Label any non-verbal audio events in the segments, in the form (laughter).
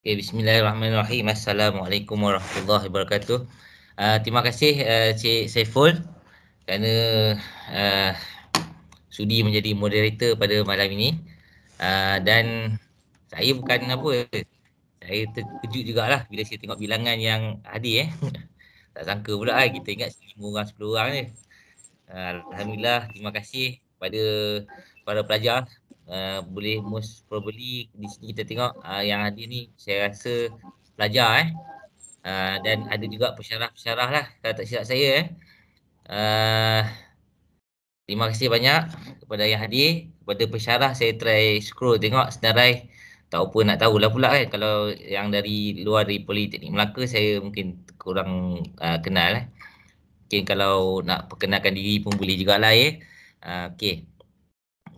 Okay, bismillahirrahmanirrahim. Assalamualaikum warahmatullahi wabarakatuh. Uh, terima kasih uh, Cik Saiful kerana uh, sudi menjadi moderator pada malam ini. Uh, dan saya bukan apa, saya terkejut juga lah bila saya tengok bilangan yang hadir eh. (laughs) tak sangka pula lah, kita ingat 5 orang, 10 orang ni. Uh, Alhamdulillah, terima kasih pada para pelajar Eh, boleh most probably di sini kita tengok uh, yang hadir ni saya rasa pelajar eh. Uh, dan ada juga pesyarah-pesyarah lah kalau tak silap saya eh. Uh, terima kasih banyak kepada yang hadir. Kepada pesyarah saya try scroll tengok senarai tak apa nak tahulah pula kan. Kalau yang dari luar dari Politeknik Melaka saya mungkin kurang uh, kenal eh. Mungkin kalau nak perkenalkan diri pun boleh jugalah ya. Eh. Uh, okay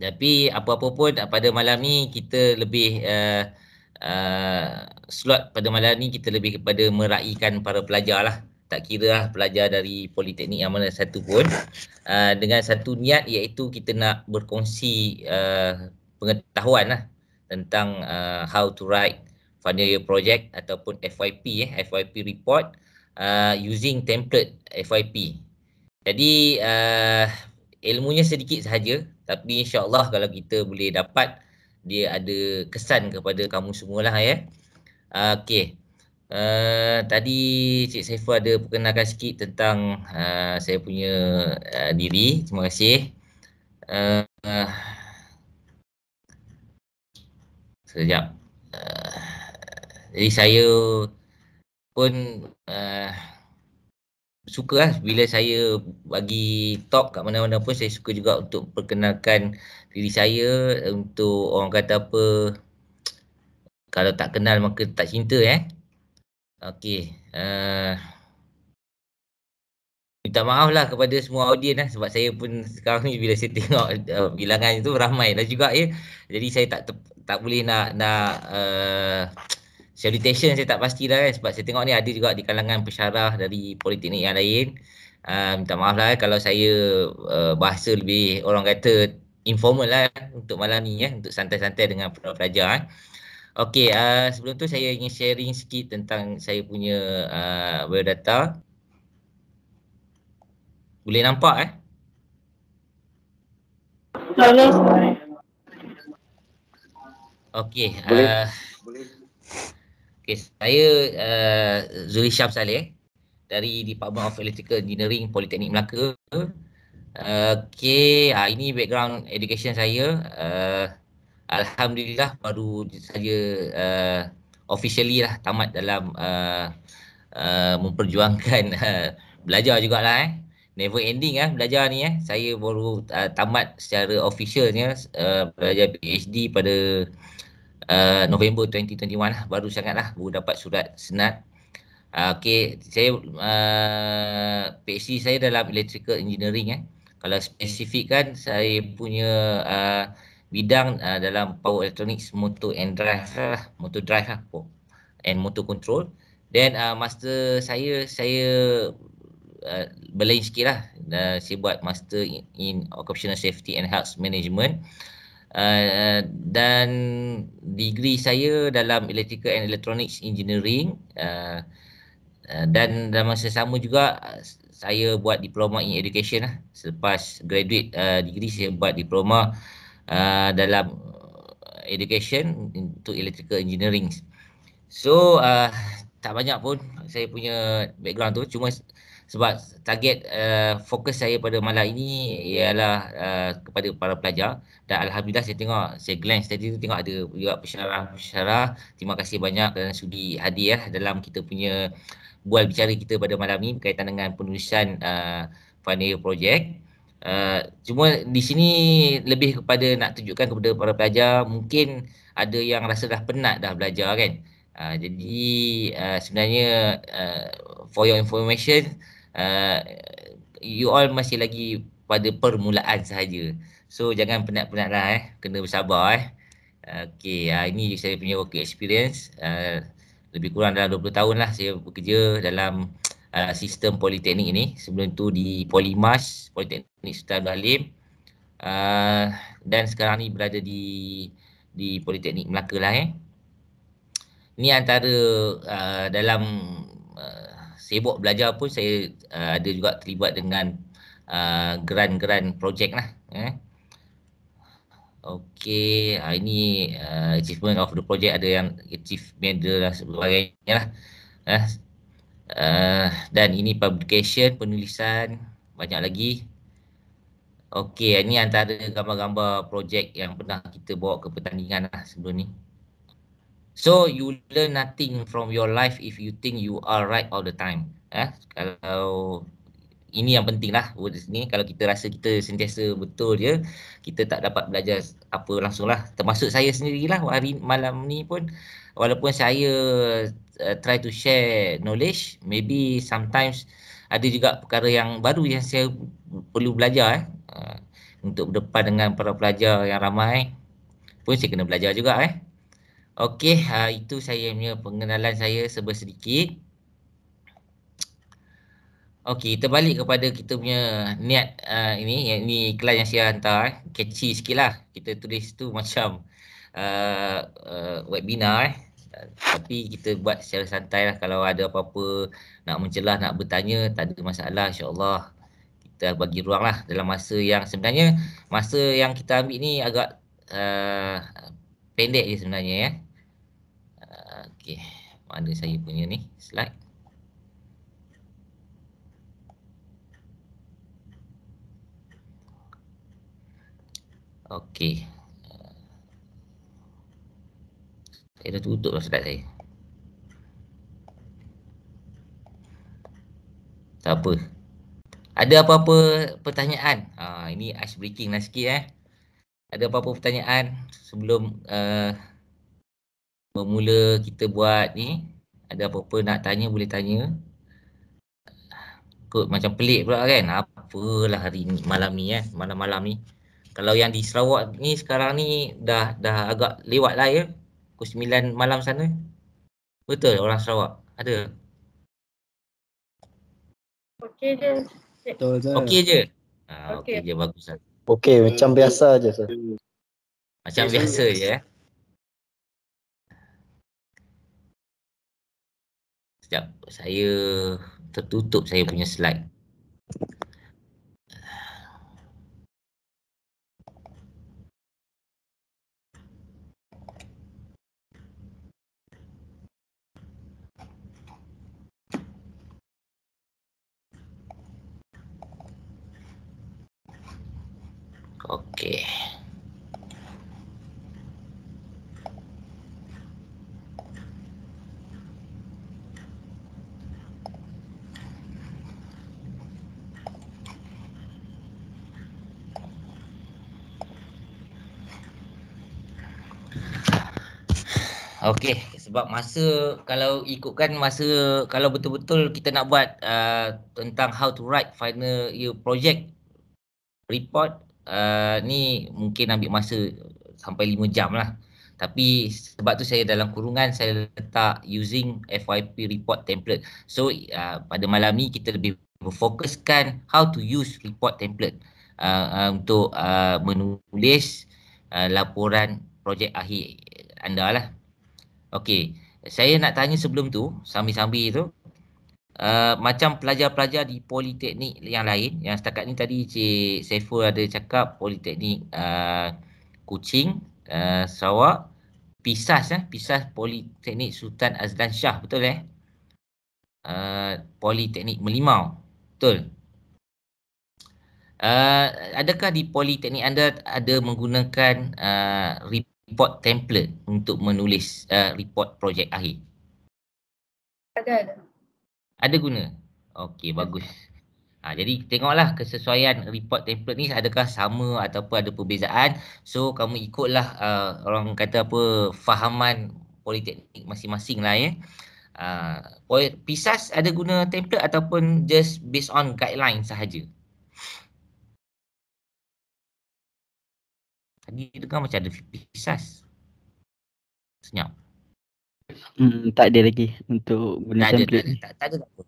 tapi apa-apa pun ah, pada malam ni kita lebih uh, uh, slot pada malam ni kita lebih kepada meraihkan para pelajar lah tak kira lah pelajar dari politeknik yang mana satu pun uh, dengan satu niat iaitu kita nak berkongsi uh, pengetahuan lah tentang uh, how to write final year project ataupun FYP eh FYP report uh, using template FYP jadi uh, ilmunya sedikit sahaja tapi insyaAllah kalau kita boleh dapat dia ada kesan kepada kamu semualah ya. Okey. Uh, tadi Cik Saifu ada perkenalkan sikit tentang uh, saya punya uh, diri. Terima kasih. Uh, sekejap. Uh, jadi saya pun uh, suka lah bila saya bagi talk kat mana-mana pun saya suka juga untuk perkenalkan diri saya untuk orang kata apa kalau tak kenal maka tak cinta eh. Okey. Uh, minta maaf lah kepada semua audien lah sebab saya pun sekarang ni bila saya tengok uh, bilangan itu ramai lah juga ya. Eh. Jadi saya tak tak boleh nak nak uh, salutation saya tak pastilah kan sebab saya tengok ni ada juga di kalangan pesyarah dari politeknik yang lain uh, minta maaf lah kalau saya uh, bahasa lebih orang kata informal lah untuk malam ni ya eh, untuk santai-santai dengan pelajar eh. Okey, uh, sebelum tu saya ingin sharing sikit tentang saya punya uh, ah, data. Boleh nampak eh? Okey, uh, Okay, saya uh, Zuri Syam Saleh dari Department of Electrical Engineering Politeknik Melaka. Uh, okay, uh, ini background education saya. Uh, Alhamdulillah baru saya uh, eh, officially lah tamat dalam uh, uh, memperjuangkan uh, (laughs) belajar jugalah eh. Never ending lah belajar ni eh. Saya baru uh, tamat secara officialnya uh, belajar PhD pada Eh, November 2021 lah, baru sangat lah baru dapat surat senat. Uh, ah, okay, saya uh, eh, PhD saya dalam electrical engineering eh. Kalau spesifik kan saya punya uh, bidang uh, dalam power electronics motor and drive lah, motor drive lah oh, and motor control. Then uh, master saya, saya uh, berlain sikit lah. Uh, saya buat master in, in occupational safety and health management. Uh, uh, dan degree saya dalam electrical and electronics engineering uh, uh, dan dalam masa sama juga uh, saya buat diploma in education lah. selepas graduate uh, degree saya buat diploma uh, dalam uh, education untuk electrical engineering so uh, tak banyak pun saya punya background tu cuma sebab target uh, fokus saya pada malam ini ialah uh, kepada para pelajar dan alhamdulillah saya tengok saya glance tadi tu tengok ada juga pesyarah-pesyarah terima kasih banyak kerana sudi hadir ya dalam kita punya bual bicara kita pada malam ini berkaitan dengan penulisan uh, final year project Uh, cuma di sini lebih kepada nak tunjukkan kepada para pelajar mungkin ada yang rasa dah penat dah belajar kan uh, jadi uh, sebenarnya uh, for your information uh, you all masih lagi pada permulaan sahaja. So jangan penat-penat lah eh. Kena bersabar eh. Okay, uh, ini saya punya work experience. Uh, lebih kurang dalam 20 tahun lah saya bekerja dalam uh, sistem politeknik ini. Sebelum tu di Polimas, Politeknik Sultan Abdul Halim. Uh, dan sekarang ni berada di di Politeknik Melaka lah eh. Ni antara uh, dalam uh, sibuk belajar pun saya uh, ada juga terlibat dengan uh, grant-grant projek lah eh. Okey, uh, ini uh, achievement of the project ada yang achieve medal dan sebagainya lah. Eh. Uh, dan ini publication, penulisan, banyak lagi. Okey, ini antara gambar-gambar projek yang pernah kita bawa ke pertandingan lah sebelum ni. So you learn nothing from your life if you think you are right all the time. Eh, kalau ini yang penting lah words ni kalau kita rasa kita sentiasa betul ya kita tak dapat belajar apa langsung lah termasuk saya sendirilah hari malam ni pun walaupun saya uh, try to share knowledge maybe sometimes ada juga perkara yang baru yang saya perlu belajar eh uh, untuk berdepan dengan para pelajar yang ramai pun saya kena belajar juga eh Okey, uh, itu saya punya pengenalan saya seber sedikit. Okey, kita balik kepada kita punya niat uh, ini, yang ini iklan yang saya hantar. Eh. Catchy sikit lah. Kita tulis tu macam uh, uh, webinar. Eh. Tapi kita buat secara santai lah. Kalau ada apa-apa nak mencelah, nak bertanya, tak ada masalah insyaAllah. Kita bagi ruang lah dalam masa yang sebenarnya masa yang kita ambil ni agak pendek je sebenarnya ya. Uh, Okey, mana saya punya ni slide. Okey. Saya dah tutup dah slide saya. Tak apa. Ada apa-apa pertanyaan? Ha, ini ice breaking lah sikit eh ada apa-apa pertanyaan sebelum uh, bermula kita buat ni ada apa-apa nak tanya boleh tanya kot macam pelik pula kan apalah hari ni malam ni eh malam-malam ni kalau yang di Sarawak ni sekarang ni dah dah agak lewat lah ya pukul 9 malam sana betul orang Sarawak ada okey je betul je okey je ah, okey okay je bagus lah. Okey, uh, macam biasa aja uh, Macam okay, biasa ya. Yeah. Eh. Sekejap, saya tertutup saya punya slide. okey. Okay, sebab masa kalau ikutkan masa kalau betul-betul kita nak buat uh, tentang how to write final year project report uh, ni mungkin ambil masa sampai lima jam lah tapi sebab tu saya dalam kurungan saya letak using FYP report template so uh, pada malam ni kita lebih berfokuskan how to use report template uh, uh, untuk uh, menulis uh, laporan projek akhir anda lah okey saya nak tanya sebelum tu sambil-sambil tu Uh, macam pelajar-pelajar di politeknik yang lain yang setakat ni tadi Cik Saiful ada cakap politeknik uh, eh, Kuching, uh, eh, Sarawak, Pisas eh, Pisas Politeknik Sultan Azlan Shah betul eh? Uh, politeknik Melimau. Betul. Uh, adakah di politeknik anda ada menggunakan uh, report template untuk menulis uh, report projek akhir? Ada ada ada guna. Okey, bagus. Ha, jadi tengoklah kesesuaian report template ni adakah sama ataupun ada perbezaan. So kamu ikutlah uh, orang kata apa fahaman politeknik masing-masing lah ya. Uh, ha, PISAS ada guna template ataupun just based on guideline sahaja? Tadi tu kan macam ada PISAS. Senyap. Hmm, tak ada lagi untuk guna tak template. Ada, tak, tak ada, tak apa.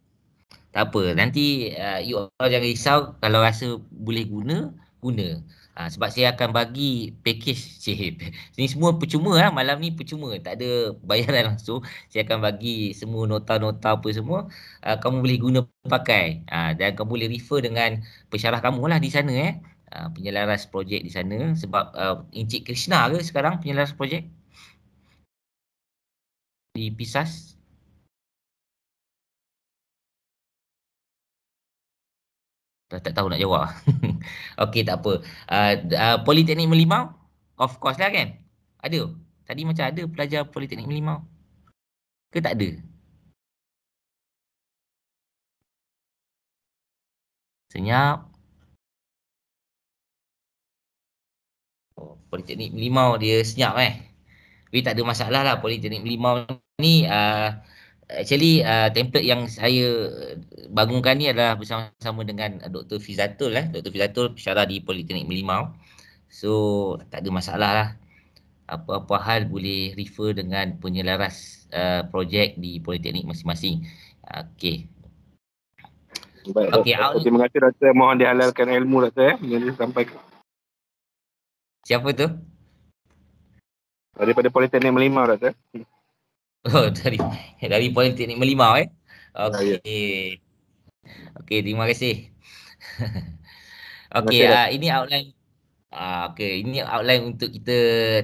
Tak apa. Nanti uh, you all jangan risau kalau rasa boleh guna, guna. Ha, sebab saya akan bagi package cip. Ini (laughs) semua percuma lah. Malam ni percuma. Tak ada bayaran (laughs) langsung. Saya akan bagi semua nota-nota apa semua. Ha, kamu boleh guna pakai. Ha, dan kamu boleh refer dengan pesyarah kamu lah di sana eh. Ha, penyelaras projek di sana. Sebab uh, Encik Krishna ke sekarang penyelaras projek? di Pisas. Tak, tak tahu nak jawab. (laughs) Okey tak apa. Uh, uh, Politeknik Melimau? Of course lah kan? Ada? Tadi macam ada pelajar Politeknik Melimau? Ke tak ada? Senyap. Oh, Politeknik Melimau dia senyap eh. Tapi tak ada masalah lah Politeknik Melimau ni uh, actually uh, template yang saya bangunkan ni adalah bersama-sama dengan Dr. Fizatul eh. Dr. Fizatul secara di Politeknik Melimau. So tak ada masalah lah. Apa-apa hal boleh refer dengan penyelaras uh, projek di Politeknik masing-masing. Okay. Baik, okay, Terima kasih Dr. Mohon dihalalkan ilmu Dr. Eh. sampai Siapa tu? Daripada Politeknik Melimau rasa. Oh, (laughs) dari dari Politeknik Melimau eh. Ah, okey. Ah, ya. yeah. Okey, terima kasih. (laughs) Okey, uh, ini outline uh, ah, okay, ini outline untuk kita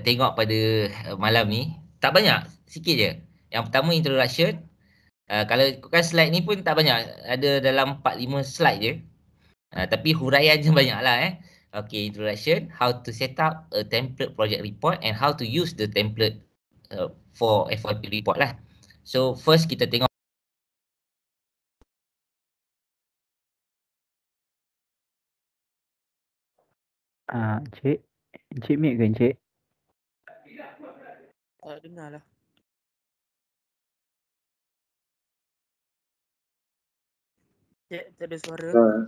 tengok pada uh, malam ni. Tak banyak, sikit je. Yang pertama introduction. Uh, kalau ikutkan slide ni pun tak banyak. Ada dalam 4-5 slide je. Uh, tapi huraian je (laughs) banyak lah eh. Okay, introduction. How to set up a template project report and how to use the template uh, for FYP report lah. So first kita tengok Ah, uh, Cik. Cik mute ke Cik? Tak uh, dengar lah. Cik, tak ada suara. Uh,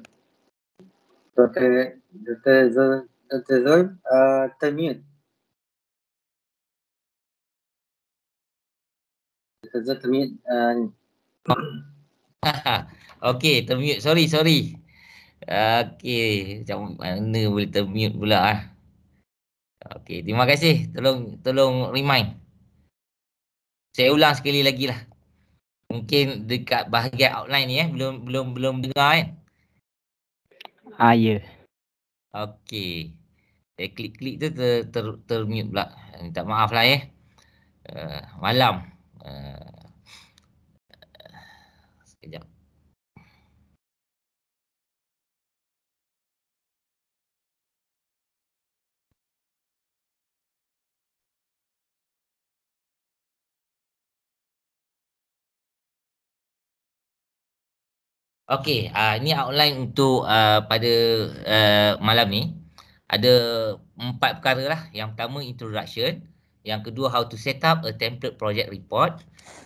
okay. Dr. Zul. Dr. Zul, uh, ah, termute. ter- termute uh, (laughs) Okey, termute. Sorry, sorry. okay, macam mana boleh termute pula ah. Okey, terima kasih. Tolong tolong remind. Saya ulang sekali lagi lah. Mungkin dekat bahagian outline ni eh, belum belum belum dengar kan? Eh? Ah, ya. Okey. Saya klik-klik tu ter, ter, termute pula. Minta maaf lah eh. Uh, malam. Eh, sekejap. Okey, uh, ini outline untuk uh, pada uh, malam ni. Ada empat perkara lah. Yang pertama introduction. Yang kedua, how to set up a template project report.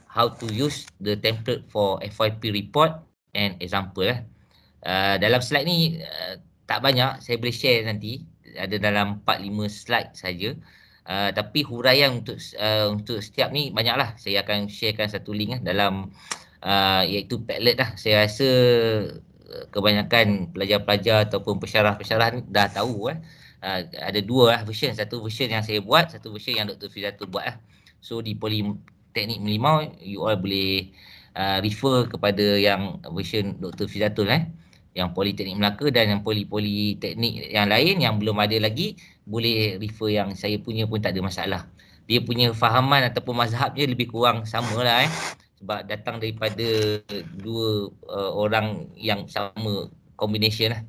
How to use the template for FYP report and example. Eh. Uh, dalam slide ni uh, tak banyak, saya boleh share nanti. Ada dalam 4-5 slide saja. Uh, tapi huraian untuk uh, untuk setiap ni banyaklah. Saya akan sharekan satu link eh, dalam uh, iaitu Padlet. Lah. Saya rasa uh, kebanyakan pelajar-pelajar ataupun pesyarah-pesyarah ni dah tahu. Eh. Uh, uh, ada dua lah version. Satu version yang saya buat, satu version yang Dr. Fizatu buat lah. So di Politeknik Melimau, you all boleh uh, refer kepada yang version Dr. Fizatu lah. Eh. Yang Politeknik Melaka dan yang Poli Politeknik yang lain yang belum ada lagi, boleh refer yang saya punya pun tak ada masalah. Dia punya fahaman ataupun mazhabnya lebih kurang samalah eh. Sebab datang daripada dua uh, orang yang sama combination lah.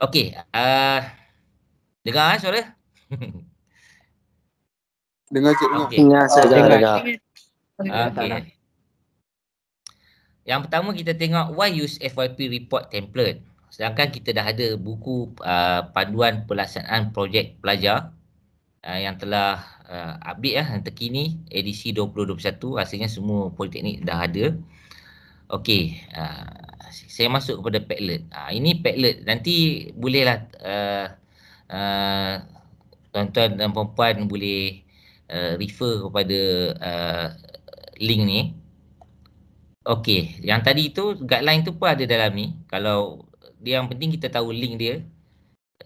Okay. Uh, Dengar eh suara? (laughs) dengar cik dengar. Okay. Dengar saya dengar. dengar. Okay. Yang pertama kita tengok why use FYP report template. Sedangkan kita dah ada buku uh, panduan pelaksanaan projek pelajar uh, yang telah uh, update ya, uh, yang terkini edisi 2021. Rasanya semua politeknik dah ada. Okey, uh, saya masuk kepada Padlet. Uh, ini Padlet nanti bolehlah uh, Ah, tuan-tuan dan puan-puan boleh uh, refer kepada uh, link ni. Okey, yang tadi tu guideline tu pun ada dalam ni. Kalau dia yang penting kita tahu link dia.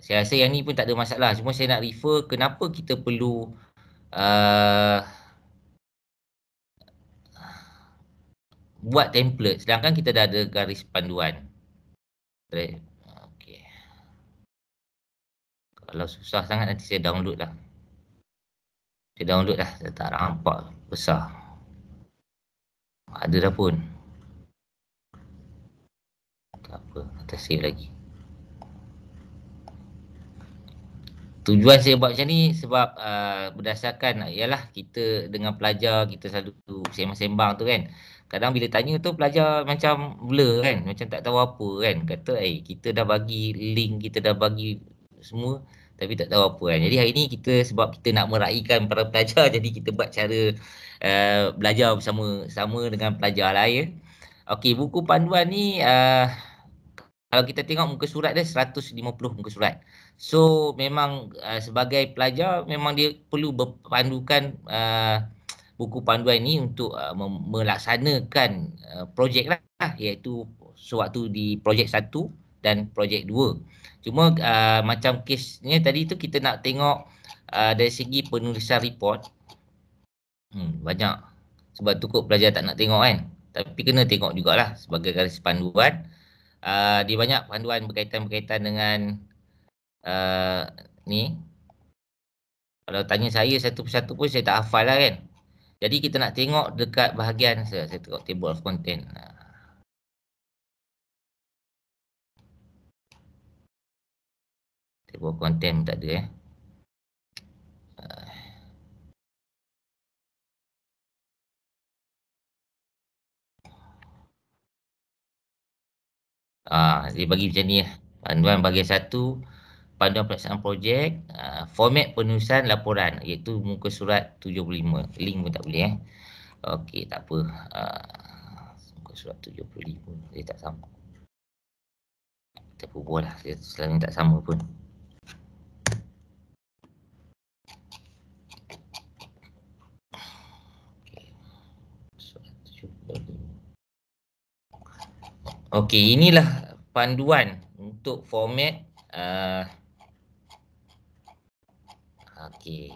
Saya rasa yang ni pun tak ada masalah. Cuma saya nak refer kenapa kita perlu uh, buat template sedangkan kita dah ada garis panduan. Kalau susah sangat nanti saya download lah Saya download lah Saya tak rampak besar Ada dah pun Tak apa Kita save lagi Tujuan saya buat macam ni sebab uh, berdasarkan ah, ialah kita dengan pelajar kita selalu sembang-sembang tu kan Kadang bila tanya tu pelajar macam blur kan macam tak tahu apa kan kata eh kita dah bagi link kita dah bagi semua tapi tak tahu apa kan. Jadi hari ni kita sebab kita nak meraihkan para pelajar (laughs) jadi kita buat cara uh, belajar bersama sama dengan pelajar lain. Okey, buku panduan ni uh, kalau kita tengok muka surat dia 150 muka surat. So memang uh, sebagai pelajar memang dia perlu berpandukan uh, buku panduan ni untuk uh, melaksanakan uh, projek lah iaitu sewaktu di projek satu dan projek dua. Cuma uh, macam kesnya tadi tu kita nak tengok uh, dari segi penulisan report. Hmm, banyak. Sebab tu kot pelajar tak nak tengok kan. Tapi kena tengok jugalah sebagai garis panduan. Uh, dia banyak panduan berkaitan-berkaitan dengan uh, ni. Kalau tanya saya satu persatu pun saya tak hafal lah kan. Jadi kita nak tengok dekat bahagian saya, saya tengok table of content. Uh. table of content tak ada eh ah. ah dia bagi macam ni lah panduan bagi satu panduan pelaksanaan projek uh, format penulisan laporan iaitu muka surat 75 link pun tak boleh eh okey tak apa uh, muka surat 75 dia tak sama tak apa lah Selain tak sama pun Okey, inilah panduan untuk format uh, Okey.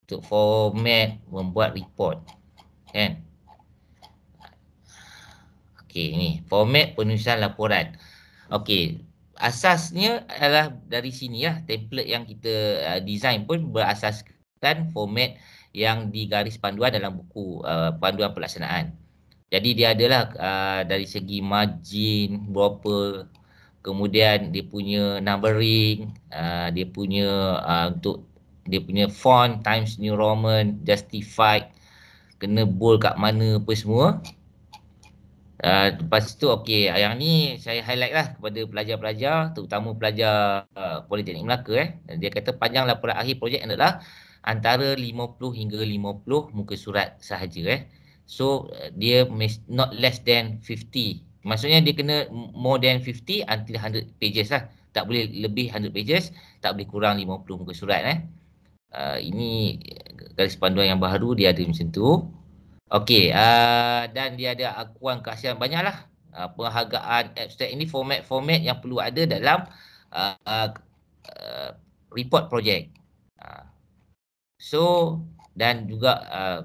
Untuk format membuat report. Kan? Okey, ni format penulisan laporan. Okey, asasnya adalah dari sini ya template yang kita uh, design pun berasaskan format yang digaris panduan dalam buku uh, panduan pelaksanaan. Jadi dia adalah uh, dari segi margin berapa kemudian dia punya numbering uh, dia punya uh, untuk dia punya font Times New Roman justified kena bold kat mana apa semua. Uh, lepas tu okey yang ni saya highlight lah kepada pelajar-pelajar terutama pelajar uh, Politeknik Melaka eh. Dia kata panjang laporan akhir projek adalah antara 50 hingga 50 muka surat sahaja eh. So eh, dia not less than 50 Maksudnya dia kena more than 50 until 100 pages lah Tak boleh lebih 100 pages Tak boleh kurang 50 muka surat eh uh, Ini garis panduan yang baru dia ada macam tu Okay uh, ah, dan dia ada akuan kasihan banyak lah uh, Penghargaan abstract ini format-format yang perlu ada dalam uh, uh, report project uh, So dan juga uh,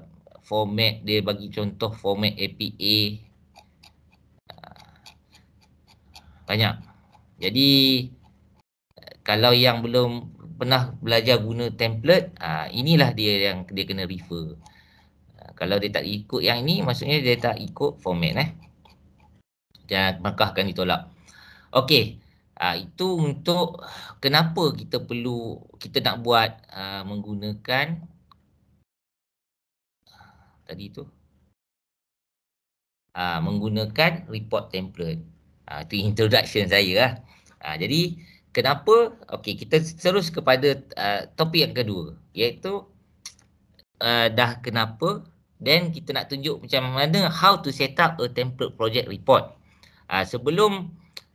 format dia bagi contoh format APA banyak jadi kalau yang belum pernah belajar guna template ha, inilah dia yang dia kena refer ha, kalau dia tak ikut yang ini maksudnya dia tak ikut format eh dan markah akan ditolak okey ha, itu untuk kenapa kita perlu kita nak buat menggunakan tadi tu? Ha, menggunakan report template. Ha, itu introduction saya lah. Ha, jadi kenapa? Okey, kita terus kepada uh, topik yang kedua iaitu uh, dah kenapa dan kita nak tunjuk macam mana how to set up a template project report. Ha, sebelum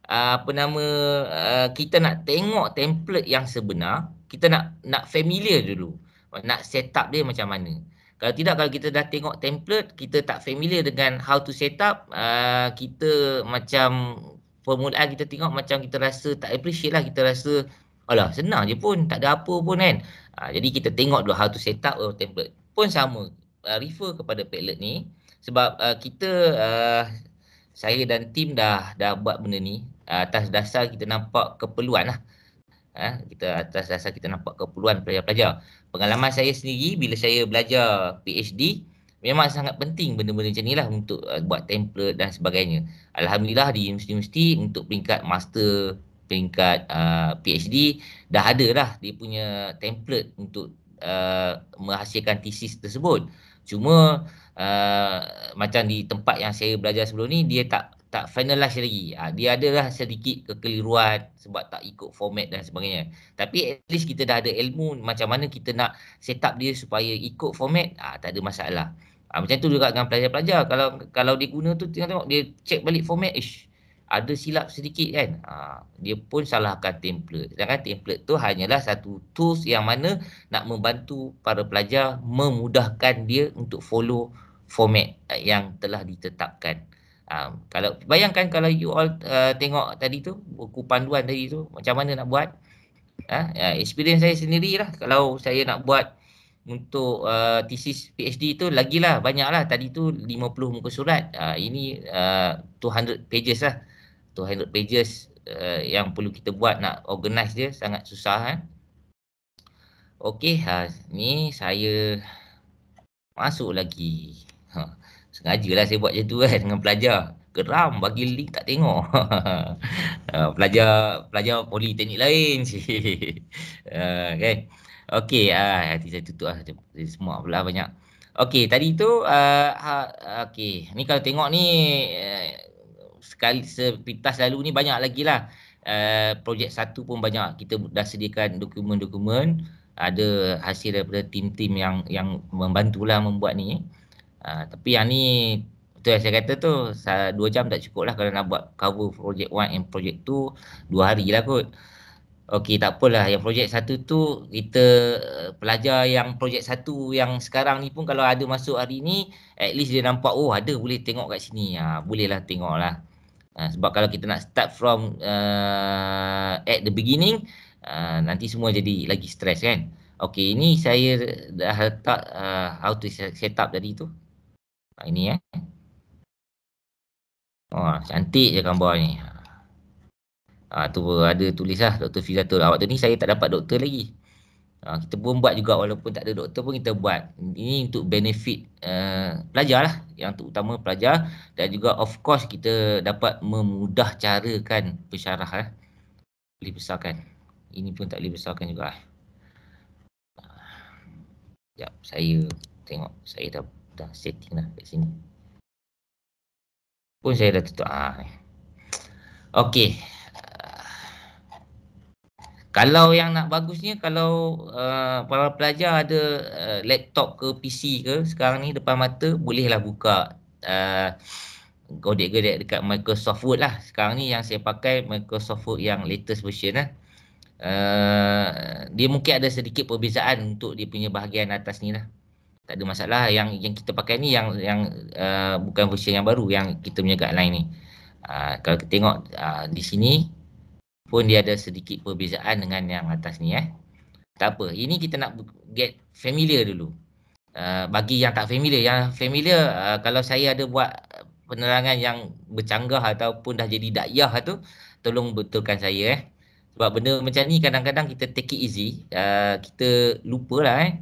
uh, apa nama uh, kita nak tengok template yang sebenar, kita nak nak familiar dulu. Nak set up dia macam mana. Kalau tidak kalau kita dah tengok template kita tak familiar dengan how to set up uh, kita macam permulaan kita tengok macam kita rasa tak appreciate lah kita rasa alah senang je pun tak ada apa pun kan. Uh, jadi kita tengok dulu how to set up uh, template pun sama uh, refer kepada Padlet ni sebab uh, kita uh, saya dan tim dah dah buat benda ni uh, atas dasar kita nampak keperluan lah. Uh, kita atas dasar kita nampak keperluan pelajar-pelajar pengalaman saya sendiri bila saya belajar PhD memang sangat penting benda-benda macam lah untuk uh, buat template dan sebagainya. Alhamdulillah di universiti-universiti untuk peringkat master, peringkat uh, PhD dah ada lah dia punya template untuk uh, menghasilkan thesis tersebut. Cuma uh, macam di tempat yang saya belajar sebelum ni dia tak tak finalize lagi. Ha, dia lah sedikit kekeliruan sebab tak ikut format dan sebagainya. Tapi at least kita dah ada ilmu macam mana kita nak set up dia supaya ikut format, ha, tak ada masalah. Ha, macam tu juga dengan pelajar-pelajar. Kalau kalau dia guna tu tengok, tengok dia check balik format, ish, ada silap sedikit kan. Ha, dia pun salahkan template. Sedangkan template tu hanyalah satu tools yang mana nak membantu para pelajar memudahkan dia untuk follow format yang telah ditetapkan um, kalau bayangkan kalau you all uh, tengok tadi tu buku panduan tadi tu macam mana nak buat uh, experience saya sendirilah kalau saya nak buat untuk uh, thesis PhD tu lagilah banyaklah tadi tu 50 muka surat uh, ini uh, 200 pages lah 200 pages uh, yang perlu kita buat nak organize dia sangat susah kan Okey, ha, ni saya masuk lagi. Sengajalah saya buat macam tu kan (laughs) dengan pelajar. Geram bagi link tak tengok. (laughs) Ah, pelajar pelajar politeknik lain si. (laughs) Ah, kan. Okey, ah hati saya tutup ah semua pula banyak. Okey, tadi tu uh, okey. Ni kalau tengok ni uh, sekali sepintas lalu ni banyak lagi lah. Uh, projek satu pun banyak. Kita dah sediakan dokumen-dokumen ada hasil daripada tim-tim yang yang membantulah membuat ni. Eh. Ha, tapi yang ni betul yang saya kata tu dua jam tak cukup lah kalau nak buat cover project one and project 2 dua hari lah kot. Okey tak apalah yang projek satu tu kita uh, pelajar yang projek satu yang sekarang ni pun kalau ada masuk hari ni at least dia nampak oh ada boleh tengok kat sini ha, boleh lah tengok lah ha, sebab kalau kita nak start from uh, at the beginning uh, nanti semua jadi lagi stress kan okey ini saya dah letak uh, how to set up tadi tu ini eh. Oh, cantik je gambar ni. Ha, tu ada tulis lah Dr. Fizatul. Ha, ah, waktu ni saya tak dapat doktor lagi. Ha, kita pun buat juga walaupun tak ada doktor pun kita buat. Ini untuk benefit uh, pelajar lah. Yang terutama pelajar. Dan juga of course kita dapat memudah carakan pesyarah. Eh. Boleh besarkan. Ini pun tak boleh besarkan juga. Eh. Sekejap, saya tengok saya dah dah setting dah kat sini pun saya dah tutup ah ni okey kalau yang nak bagusnya kalau uh, para pelajar ada uh, laptop ke PC ke sekarang ni depan mata bolehlah buka uh, godet dekat Microsoft Word lah sekarang ni yang saya pakai Microsoft Word yang latest version lah Uh, dia mungkin ada sedikit perbezaan untuk dia punya bahagian atas ni lah tak ada masalah yang yang kita pakai ni yang yang uh, bukan version yang baru yang kita punya guideline ni. Uh, kalau kita tengok uh, di sini pun dia ada sedikit perbezaan dengan yang atas ni eh. Tak apa. Ini kita nak get familiar dulu. Uh, bagi yang tak familiar, yang familiar uh, kalau saya ada buat penerangan yang bercanggah ataupun dah jadi dakyah tu tolong betulkan saya eh. Sebab benda macam ni kadang-kadang kita take it easy, uh, kita lupalah eh.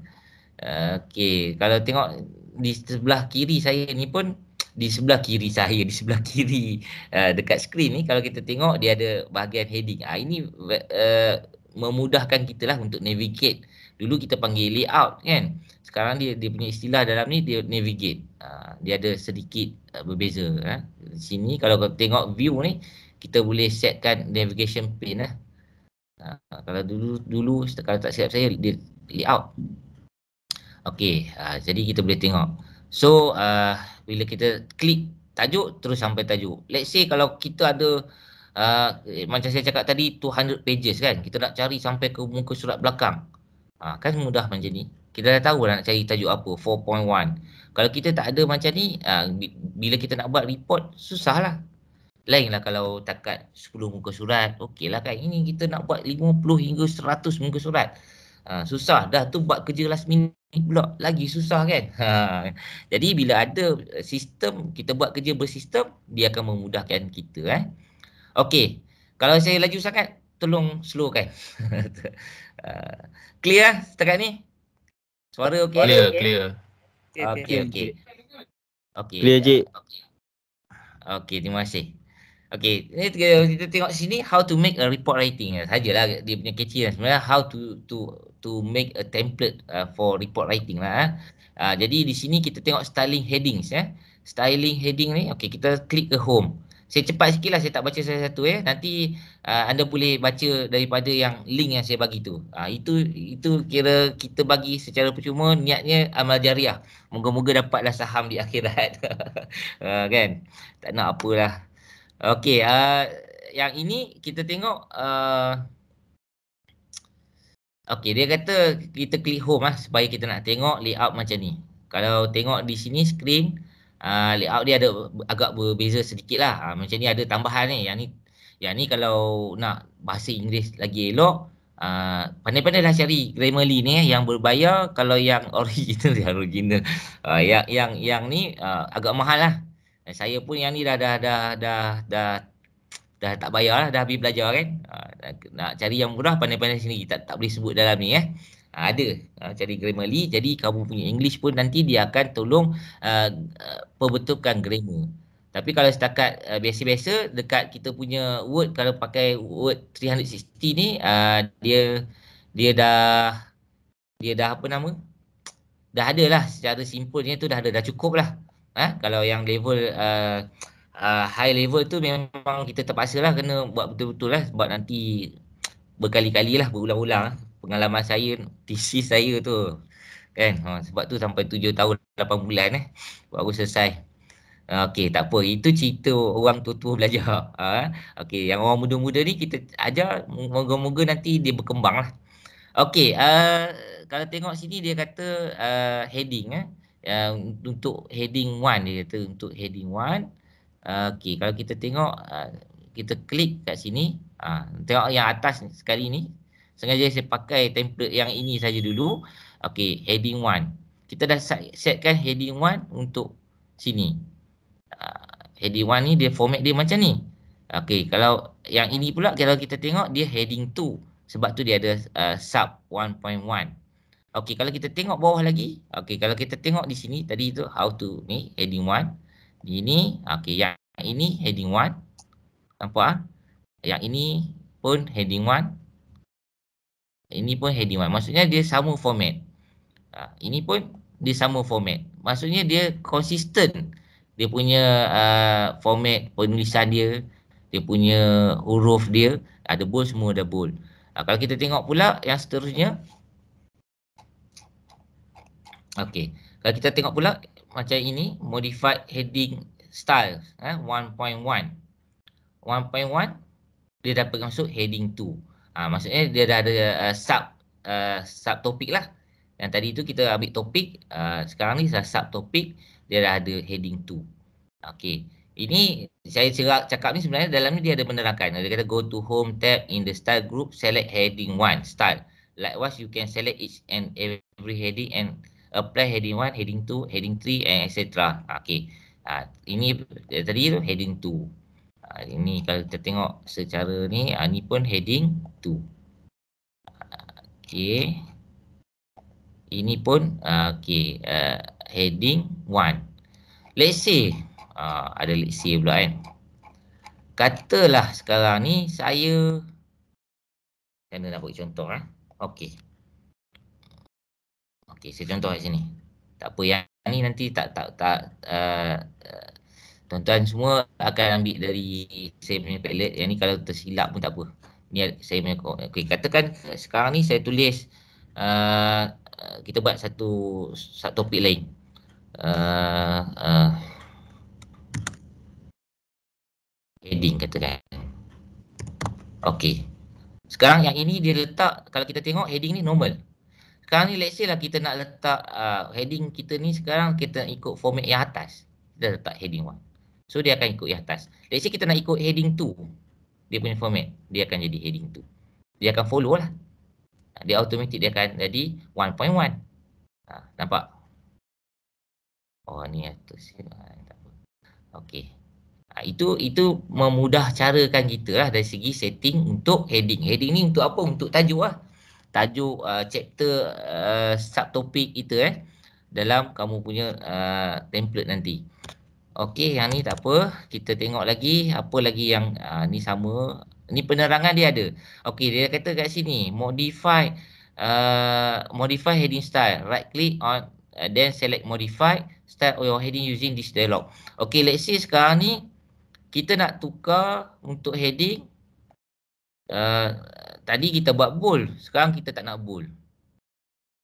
Okey, kalau tengok di sebelah kiri saya ni pun di sebelah kiri saya, di sebelah (laughs) kiri uh, dekat skrin ni kalau kita tengok dia ada bahagian heading. Ah uh, ini uh, memudahkan kita lah untuk navigate. Dulu kita panggil layout kan. Sekarang dia dia punya istilah dalam ni dia navigate. Uh, dia ada sedikit uh, berbeza uh. sini kalau kita tengok view ni kita boleh setkan navigation pane lah. Uh. kalau dulu dulu kalau tak siap saya dia layout. Okey, uh, jadi kita boleh tengok. So, uh, bila kita klik tajuk, terus sampai tajuk. Let's say kalau kita ada, uh, macam saya cakap tadi, 200 pages kan. Kita nak cari sampai ke muka surat belakang. Uh, kan mudah macam ni. Kita dah tahu lah nak cari tajuk apa, 4.1. Kalau kita tak ada macam ni, uh, bila kita nak buat report, susahlah. Lainlah kalau takat 10 muka surat, okeylah kan. Ini kita nak buat 50 hingga 100 muka surat. Ha, susah dah tu buat kerja last minute pula lagi susah kan. (laughs) Ha. Jadi bila ada eh, sistem kita buat kerja bersistem dia akan memudahkan kita eh. Okey. Kalau saya laju sangat tolong slow kan. (laughs) Ha. clear eh, setakat ni? Suara okey? Clear, okay. clear. Okey, okey. Okey. Clear, Cik. Okey, terima kasih. Okey, ni kita tengok sini how to make a report writing sajalah dia punya kecil kan sebenarnya how to to to make a template uh, for report writing lah. Uh, jadi di sini kita tengok styling headings ya. Eh. Styling heading ni, okay kita klik ke home. Saya cepat sikit lah, saya tak baca satu-satu Eh. Nanti uh, anda boleh baca daripada yang link yang saya bagi tu. Uh, itu itu kira kita bagi secara percuma niatnya amal jariah. Moga-moga dapatlah saham di (laughs) akhirat. uh, kan? Tak nak apalah. Okay, uh, yang ini kita tengok Okey, dia kata kita klik home lah supaya kita nak tengok layout macam ni. Kalau tengok di sini screen, uh, layout dia ada agak berbeza sedikit lah. Uh, macam ni ada tambahan ni. Yang ni, yang ni kalau nak bahasa Inggeris lagi elok, uh, ah, pandai-pandai lah cari Grammarly ni eh, yang berbayar kalau yang (laughs) original, yang original. Uh, yang, yang, yang ni uh, agak mahal lah. Eh, saya pun yang ni dah dah dah dah dah, dah dah tak bayar lah, dah habis belajar kan. Ha, nak cari yang mudah, pandai-pandai sini Tak, tak boleh sebut dalam ni eh. Ha, ada. Ha, cari Grammarly. Jadi kamu punya English pun nanti dia akan tolong uh, uh, perbetulkan grammar. Tapi kalau setakat uh, biasa-biasa dekat kita punya Word kalau pakai Word 360 ni uh, dia dia dah dia dah apa nama? Dah ada lah secara simpulnya tu dah ada dah cukup lah. Ha? Kalau yang level uh, uh, high level tu memang kita terpaksa lah kena buat betul-betul lah sebab nanti berkali-kali lah berulang-ulang lah pengalaman saya, thesis saya tu kan ha, sebab tu sampai tujuh tahun lapan bulan eh baru selesai ah, Okey, tak apa. Itu cerita orang tua-tua belajar. Ha? (laughs) Okey, yang orang muda-muda ni kita ajar, moga-moga nanti dia berkembang lah. Okey, uh, kalau tengok sini dia kata uh, heading. Eh? Uh, untuk heading one, dia kata untuk heading one. Okey, kalau kita tengok, ah, kita klik kat sini. Ah, tengok yang atas sekali ni. Sengaja saya pakai template yang ini saja dulu. Okey, heading 1. Kita dah setkan heading 1 untuk sini. Ah, heading 1 ni dia format dia macam ni. Okey, kalau yang ini pula kalau kita tengok dia heading 2. Sebab tu dia ada sub 1.1. Okey, kalau kita tengok bawah lagi. Okey, kalau kita tengok di sini tadi itu how to ni heading 1. Ini, okey, yang yang ini heading 1. Nampak ah? Yang ini pun heading 1. Ini pun heading 1. Maksudnya dia sama format. Ha, ini pun dia sama format. Maksudnya dia konsisten. Dia punya uh, format penulisan dia. Dia punya huruf dia. Ada bold semua ada bold. Ha, kalau kita tengok pula yang seterusnya. Okey. Kalau kita tengok pula macam ini. Modified heading style eh 1.1 1.1 dia dapat masuk heading 2 ha, ah, maksudnya dia dah ada uh, sub uh, eh, sub topik lah yang tadi tu kita ambil topik uh, sekarang ni sub topik dia dah ada heading 2 okey ini saya cerak cakap ni sebenarnya dalam ni dia ada penerangan dia kata go to home tab in the style group select heading 1 style likewise you can select each and every heading and apply heading 1 heading 2 heading 3 and etc okey Ha, ini eh, tadi tu heading 2. Ha, ini kalau kita tengok secara ni, ha, ni pun heading 2. Ha, okay. Ini pun uh, okay, uh, heading 1. Let's say, uh, ada let's say pula kan. Katalah sekarang ni saya, macam nak buat contoh eh? Okay. Okay, saya contoh kat sini. Tak apa yang ni nanti tak tak tak eh, eh, tuan-tuan uh, semua akan ambil dari saya punya pelet. yang ni kalau tersilap pun tak apa ni saya punya okay, katakan eh, sekarang ni saya tulis uh, kita buat satu satu topik lain uh, uh, heading katakan okey sekarang yang ini dia letak kalau kita tengok heading ni normal sekarang ni let's say lah kita nak letak uh, heading kita ni sekarang kita nak ikut format yang atas. Kita letak heading 1. So dia akan ikut yang atas. Let's say kita nak ikut heading 2. Dia punya format. Dia akan jadi heading 2. Dia akan follow lah. Dia automatik dia akan jadi 1.1. Ha, nampak? Oh ni atas. Lah, okay. Ha, itu itu memudah carakan kita lah dari segi setting untuk heading. Heading ni untuk apa? Untuk tajuk lah tajuk uh, chapter uh, subtopik kita eh dalam kamu punya uh, template nanti. Okey, yang ni tak apa. Kita tengok lagi apa lagi yang uh, ni sama. Ni penerangan dia ada. Okey, dia kata kat sini modify uh, modify heading style. Right click on uh, then select modify style your heading using this dialog. Okey, let's see sekarang ni kita nak tukar untuk heading uh, tadi kita buat bold. Sekarang kita tak nak bold.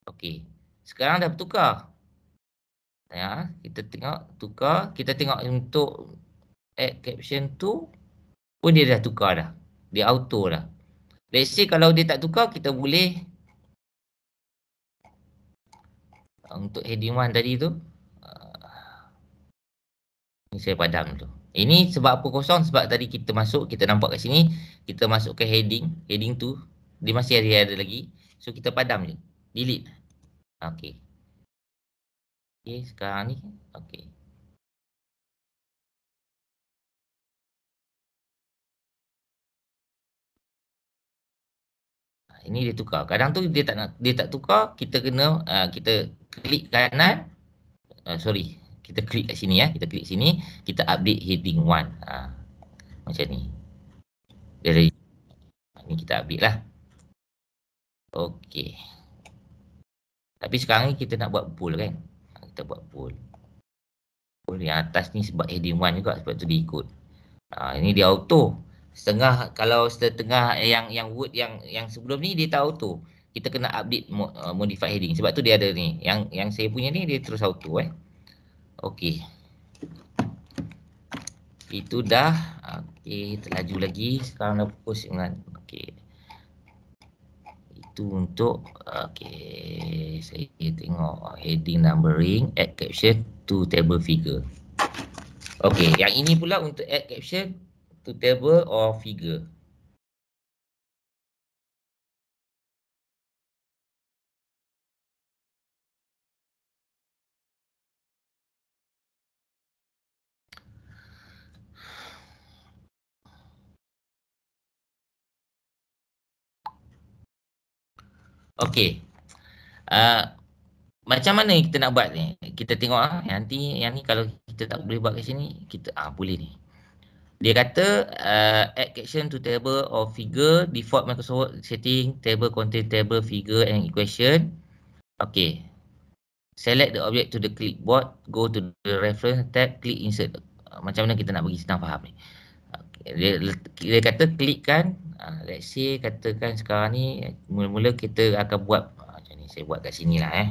Okey. Sekarang dah bertukar. Ya, kita tengok tukar. Kita tengok untuk add caption tu pun dia dah tukar dah. Dia auto dah. Let's say kalau dia tak tukar, kita boleh ah, untuk heading one tadi tu. Ini ah, saya padam tu. Ini sebab apa kosong? Sebab tadi kita masuk, kita nampak kat sini, kita masuk ke heading, heading tu, dia masih ada, ada lagi. So kita padam je. Delete. Okey. Okey, sekarang ni. Okey. Ha, ini dia tukar. Kadang tu dia tak nak dia tak tukar, kita kena uh, kita klik kanan. Uh, sorry, kita klik kat sini ya kita klik sini kita update heading 1 ha, macam ni dari ini ha, kita update lah okey tapi sekarang ni kita nak buat bold kan ha, kita buat bold bold yang atas ni sebab heading 1 juga sebab tu diikut ha, ini dia auto setengah kalau setengah yang yang word yang yang sebelum ni dia tak auto kita kena update uh, modify heading sebab tu dia ada ni yang yang saya punya ni dia terus auto eh Okey. Itu dah. Okey, terlaju lagi. Sekarang dah fokus dengan okey. Itu untuk okey, saya tengok uh, heading numbering add caption to table figure. Okey, yang ini pula untuk add caption to table or figure. Okey. Uh, macam mana kita nak buat ni? Kita tengok lah. Nanti yang ni kalau kita tak boleh buat kat sini, kita ah boleh ni. Dia kata uh, add caption to table or figure default Microsoft setting table contain table figure and equation. Okay. Select the object to the clipboard, go to the reference tab, click insert. Ah, macam mana kita nak bagi senang faham ni? Okay. Dia, dia kata klikkan uh, let's say katakan sekarang ni mula-mula kita akan buat uh, macam ni saya buat kat sini lah eh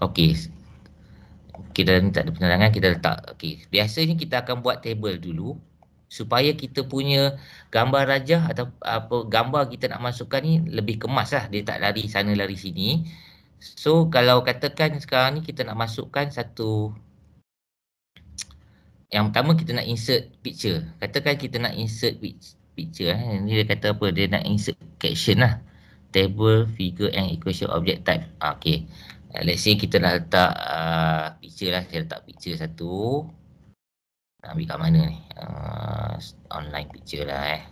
Okey. Kita ni tak ada penerangan, kita letak. Okay, Biasanya kita akan buat table dulu supaya kita punya gambar raja atau apa gambar kita nak masukkan ni lebih kemas lah dia tak lari sana lari sini so kalau katakan sekarang ni kita nak masukkan satu yang pertama kita nak insert picture katakan kita nak insert picture eh. ni dia kata apa dia nak insert caption lah table figure and equation object type ah, okay let's say kita nak letak uh, picture lah kita letak picture satu nak ambil kat mana ni? Uh, online picture lah eh.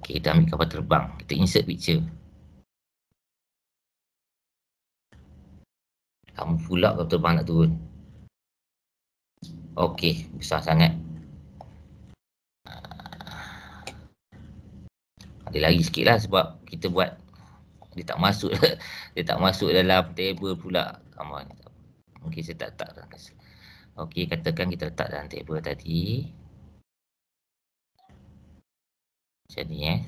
Okay, kita ambil kapal terbang. Kita insert picture. Kamu pula kapal terbang nak turun. Okay, besar sangat. Ah. Ada lagi sikit lah sebab kita buat dia tak masuk lah. (laughs) dia tak masuk dalam table pula come on okey saya tak tak okey katakan kita letak dalam table tadi jadi eh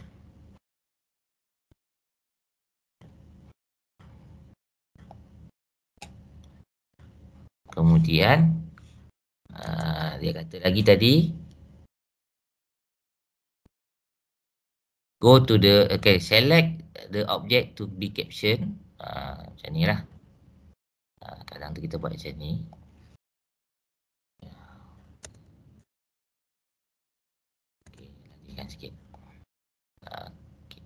kemudian aa, ah, dia kata lagi tadi go to the okay select the object to be caption uh, ah, macam ni lah uh, kadang tu kita buat macam ni okay, lagikan sikit uh, ah, okay.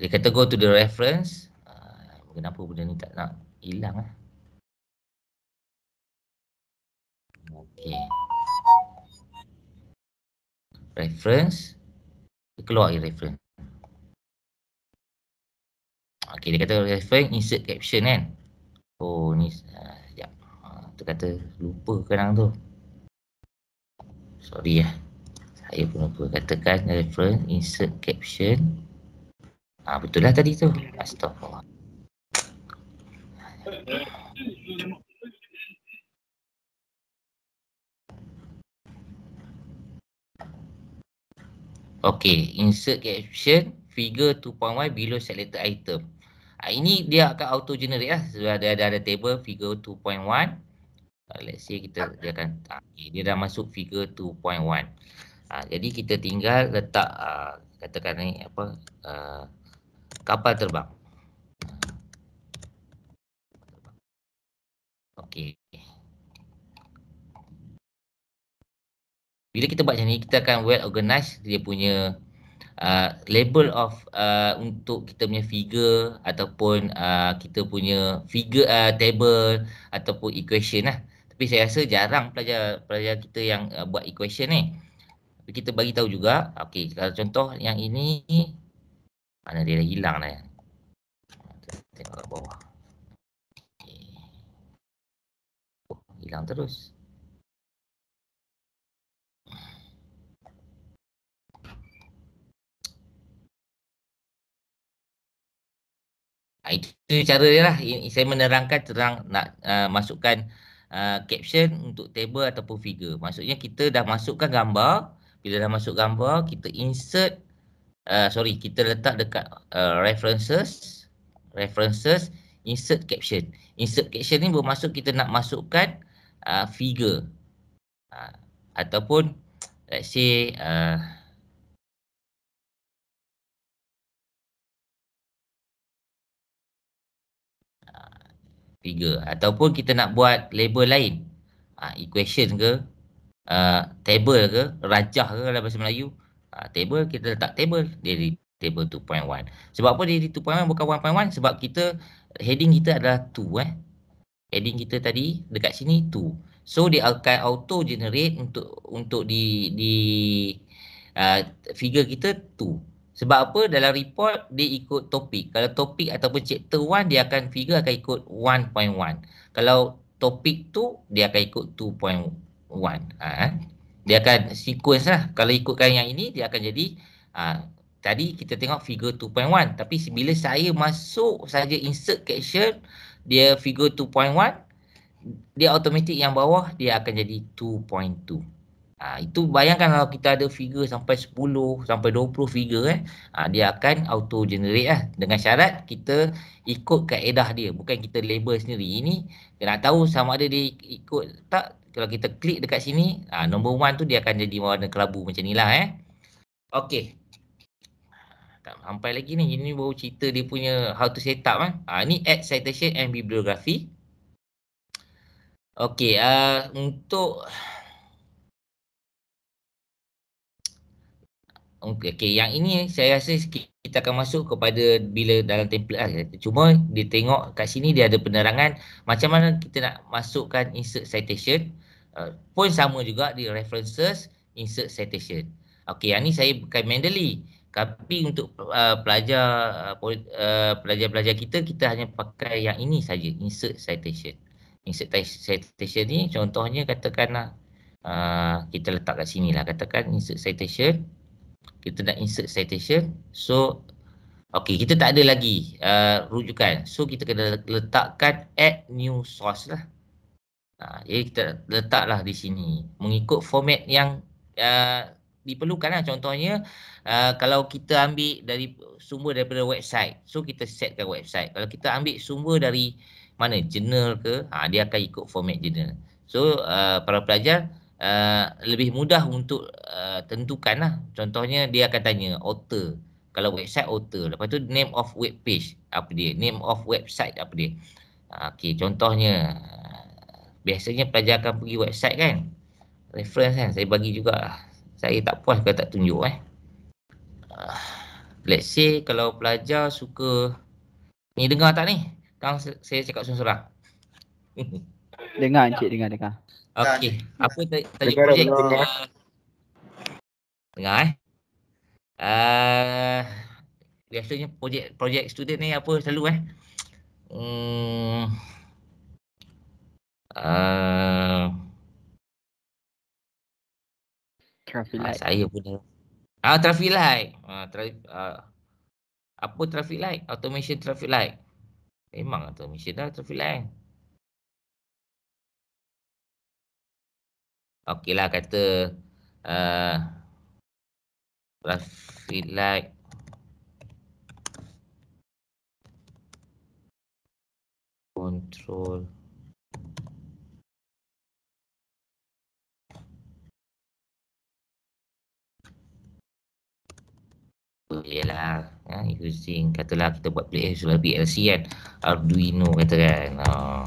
dia kata go to the reference uh, kenapa benda ni tak nak hilang lah. okay reference dia keluar reference okey dia kata reference insert caption kan oh ni uh, sekejap ah, tu kata lupa kadang tu sorry ya saya pun lupa katakan reference insert caption ah betul lah tadi tu Astaghfirullah. Okay, insert caption figure 2.1 below selected item. Ah, ini dia akan auto generate lah. Sudah ada, ada, ada table figure 2.1. Ah, let's say kita dia akan, ah, okay, dia dah masuk figure 2.1. Ha, jadi kita tinggal letak uh, katakan ni apa uh, kapal terbang. Okay. bila kita buat macam ni kita akan well organize dia punya uh, label of uh, untuk kita punya figure ataupun uh, kita punya figure uh, table ataupun equation lah tapi saya rasa jarang pelajar pelajar kita yang uh, buat equation ni tapi kita bagi tahu juga okey kalau contoh yang ini mana dia dah hilang dah tengok kat bawah okay. oh, hilang terus Ah, itu cara dia lah. Saya menerangkan terang nak uh, masukkan uh, caption untuk table ataupun figure. Maksudnya kita dah masukkan gambar. Bila dah masuk gambar, kita insert. Uh, sorry, kita letak dekat uh, references. References, insert caption. Insert caption ni bermaksud kita nak masukkan uh, figure. Uh, ataupun let's say... Uh, tiga ataupun kita nak buat label lain ha, equation ke uh, table ke rajah ke dalam bahasa Melayu ha, table kita letak table jadi table 2.1 sebab apa jadi 2.1 bukan 1.1 sebab kita heading kita adalah 2 eh heading kita tadi dekat sini 2 so dia akan auto generate untuk untuk di di uh, figure kita 2 sebab apa? Dalam report dia ikut topik. Kalau topik ataupun chapter 1 dia akan figure akan ikut 1.1. Kalau topik tu dia akan ikut 2.1. Ha. Eh? Dia akan sequence lah. Kalau ikutkan yang ini dia akan jadi ha, tadi kita tengok figure 2.1. Tapi bila saya masuk saja insert caption dia figure 2.1 dia automatik yang bawah dia akan jadi 2.2. Ha, itu bayangkan kalau kita ada figure sampai 10 sampai 20 figure eh ha, dia akan auto generate lah eh. dengan syarat kita ikut kaedah dia bukan kita label sendiri ini kena tahu sama ada dia ikut tak kalau kita klik dekat sini ha, nombor 1 tu dia akan jadi warna kelabu macam ni lah eh okey tak sampai lagi ni ini baru cerita dia punya how to set up kan ha, ni add citation and bibliography Okay, uh, untuk Okey, yang ini saya rasa kita akan masuk kepada bila dalam template lah. Cuma dia tengok kat sini dia ada penerangan macam mana kita nak masukkan insert citation. Uh, pun sama juga di references insert citation. Okey, yang ni saya bukan Mendeley. Tapi untuk uh, pelajar uh, uh pelajar-pelajar kita kita hanya pakai yang ini saja insert citation. Insert citation ni contohnya katakanlah uh, kita letak kat sini lah. katakan insert citation kita nak insert citation so okey kita tak ada lagi uh, rujukan so kita kena letakkan add new source lah uh, jadi kita letaklah di sini mengikut format yang uh, diperlukan lah contohnya uh, kalau kita ambil dari sumber daripada website so kita setkan website kalau kita ambil sumber dari mana jurnal ke ha, dia akan ikut format jurnal so uh, para pelajar uh, lebih mudah untuk uh, tentukan lah. Contohnya dia akan tanya author. Kalau website author. Lepas tu name of web page apa dia. Name of website apa dia. Ah, okay contohnya. biasanya pelajar akan pergi website kan. Reference kan. Saya bagi juga. Lah. Saya tak puas kalau tak tunjuk eh. Uh, let's say kalau pelajar suka. Ni dengar tak ni? Kang saya cakap sorang-sorang. Dengar encik, dengar, dengar. Okey. Apa tajuk tajuk projek? Tengah eh. Uh, biasanya projek projek student ni apa selalu eh? Hmm. Uh, ah. ah, traffic light. Uh, saya pun. Ah traffic light. Ah uh, traffic uh, apa traffic light? Automation traffic light. Memang automation dah traffic light. lah kata uh, Rafilat Control Boleh lah ya, Using katalah kita buat play Sebab PLC kan Arduino katakan. kan oh, ah,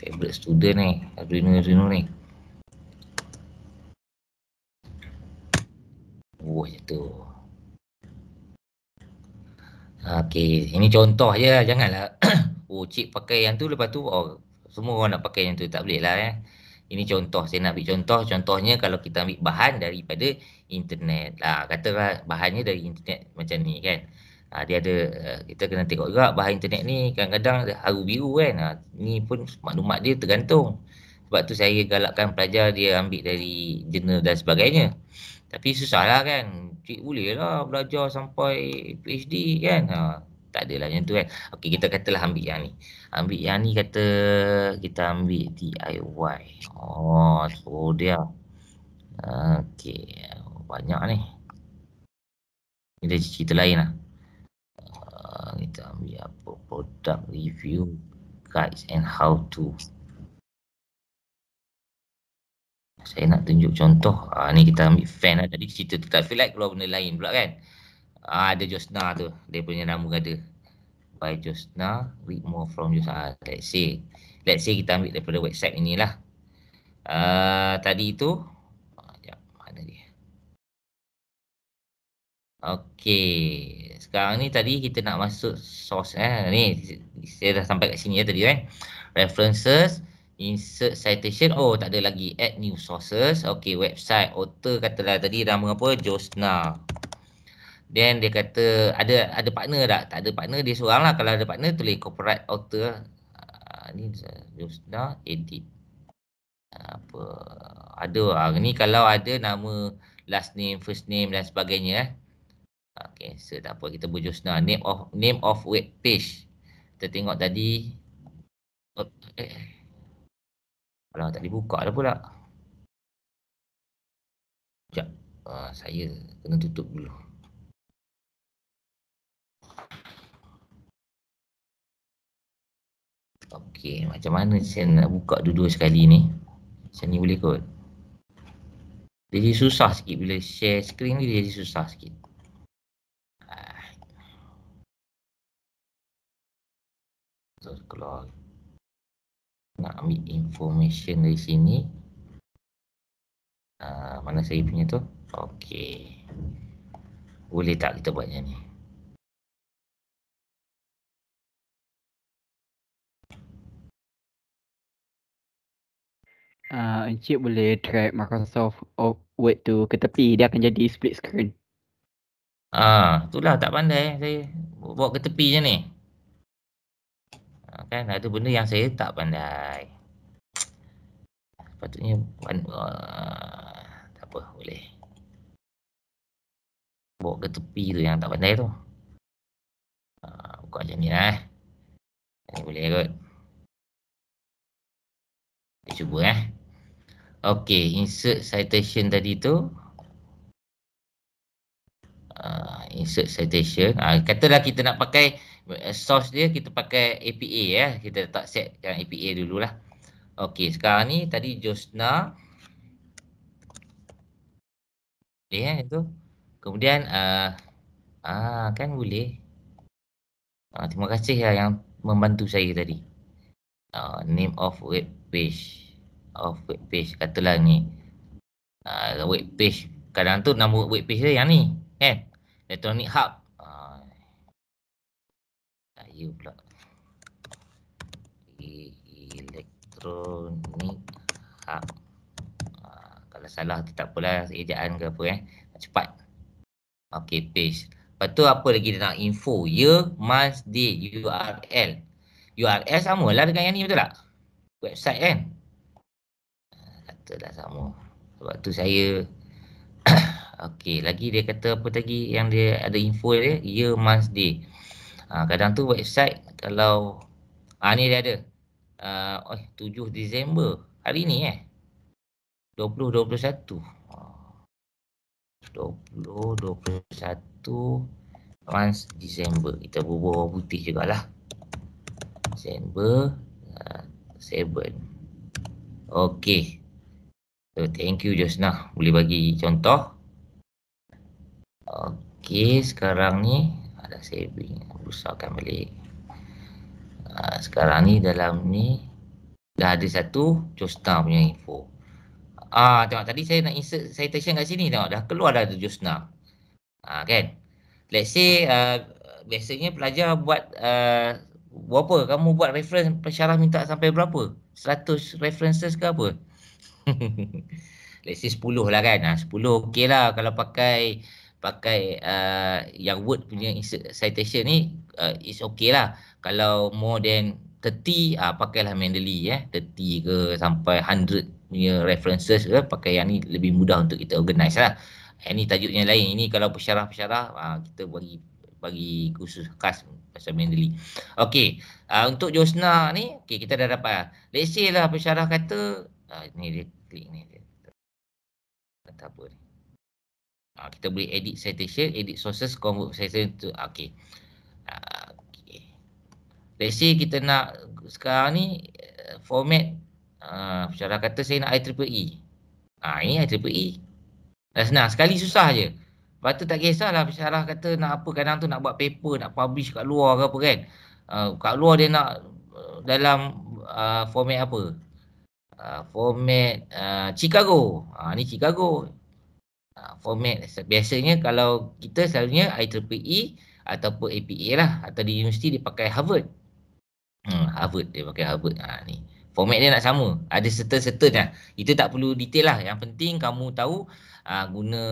Favorite student ni Arduino Arduino ni buahnya itu. Okey, ini contoh je. Janganlah oh (coughs) cik pakai yang tu lepas tu oh, semua orang nak pakai yang tu tak boleh lah eh. Ini contoh saya nak ambil contoh. Contohnya kalau kita ambil bahan daripada internet. Ah ha, katalah bahannya dari internet macam ni kan. Ha, dia ada eh, kita kena tengok juga bahan internet ni kadang-kadang haru biru kan. Ha, ni pun maklumat dia tergantung. Sebab tu saya galakkan pelajar dia ambil dari jurnal dan sebagainya. Tapi susah lah kan. Cik boleh lah belajar sampai PhD kan. Ha, tak adalah macam tu kan. Okey kita katalah ambil yang ni. Ambil yang ni kata kita ambil DIY. Oh so dia. Okey banyak ni. Kita cerita lain lah. Ah, kita ambil apa product review guides and how to saya nak tunjuk contoh uh, ni kita ambil fan lah tadi cerita tu tak feel like keluar benda lain pula kan uh, ada Josna tu dia punya nama kata by Josna read more from Josna uh, let's say let's say kita ambil daripada website inilah uh, tadi tu Okey. Sekarang ni tadi kita nak masuk source eh. Ni saya dah sampai kat sini ya tadi kan. Eh? References insert citation oh tak ada lagi add new sources okay website author katalah tadi nama apa Josna then dia kata ada ada partner tak tak ada partner dia lah kalau ada partner tulis copyright author ah, ni Josna edit apa ada ah ni kalau ada nama last name first name dan sebagainya eh okey so tak apa kita buat Josna name of name of web page kita tengok tadi oh, eh kalau tak dibuka buka lah pula. Sekejap. Uh, saya kena tutup dulu. Okey, macam mana saya nak buka dua-dua sekali ni? Macam ni boleh kot. jadi susah sikit bila share screen ni, jadi susah sikit. Ah. So, keluar nak ambil information dari sini uh, mana saya punya tu ok boleh tak kita buat macam ni Uh, Encik boleh try Microsoft Word tu ke tepi, dia akan jadi split screen. Ah, uh, itulah tak pandai saya. Bawa ke tepi je ni. Ah, kan ada benda yang saya tak pandai patutnya uh, ah, tak apa boleh bawa ke tepi tu yang tak pandai tu uh, buka macam ni lah eh. boleh kot kita cuba eh ok insert citation tadi tu uh, insert citation uh, katalah kita nak pakai Eh, source dia kita pakai APA ya. Eh. Kita tak set yang APA dululah. Okey, sekarang ni tadi Josna. Boleh kan itu? Kemudian uh, ah kan boleh. Ah, terima kasih ya yang membantu saya tadi. Uh, name of web page. Of web page katalah ni. Uh, web page kadang tu nama web page dia yang ni kan. Electronic Hub lagi pula elektronik hak ha, kalau salah tu tak apalah ejaan ke apa eh cepat okey page lepas tu apa lagi dia nak info year month date url url samalah dengan yang ni betul tak website kan kata dah lah sama sebab tu saya (coughs) okey lagi dia kata apa tadi yang dia ada info dia year month date Ha, kadang tu website kalau ha, ni dia ada. Uh, oh, 7 Disember hari ni eh. 2021. 2021 Mans Disember. Kita bubuh orang putih jugalah. Disember uh, 7. okay, So, thank you Josna. Boleh bagi contoh. okay sekarang ni dah saving rusakkan balik ha, sekarang ni dalam ni dah ada satu Josna punya info ah ha, tengok tadi saya nak insert citation kat sini tengok dah keluar dah tu Josna ha, kan let's say uh, biasanya pelajar buat uh, berapa kamu buat reference pensyarah minta sampai berapa 100 references ke apa (laughs) let's say 10 lah kan ha, 10 okey lah kalau pakai pakai uh, yang word punya citation ni uh, is okay lah kalau more than 30 uh, ah, pakailah Mendeley ya eh. 30 ke sampai 100 punya references ke pakai yang ni lebih mudah untuk kita organize lah ini tajuk yang lain ini kalau pesyarah-pesyarah uh, ah, kita bagi bagi khusus khas pasal Mendeley. Okey, uh, ah, untuk Josna ni, okey kita dah dapat. Lah. Let's say lah pesyarah kata, uh, ni dia klik ni. Dia. Kata apa ni? Ha, kita boleh edit citation, edit sources, convert citation to ah, okay. Ha, okay. Let's say kita nak sekarang ni eh, format uh, cara kata saya nak IEEE. E. Ha, ini IEEE. E. Dah senang. Sekali susah je. Lepas tu tak kisahlah pesarah kata nak apa kadang tu nak buat paper, nak publish kat luar ke apa kan. Uh, kat luar dia nak eh, dalam uh, format apa. Uh, format uh, Chicago. Uh, ni Chicago. Ah, format. Biasanya kalau kita selalunya IEEE e ataupun APA lah atau di universiti dia pakai Harvard. Hmm, Harvard dia pakai Harvard. Ha, ni. Format dia nak sama. Ada certain-certain lah. Itu tak perlu detail lah. Yang penting kamu tahu uh, guna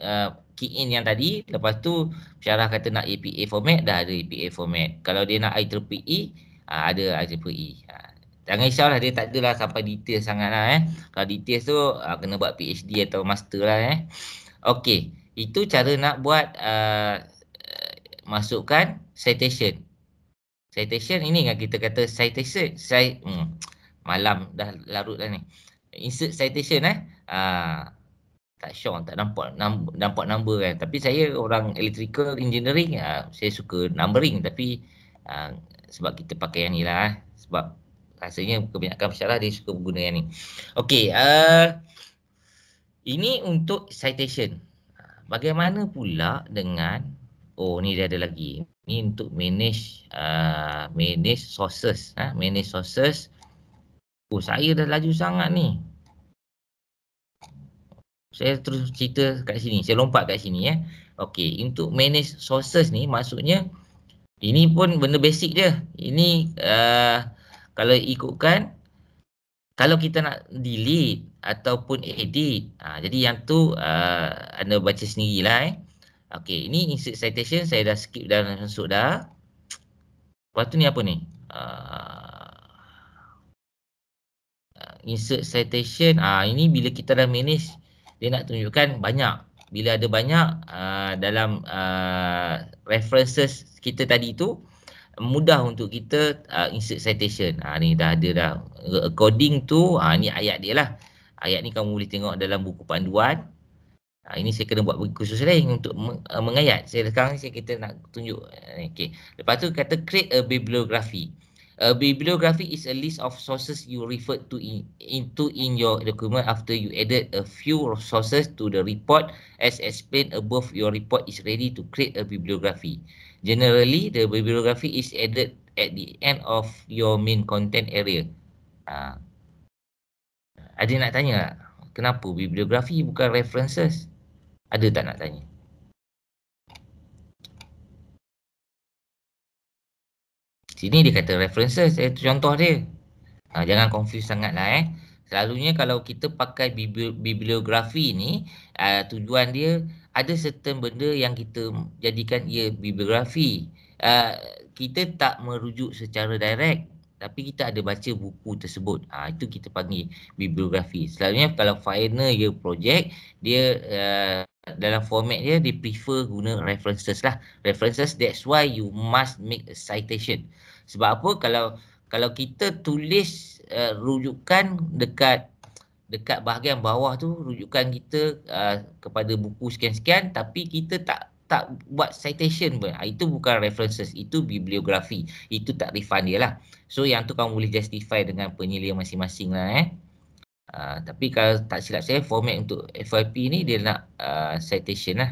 uh, key in yang tadi. Lepas tu syarah kata nak APA format dah ada APA format. Kalau dia nak IEEE uh, e, ada IEEE. Jangan risau lah dia tak adalah sampai detail sangat lah eh. Kalau detail tu uh, kena buat PhD atau master lah eh. Okey, itu cara nak buat uh, masukkan citation. Citation ini kan kita kata citation. Si, hmm, malam dah larut lah ni. Insert citation eh. Uh, tak syok, tak nampak, nampak, nampak number kan. Tapi saya orang electrical engineering, uh, saya suka numbering tapi uh, sebab kita pakai yang ni lah. Eh. Sebab rasanya ah, kebanyakan pesyarah dia suka guna yang ni. Okey, uh, ini untuk citation. Bagaimana pula dengan oh ni dia ada lagi. Ini untuk manage uh, manage sources, ha? manage sources. Oh saya dah laju sangat ni. Saya terus cerita kat sini. Saya lompat kat sini ya. Eh. Okey, untuk manage sources ni maksudnya ini pun benda basic je. Ini uh, kalau ikutkan kalau kita nak delete ataupun edit ha, jadi yang tu uh, anda baca sendirilah eh okey ini insert citation saya dah skip dan masuk dah lepas tu ni apa ni uh, insert citation ah uh, ini bila kita dah manage dia nak tunjukkan banyak bila ada banyak uh, dalam uh, references kita tadi tu mudah untuk kita uh, insert citation. Ha, ni dah ada dah. According tu, ha, ah, ni ayat dia lah. Ayat ni kamu boleh tengok dalam buku panduan. Ha, ini saya kena buat khusus lain untuk uh, mengayat. Saya sekarang ni saya kita nak tunjuk. Okay. Lepas tu kata create a bibliography. A bibliography is a list of sources you referred to in, into in your document after you added a few sources to the report as explained above your report is ready to create a bibliography generally the bibliography is added at the end of your main content area. Uh, ada nak tanya tak? Kenapa bibliografi bukan references? Ada tak nak tanya? Sini dia kata references, itu eh, contoh dia. Ha, jangan confuse sangatlah eh. Selalunya kalau kita pakai bibliografi ni, uh, tujuan dia ada certain benda yang kita jadikan ia bibliografi. Uh, ah, kita tak merujuk secara direct tapi kita ada baca buku tersebut. Ha, itu kita panggil bibliografi. Selalunya kalau final year project, dia uh, dalam format dia, dia prefer guna references lah. References, that's why you must make a citation. Sebab apa? Kalau kalau kita tulis uh, rujukan dekat dekat bahagian bawah tu rujukan kita uh, kepada buku sekian-sekian tapi kita tak tak buat citation pun. Ah, itu bukan references, itu bibliografi. Itu tak refund dia lah. So yang tu kamu boleh justify dengan penilaian masing-masing lah eh. Uh, tapi kalau tak silap saya format untuk FYP ni dia nak uh, citation lah.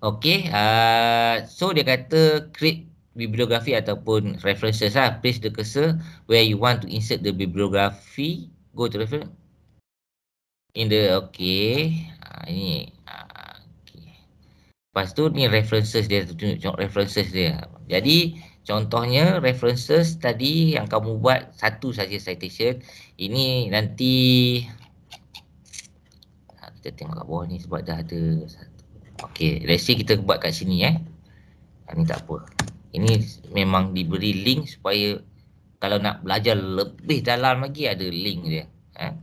Okay, uh, so dia kata create bibliografi ataupun references lah. Place the cursor where you want to insert the bibliografi go to the folder in the okay ha, ini ha, okay. lepas tu ni references dia tunjuk contoh references dia jadi contohnya references tadi yang kamu buat satu saja citation ini nanti ha, kita tengok kat bawah ni sebab dah ada Okay, okey let's see kita buat kat sini eh ini tak apa ini memang diberi link supaya kalau nak belajar lebih dalam lagi ada link dia eh.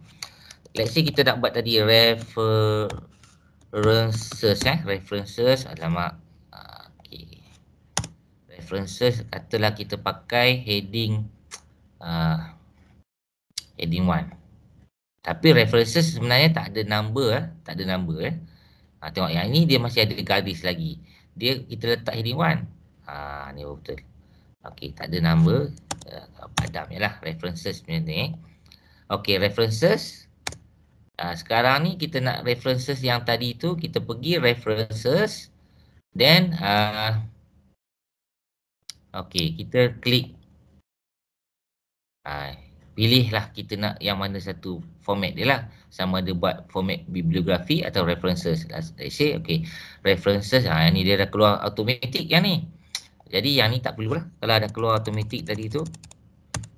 let's see kita nak buat tadi references eh. references ah, adalah okay. references katalah kita pakai heading uh, heading 1 tapi references sebenarnya tak ada number eh. tak ada number eh. ha, tengok yang ini dia masih ada garis lagi dia kita letak heading 1 ha, ni betul Okey, tak ada nombor. Uh, eh, padam je lah. References macam ni. Okey, references. Uh, sekarang ni kita nak references yang tadi tu. Kita pergi references. Then, uh, okey, kita klik. Uh, pilihlah kita nak yang mana satu format dia lah. Sama ada buat format bibliografi atau references. Let's say, okey. References, uh, ni dia dah keluar automatik yang ni. Jadi yang ni tak perlulah kalau ada keluar automatic tadi tu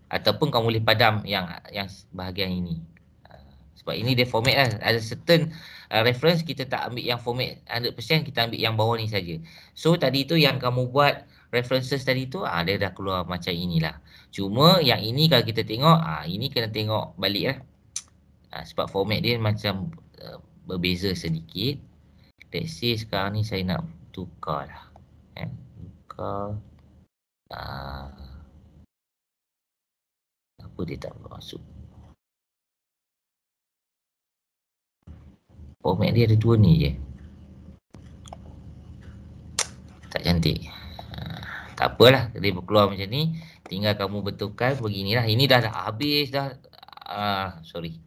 ataupun kamu boleh padam yang yang bahagian ini. Ah, sebab ini dia format lah. Ada certain uh, reference kita tak ambil yang format 100% kita ambil yang bawah ni saja. So tadi tu yang kamu buat references tadi tu ah dia dah keluar macam inilah. Cuma yang ini kalau kita tengok ah ini kena tengok balik lah. Ah, sebab format dia macam uh, berbeza sedikit. Let's say sekarang ni saya nak tukar lah. Eh kau uh, apa dia tak masuk format dia ada dua ni je tak cantik uh, tak apalah dia keluar macam ni tinggal kamu betulkan beginilah ini dah, dah habis dah uh, sorry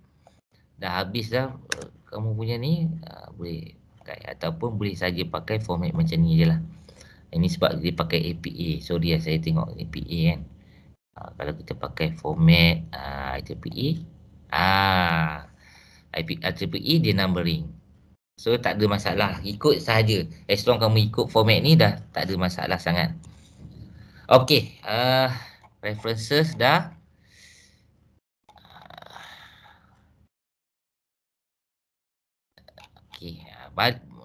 dah habis dah eh, kamu punya ni uh, boleh pakai ataupun boleh saja pakai format macam ni je lah ini sebab dia pakai APA. So dia saya tengok APA kan. Ha, kalau kita pakai format uh, IEEE. Ah, IEEE ah, dia numbering. So tak ada masalah. Ikut saja. As long kamu ikut format ni dah tak ada masalah sangat. Okay. Uh, ah, references dah. Okay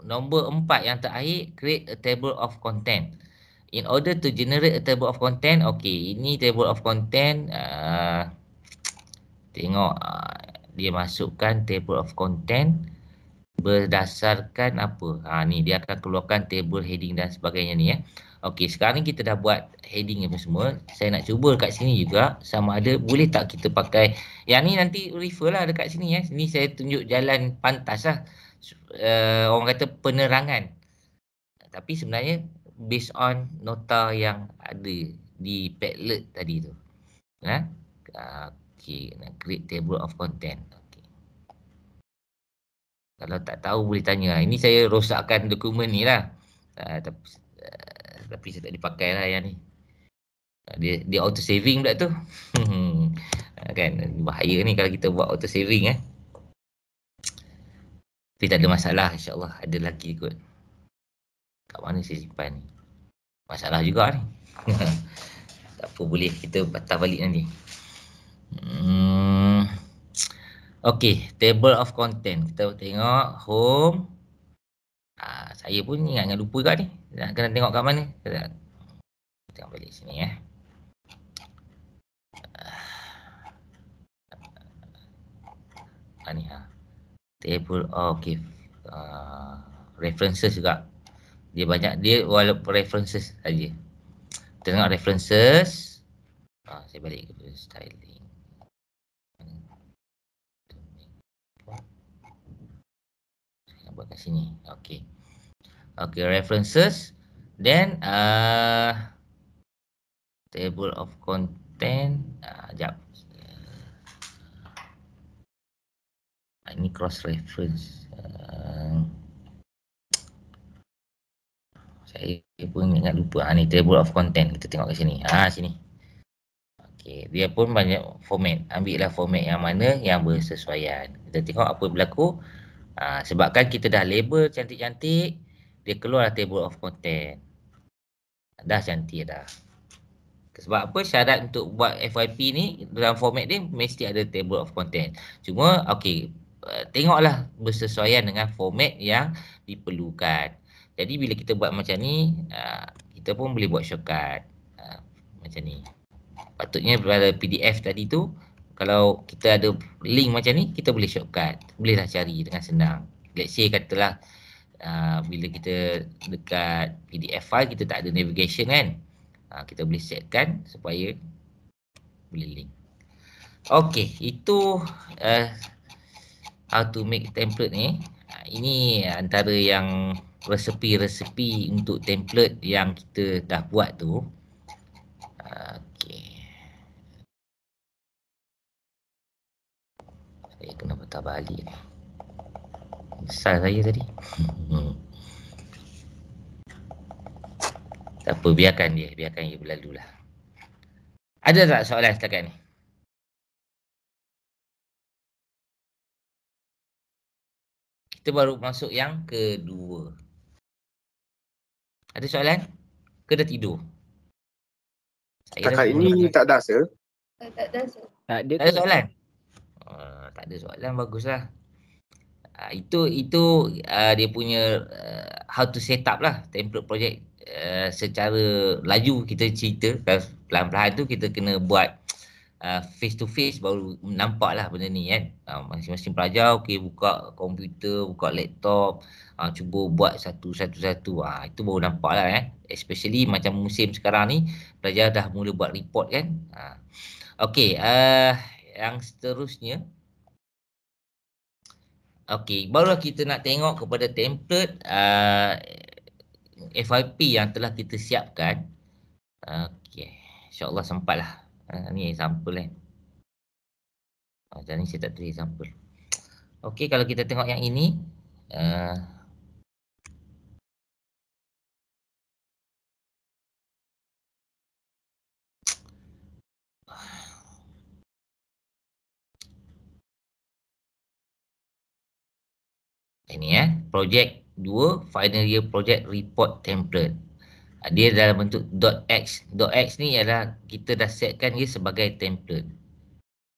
nombor empat yang terakhir create a table of content in order to generate a table of content okey ini table of content uh, tengok uh, dia masukkan table of content berdasarkan apa ha ni dia akan keluarkan table heading dan sebagainya ni ya eh. okey sekarang kita dah buat heading apa semua saya nak cuba dekat sini juga sama ada boleh tak kita pakai yang ni nanti refer lah dekat sini ya eh. ni saya tunjuk jalan pantas lah uh, orang kata penerangan tapi sebenarnya based on nota yang ada di padlet tadi tu ha okay. okey nak create table of content okey kalau tak tahu boleh tanya lah. ini saya rosakkan dokumen ni lah uh, ha, tapi uh, eh, tapi saya tak dipakai lah yang ni ha, dia, dia auto saving pula tu (laughs) ha, kan bahaya ni kalau kita buat auto saving eh tapi tak ada hmm. masalah insyaAllah ada lagi kot Kat mana saya simpan ni Masalah juga ni (laughs) Tak apa boleh kita patah balik nanti hmm. Okay table of content Kita tengok home ha, Saya pun ni ingat lupa kat ni Nak kena tengok kat mana Kita tengok balik sini ya. Ha, ni ha table oh, okay uh, references juga dia banyak dia walaupun references saja tengok references ah, saya balik ke styling saya buat kat sini okey okey references then uh, table of content ah, jap ini cross reference uh, saya pun ingat lupa ha, ni table of content kita tengok kat sini ha sini okey dia pun banyak format Ambil lah format yang mana yang bersesuaian kita tengok apa berlaku ha, sebabkan kita dah label cantik-cantik dia keluarlah table of content dah cantik dah sebab apa syarat untuk buat FYP ni dalam format dia mesti ada table of content. Cuma okey Eh, tengoklah bersesuaian dengan format yang diperlukan. Jadi bila kita buat macam ni, eh, kita pun boleh buat shortcut eh, macam ni. Patutnya pada PDF tadi tu, kalau kita ada link macam ni, kita boleh shortcut. Bolehlah cari dengan senang. Let's say katalah bila kita dekat PDF file, kita tak ada navigation kan. Kita boleh setkan supaya boleh link. Okey, itu uh, how to make template ni. Ha, ini antara yang resepi-resepi untuk template yang kita dah buat tu. Ha, okay. Saya kena patah balik. Besar saya tadi. (laughs) tak apa, biarkan dia. Biarkan dia berlalu lah. Ada tak soalan setakat ni? Kita baru masuk yang kedua. Ada soalan? Ke dah tidur? Kakak ini tak ada sir. Eh, tak ada. Tak ada soalan. Uh, tak ada soalan baguslah. Uh, itu itu uh, dia punya uh, how to set up lah template project uh, secara laju kita cerita pelan-pelan tu kita kena buat uh, face to face baru nampak lah benda ni kan. Uh, masing-masing pelajar okey buka komputer, buka laptop, uh, cuba buat satu-satu-satu. Uh, ah, itu baru nampak lah eh. Especially macam musim sekarang ni pelajar dah mula buat report kan. Uh, okey, uh, yang seterusnya Okey, barulah kita nak tengok kepada template uh, FIP yang telah kita siapkan. Okey, insyaAllah sempatlah. Ha, ni example eh. Ha, macam ni saya tak tulis example. Okey kalau kita tengok yang ini. Uh, ini eh. Project 2 final year project report template dia dalam bentuk .x. .x ni ialah kita dah setkan dia sebagai template.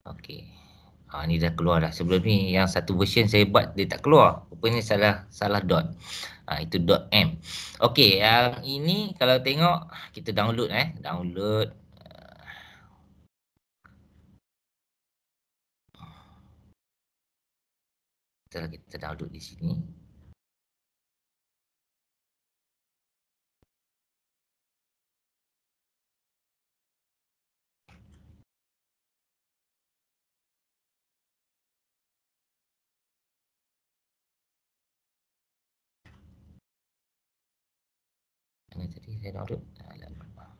Okey. Ha, ah, ni dah keluar dah. Sebelum ni yang satu version saya buat dia tak keluar. Rupanya salah salah dot. Ha, itu dot .m. Okey, yang ini kalau tengok kita download eh. Download. Kita ah. kita download di sini. Mana tadi? Saya nak urut. Alamak.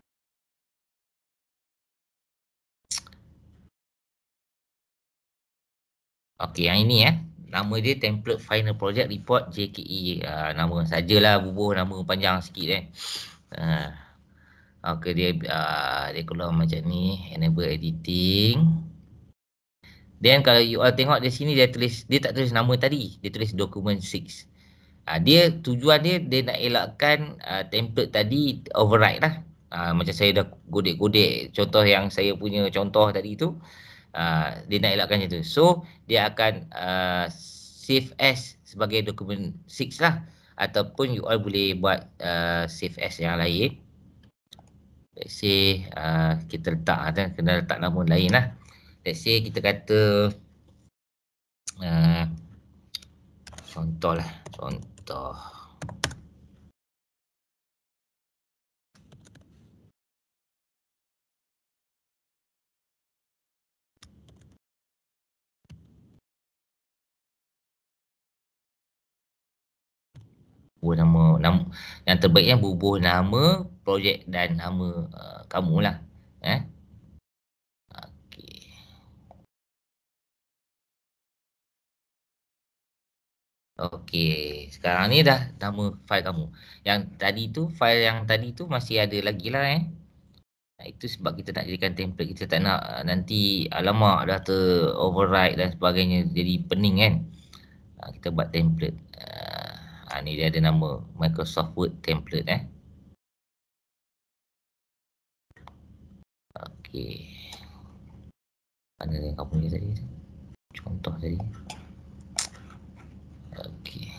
Okey, yang ini eh. Nama dia Template Final Project Report JKE. Uh, ah, nama sajalah bubuh nama panjang sikit eh. Uh, ah. Okey, dia uh, dia keluar macam ni. Enable editing. Then kalau you all tengok di sini dia tulis dia tak tulis nama tadi. Dia tulis document 6 uh, dia tujuan dia dia nak elakkan uh, template tadi override lah uh, macam saya dah godek-godek contoh yang saya punya contoh tadi tu uh, dia nak elakkan macam tu so dia akan uh, save as sebagai dokumen 6 lah ataupun you all boleh buat uh, save as yang lain let's say uh, kita letak kan kena letak nama lain lah let's say kita kata uh, contoh lah contoh した buat nama nama yang terbaiknya bubuh nama projek dan nama uh, kamu lah eh Okey, sekarang ni dah nama file kamu. Yang tadi tu, file yang tadi tu masih ada lagi lah eh. Itu sebab kita nak jadikan template. Kita tak nak ah, nanti ah, alamak dah ter override dan sebagainya jadi pening kan. Ah, kita buat template. Ha, ni dia ada nama Microsoft Word template eh. Okey. Mana yang kamu punya tadi? Contoh tadi. Okay.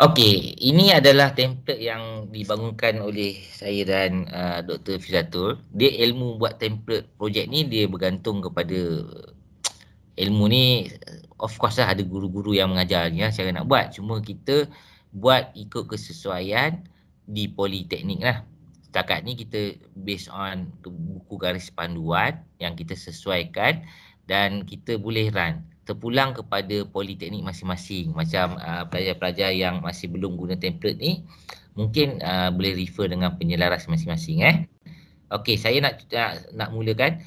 Okey, ini adalah template yang dibangunkan oleh saya dan uh, Dr. Fizatul. Dia ilmu buat template projek ni dia bergantung kepada (tsk) ilmu ni of course lah ada guru-guru yang mengajar ni lah cara nak buat. Cuma kita buat ikut kesesuaian di politeknik lah setakat ni kita based on buku garis panduan yang kita sesuaikan dan kita boleh run terpulang kepada politeknik masing-masing macam uh, pelajar-pelajar yang masih belum guna template ni mungkin uh, boleh refer dengan penyelaras masing-masing eh okey saya nak nak nak mulakan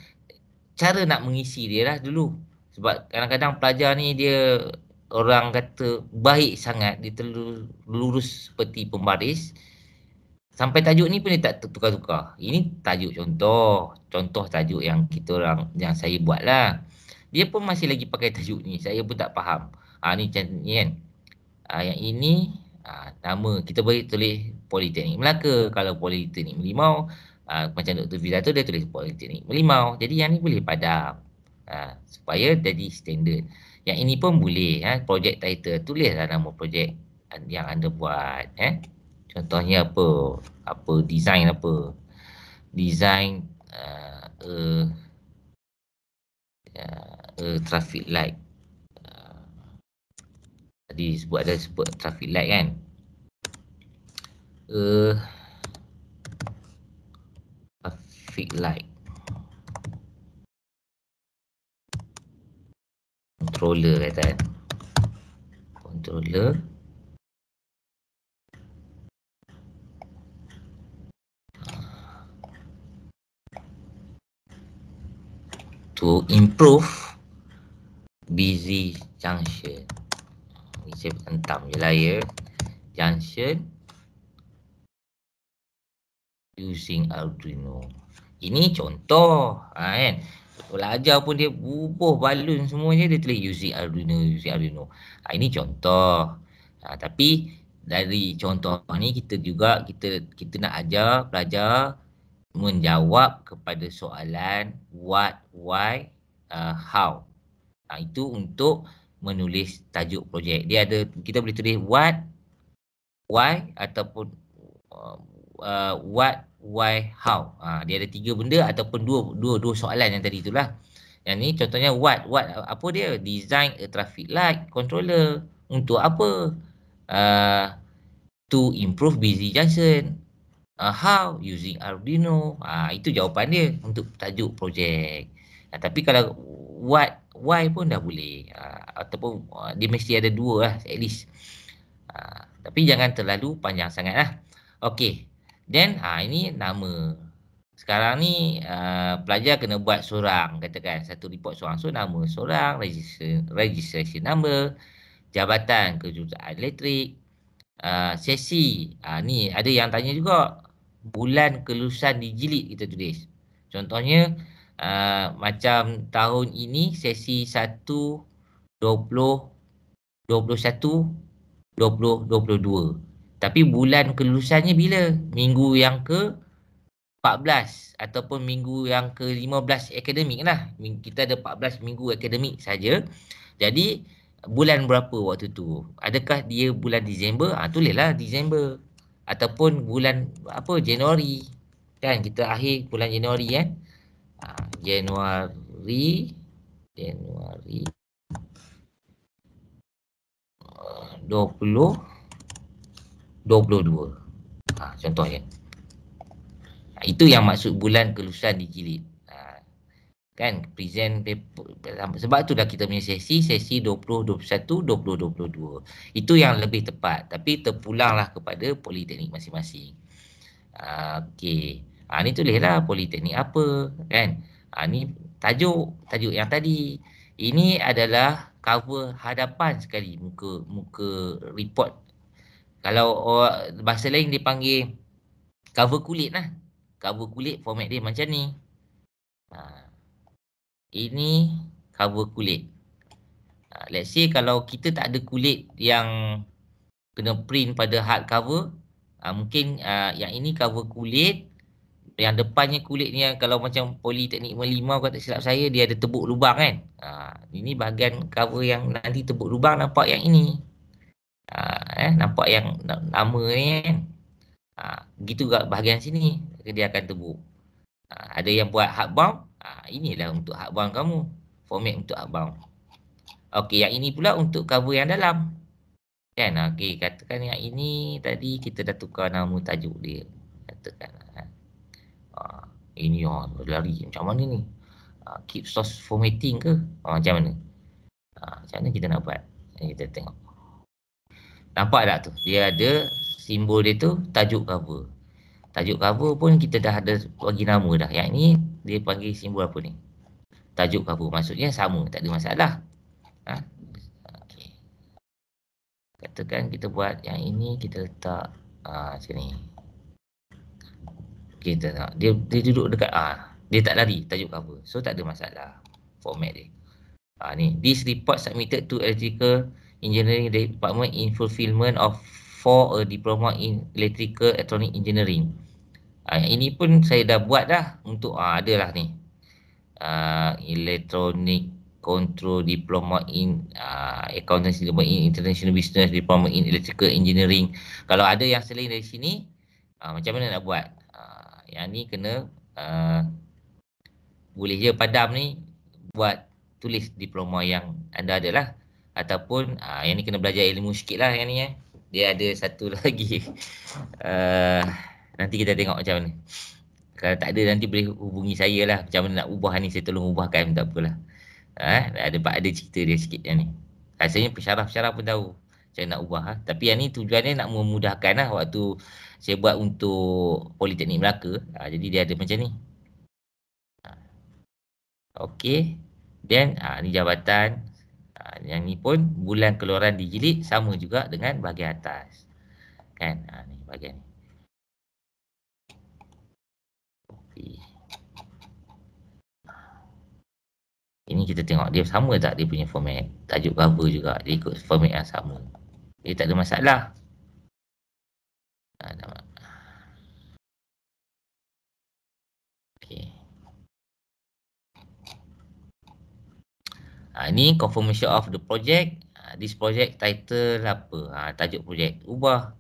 cara nak mengisi dia lah dulu sebab kadang-kadang pelajar ni dia orang kata baik sangat dia terlurus seperti pembaris sampai tajuk ni pun dia tak tukar-tukar. Ini tajuk contoh. Contoh tajuk yang kita orang, yang saya buat lah. Dia pun masih lagi pakai tajuk ni. Saya pun tak faham. Ha, ni macam ni kan. Ha, yang ini ha, nama kita boleh tulis Politeknik Melaka. Kalau Politeknik Melimau, ha, macam Dr. Vila tu dia tulis Politeknik Melimau. Jadi yang ni boleh padam. Ha, supaya jadi standard. Yang ini pun boleh. Ha, project title tulislah nama projek yang anda buat. Ha contohnya apa apa design apa design uh, uh, uh, traffic light uh, tadi sebut ada sebut traffic light kan uh, traffic light controller kata kan controller to improve busy junction. Ini saya pentam je lah ya. Junction using Arduino. Ini contoh ha, kan. Pelajar pun dia bubuh balun semuanya dia tulis using Arduino, using Arduino. Ha, ini contoh. Ha, tapi dari contoh ni kita juga kita kita nak ajar pelajar menjawab kepada soalan what, why, uh, how. Ha, itu untuk menulis tajuk projek. Dia ada kita boleh tulis what, why ataupun um, uh, what, why, how. Ha, dia ada tiga benda ataupun dua dua dua soalan yang tadi itulah. Yang ni contohnya what, what apa dia? Design a traffic light controller untuk apa? Uh, to improve busy junction uh, how using Arduino. uh, itu jawapan dia untuk tajuk projek. Uh, tapi kalau what why pun dah boleh. Uh, ataupun uh, dia mesti ada dua lah at least. Uh, tapi jangan terlalu panjang sangat lah. Okay. Then uh, ini nama. Sekarang ni uh, pelajar kena buat seorang katakan satu report seorang. So nama seorang, registration number, jabatan kejurutan elektrik, uh, sesi. Uh, ni ada yang tanya juga bulan kelulusan dijilid kita tulis. Contohnya uh, macam tahun ini sesi 1 20 21 Tapi bulan kelulusannya bila? Minggu yang ke 14 ataupun minggu yang ke 15 akademik lah. Kita ada 14 minggu akademik saja. Jadi bulan berapa waktu tu? Adakah dia bulan Disember? Ah ha, tulislah Disember ataupun bulan apa Januari kan kita akhir bulan Januari kan Januari Januari 20 eh, 22 ha, contohnya ha, itu yang maksud bulan kelulusan dijilid kan present paper sebab tu dah kita punya sesi sesi 2021 2022 itu yang lebih tepat tapi terpulanglah kepada politeknik masing-masing ah okey ah ni tulislah politeknik apa kan ah ni tajuk tajuk yang tadi ini adalah cover hadapan sekali muka muka report kalau orang, bahasa lain dipanggil cover kulit lah cover kulit format dia macam ni ah ini cover kulit. Ha, let's say kalau kita tak ada kulit yang kena print pada hard cover, ha, mungkin ha, yang ini cover kulit, yang depannya kulit ni kalau macam politeknik melimau kalau tak silap saya, dia ada tebuk lubang kan. Ini bahagian cover yang nanti tebuk lubang nampak yang ini. Eh Nampak yang nama ni kan. Begitu juga bahagian sini, dia akan tebuk. Ada yang buat hard bump, Ha, inilah untuk hardbound kamu. Format untuk hardbound. Okey, yang ini pula untuk cover yang dalam. Kan? Okey, katakan yang ini tadi kita dah tukar nama tajuk dia. Katakan. Ha. Ha, ini orang ha, lari. Macam mana ni? Ha, keep source formatting ke? Ha, macam mana? Ha, macam mana kita nak buat? Kita tengok. Nampak tak tu? Dia ada simbol dia tu tajuk cover. Tajuk cover pun kita dah ada bagi nama dah. Yang ni dia panggil simbol apa ni? Tajuk apa? Maksudnya sama, tak ada masalah. Ha? Okay. Katakan kita buat yang ini, kita letak aa, ah, macam ni. Okay, kita tengok. Dia, dia duduk dekat, aa, ah, dia tak lari tajuk apa. So, tak ada masalah format dia. Ha, ni. This report submitted to electrical engineering department in fulfillment of for a diploma in electrical electronic engineering. Ha, ini pun saya dah buat dah untuk ha, ah, ada lah ni. Ha, electronic Control Diploma in uh, Accountancy Diploma in International Business Diploma in Electrical Engineering Kalau ada yang selain dari sini uh, Macam mana nak buat uh, Yang ni kena uh, Boleh je padam ni Buat tulis diploma yang anda ada lah Ataupun uh, yang ni kena belajar ilmu sikit lah yang ni eh. Dia ada satu (laughs) lagi uh, Nanti kita tengok macam mana Kalau tak ada nanti boleh hubungi saya lah Macam mana nak ubah ni saya tolong ubahkan tak apalah ha? Ada ada cerita dia sikit yang ni Rasanya pesyarah-pesyarah pun tahu Macam nak ubah ha? Tapi yang ni tujuannya nak memudahkan lah Waktu saya buat untuk Politeknik Melaka ha, Jadi dia ada macam ni ha. Okay. Then ha, ni jabatan ha, Yang ni pun bulan keluaran di jilid Sama juga dengan bahagian atas Kan ha, ni bahagian ni Ini kita tengok dia sama tak dia punya format Tajuk cover juga dia ikut format yang sama Dia tak ada masalah Ha, ah, Ini ah, confirmation of the project. Ha, this project title apa? Ha, tajuk project. Ubah.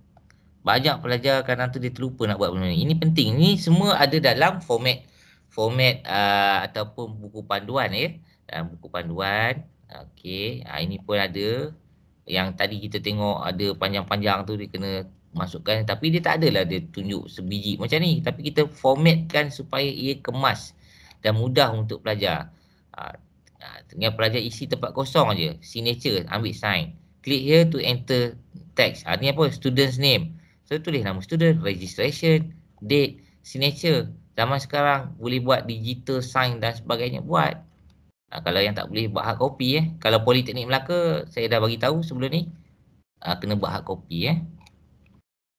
Banyak pelajar kadang tu dia terlupa nak buat benda ni. Ini penting. Ini semua ada dalam format format uh, ataupun buku panduan ya. Eh dalam buku panduan. Okey, ha, ini pun ada yang tadi kita tengok ada panjang-panjang tu dia kena masukkan tapi dia tak adalah dia tunjuk sebiji macam ni tapi kita formatkan supaya ia kemas dan mudah untuk pelajar. Ha, ha tinggal pelajar isi tempat kosong aja, signature, ambil sign. Click here to enter text. Ha, ni apa? Student's name. So tulis nama student, registration, date, signature. Zaman sekarang boleh buat digital sign dan sebagainya buat. Ha, kalau yang tak boleh buat hard copy eh. Kalau Politeknik Melaka saya dah bagi tahu sebelum ni ha, kena buat hard copy eh.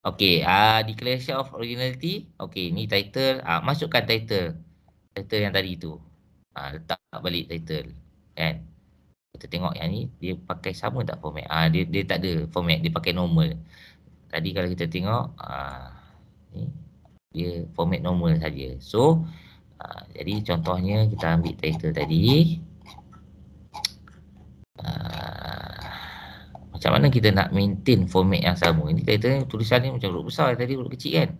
Okey, ah ha, declaration of originality. Okey, ni title. Ah masukkan title. Title yang tadi tu. Ha, letak balik title. Kan? Kita tengok yang ni dia pakai sama tak format? Ah dia dia tak ada format, dia pakai normal. Tadi kalau kita tengok ah ha, ni dia format normal saja. So, Ha, jadi contohnya kita ambil title tadi. Ha, macam mana kita nak maintain format yang sama? Ini title ni tulisan ni macam huruf besar tadi huruf kecil kan?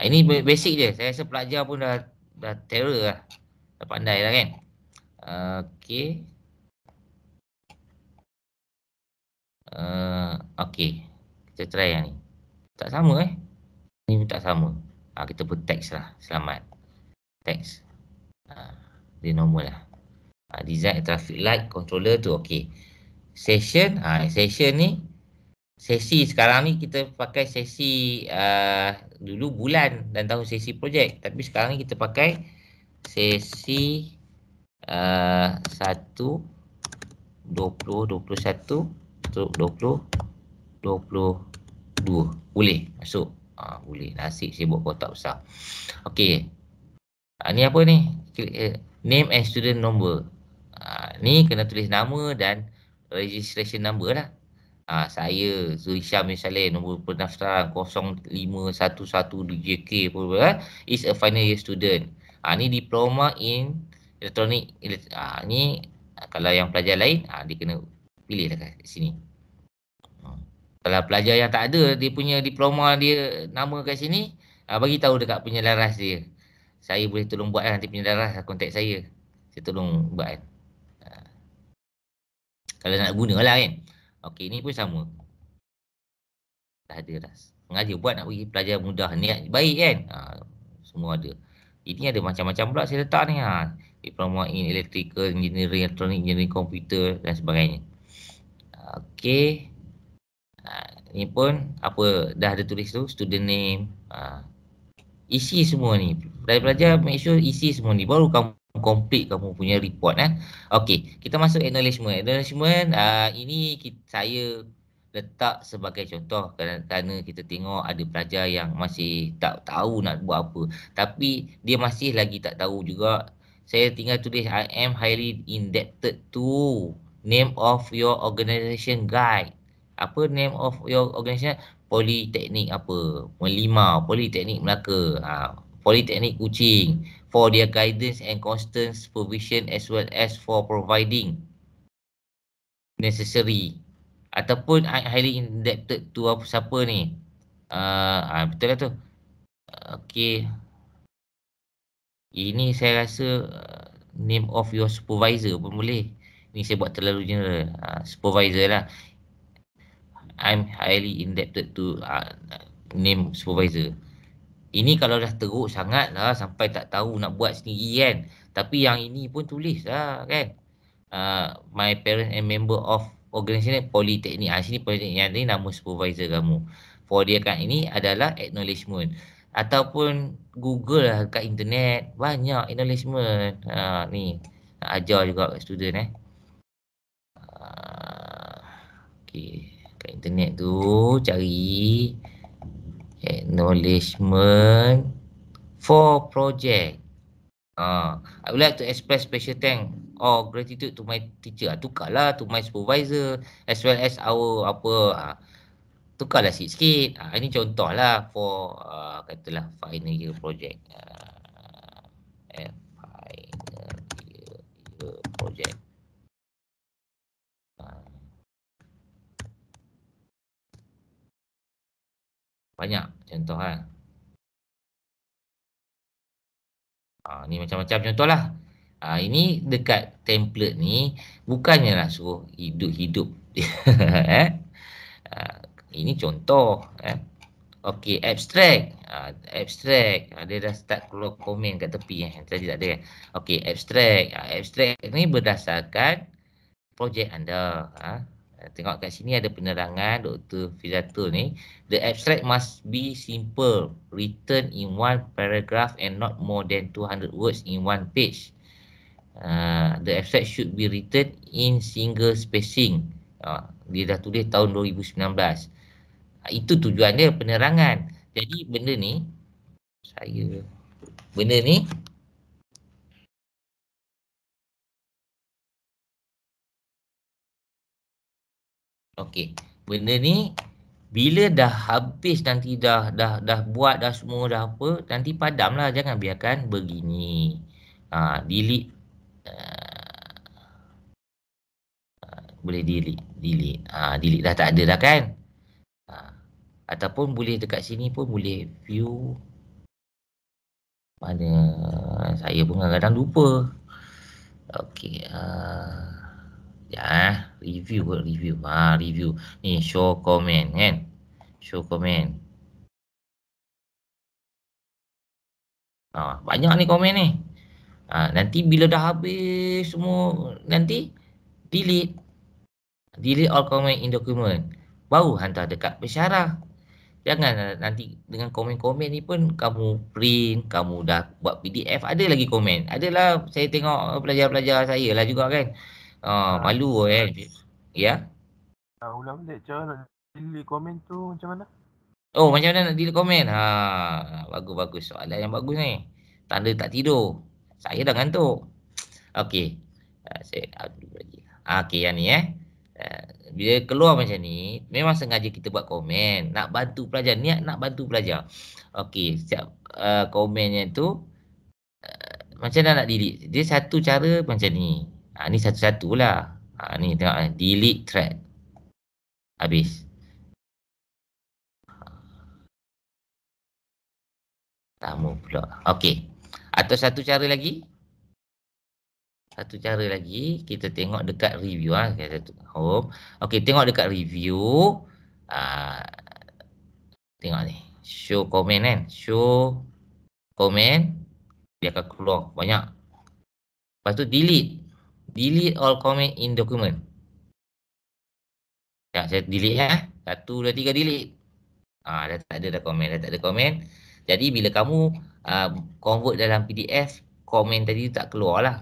Ha, ini basic je. Saya rasa pelajar pun dah dah terror lah. Dah pandai lah kan? Uh, eh, okay. Uh, okay. Kita try yang ni. Tak sama eh. Ini pun tak sama. Ha, kita pun teks lah. Selamat text. Ha, dia normal lah. Ha, design traffic light controller tu okey. Session, ha, session ni sesi sekarang ni kita pakai sesi uh, dulu bulan dan tahun sesi projek tapi sekarang ni kita pakai sesi uh, 1 20 21 20 22 boleh masuk ah ha, boleh nasib sibuk kotak besar okey Ha, ni apa ni? Klik, eh, name and student number. Ha, ni kena tulis nama dan registration number lah. Ha, saya Zulisha misalnya nombor pendaftaran 0511JK apa eh. is a final year student. Ha, ni diploma in elektronik. ha, ni kalau yang pelajar lain ha, dia kena pilih lah kat sini. Kalau pelajar yang tak ada dia punya diploma dia nama kat sini bagi tahu dekat penyelaras dia saya boleh tolong buat lah nanti punya darah kontak lah, saya saya tolong buat kan. Ha. kalau nak guna lah kan Okey, ni pun sama dah ada ras mengajar buat nak pergi pelajar mudah niat baik kan ha, semua ada ini ada macam-macam pula saya letak ni ha. diploma in electrical engineering electronic engineering computer dan sebagainya Okey. Ha, ini pun apa dah ada tulis tu student name ha. isi semua ni pelajar-pelajar make sure isi semua ni baru kamu complete kamu punya report eh. Okey, kita masuk acknowledgement. Acknowledgement uh, ini kita, saya letak sebagai contoh kerana kita tengok ada pelajar yang masih tak tahu nak buat apa tapi dia masih lagi tak tahu juga saya tinggal tulis I am highly indebted to name of your organisation guide apa name of your organisation? Politeknik apa? Melima, Politeknik Melaka. Ha, Polytechnic Kuching for their guidance and constant supervision as well as for providing necessary ataupun highly indebted to apa siapa ni uh, betul lah tu okay ini saya rasa uh, name of your supervisor pun boleh ni saya buat terlalu general uh, supervisor lah I'm highly indebted to uh, name supervisor ini kalau dah teruk sangat lah sampai tak tahu nak buat sendiri kan. Tapi yang ini pun tulis lah kan. Uh, my parents and member of organisasi politeknik. Ha, ah, sini politeknik yang ni nama supervisor kamu. For dia kan ini adalah acknowledgement. Ataupun Google lah kat internet banyak acknowledgement. Ha, ni nak ajar juga kat student eh. okay. Kat internet tu cari acknowledgement for project. Uh, I would like to express special thanks or gratitude to my teacher. Uh, tukarlah to my supervisor as well as our apa uh, tukarlah sikit-sikit. Uh, ini contohlah for uh, katalah final year project. Uh, final year project. Banyak contoh kan. Ha, ni macam-macam contoh lah. Ha, ini dekat template ni bukannya lah suruh hidup-hidup. (laughs) eh? ha, ini contoh. Eh? Okey, abstract. Ha, abstract. Ha, dia dah start keluar komen kat tepi. Eh? Tadi tak ada kan? Okey, abstract. Ha, abstract ni berdasarkan projek anda. Ha? Eh, tengok kat sini ada penerangan Dr. Fizatul ni. The abstract must be simple, written in one paragraph and not more than 200 words in one page. Uh, the abstract should be written in single spacing. Uh, dia dah tulis tahun 2019. Uh, ah, itu tujuannya penerangan. Jadi benda ni, saya, benda ni, Okey. Benda ni bila dah habis nanti dah dah dah buat dah semua dah apa, nanti padamlah jangan biarkan begini. Ha, delete uh, boleh delete, delete. Ah ha, delete dah tak ada dah kan? Ha, ataupun boleh dekat sini pun boleh view mana saya pun kadang-kadang lupa. Okey, uh, Ya, review kot review. Ha, review. Ni show comment, kan. Show comment. Ha, banyak ni komen ni. Ha, nanti bila dah habis semua nanti delete. Delete all comment in document. Baru hantar dekat pesyarah. Jangan nanti dengan komen-komen ni pun kamu print, kamu dah buat PDF, ada lagi komen. Adalah saya tengok pelajar-pelajar saya lah juga kan. Ah, ah, malu eh. Ya. Yeah. Ah, ulang balik cara nak delete komen tu macam mana? Oh, macam mana nak delete komen? Ha, bagus-bagus. Soalan yang bagus ni. Tanda tak tidur. Saya dah ngantuk. Okey. Ah, saya aduh lagi. Ah, okey yang ni eh. Ah, bila keluar macam ni, memang sengaja kita buat komen. Nak bantu pelajar. Niat nak bantu pelajar. Okey, setiap uh, ah, komennya tu uh, macam mana nak delete? Dia satu cara macam ni. Ha, ni satu-satu lah. Ha, ni tengok ni. Eh, delete thread. Habis. tamu pula. Okey. Atau satu cara lagi. Satu cara lagi. Kita tengok dekat review. Ha. Home. Okey. Tengok dekat review. Ha. Tengok ni. Show comment kan. Show comment. Dia akan keluar banyak. Lepas tu delete delete all comment in document. Sekejap saya delete ya. Satu, dua, tiga, delete. Ah, dah tak ada dah komen, dah tak ada komen. Jadi bila kamu uh, convert dalam PDF, komen tadi tak keluar lah.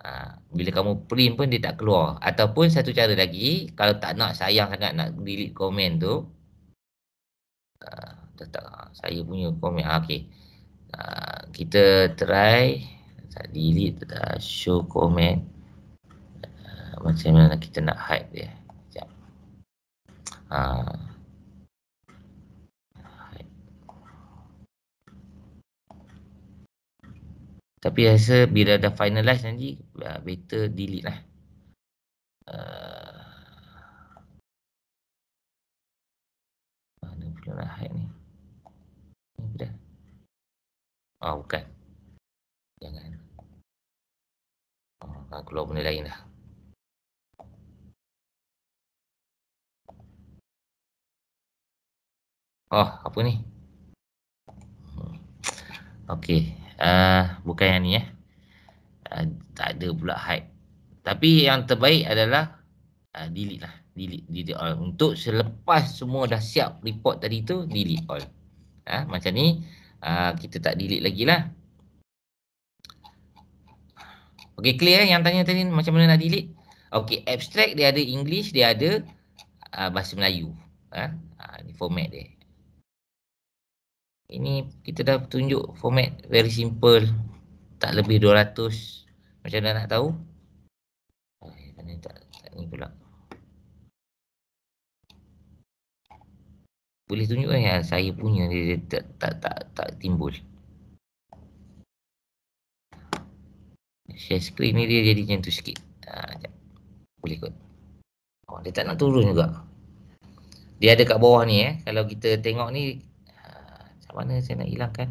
Uh, ah, bila kamu print pun dia tak keluar. Ataupun satu cara lagi, kalau tak nak sayang sangat nak delete komen tu. Uh, ah, tak, tak, saya punya komen. Ah, okay. Uh, kita try. Uh, tak delete tak show comment macam mana kita nak hide dia sekejap ha. tapi rasa bila dah finalize nanti uh, better delete lah uh, mana pula nak hide ni ni dah oh bukan ha, keluar benda lain dah. Oh, apa ni? Okey, uh, bukan yang ni eh. Uh, tak ada pula hide. Tapi yang terbaik adalah uh, delete lah. Delete, delete all. Untuk selepas semua dah siap report tadi tu, delete all. Ha, macam ni, uh, kita tak delete lagi lah. Okay clear eh yang tanya tadi macam mana nak delete? Okay abstract dia ada English, dia ada uh, bahasa Melayu. Ha? Ah. Ah, ha ini format dia. Ini kita dah tunjuk format very simple. Tak lebih 200. Macam mana nak tahu? Okay, tanya tak, tak ni pula. Boleh tunjuk kan yang saya punya dia, dia tak, tak, tak, tak timbul. share screen ni dia jadi macam tu sikit. Ha, Boleh kot. Oh, dia tak nak turun juga. Dia ada kat bawah ni eh. Kalau kita tengok ni, ha, macam mana saya nak hilangkan?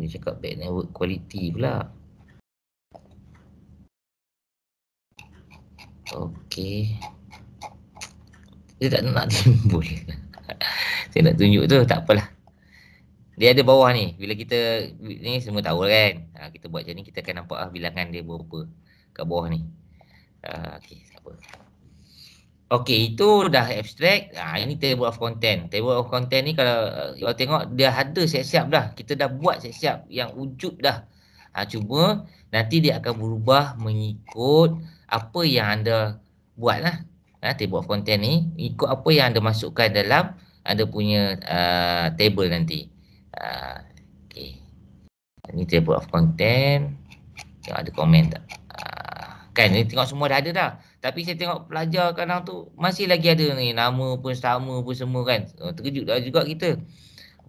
Dia ha, cakap bad network quality pula. Okay. Saya tak nak timbul. saya nak tunjuk tu tak apalah. Dia ada bawah ni. Bila kita ni semua tahu lah kan. Ha, kita buat macam ni kita akan nampak lah bilangan dia berapa kat bawah ni. Ha, okay, siapa? Okey, itu dah abstract. Ha, ini table of content. Table of content ni kalau kalau eh, tengok dia ada siap-siap dah. Kita dah buat siap-siap yang wujud dah. Ha, cuma nanti dia akan berubah mengikut apa yang anda buat lah. Ha, uh, table of content ni ikut apa yang anda masukkan dalam anda punya uh, table nanti. Uh, ha, okay. Ini table of content. Tengok ada komen tak? Uh, kan ni tengok semua dah ada dah. Tapi saya tengok pelajar kadang tu masih lagi ada ni nama pun sama pun semua kan. Uh, terkejut dah juga kita.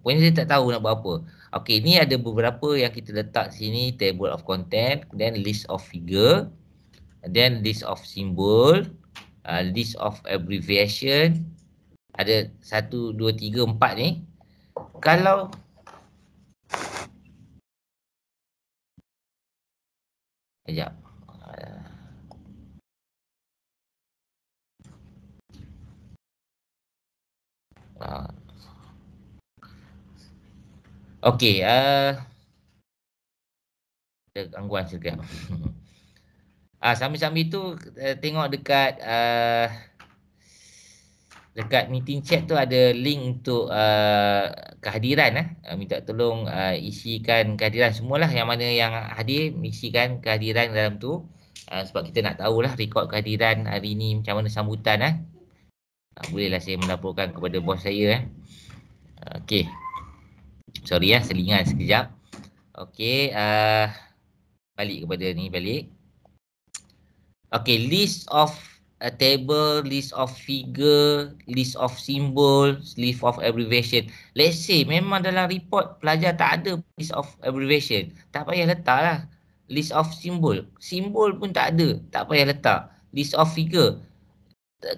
Pokoknya saya tak tahu nak buat apa. Okey, ni ada beberapa yang kita letak sini table of content, then list of figure, then list of symbol, Uh, list of abbreviation ada satu dua tiga empat ni kalau sekejap uh, Okey, uh, ada gangguan sekejap. (laughs) Ah sambil-sambil tu uh, tengok dekat uh, dekat meeting chat tu ada link untuk uh, kehadiran eh. Uh, minta tolong uh, isikan kehadiran semualah yang mana yang hadir isikan kehadiran dalam tu uh, sebab kita nak tahu lah rekod kehadiran hari ni macam mana sambutan eh. Uh, bolehlah saya melaporkan kepada bos saya eh. Okey. Sorry ya, selingan sekejap. Okay, uh, balik kepada ni balik. Okay, list of a uh, table, list of figure, list of symbol, list of abbreviation. Let's say memang dalam report pelajar tak ada list of abbreviation. Tak payah letaklah. List of symbol. Symbol pun tak ada. Tak payah letak. List of figure.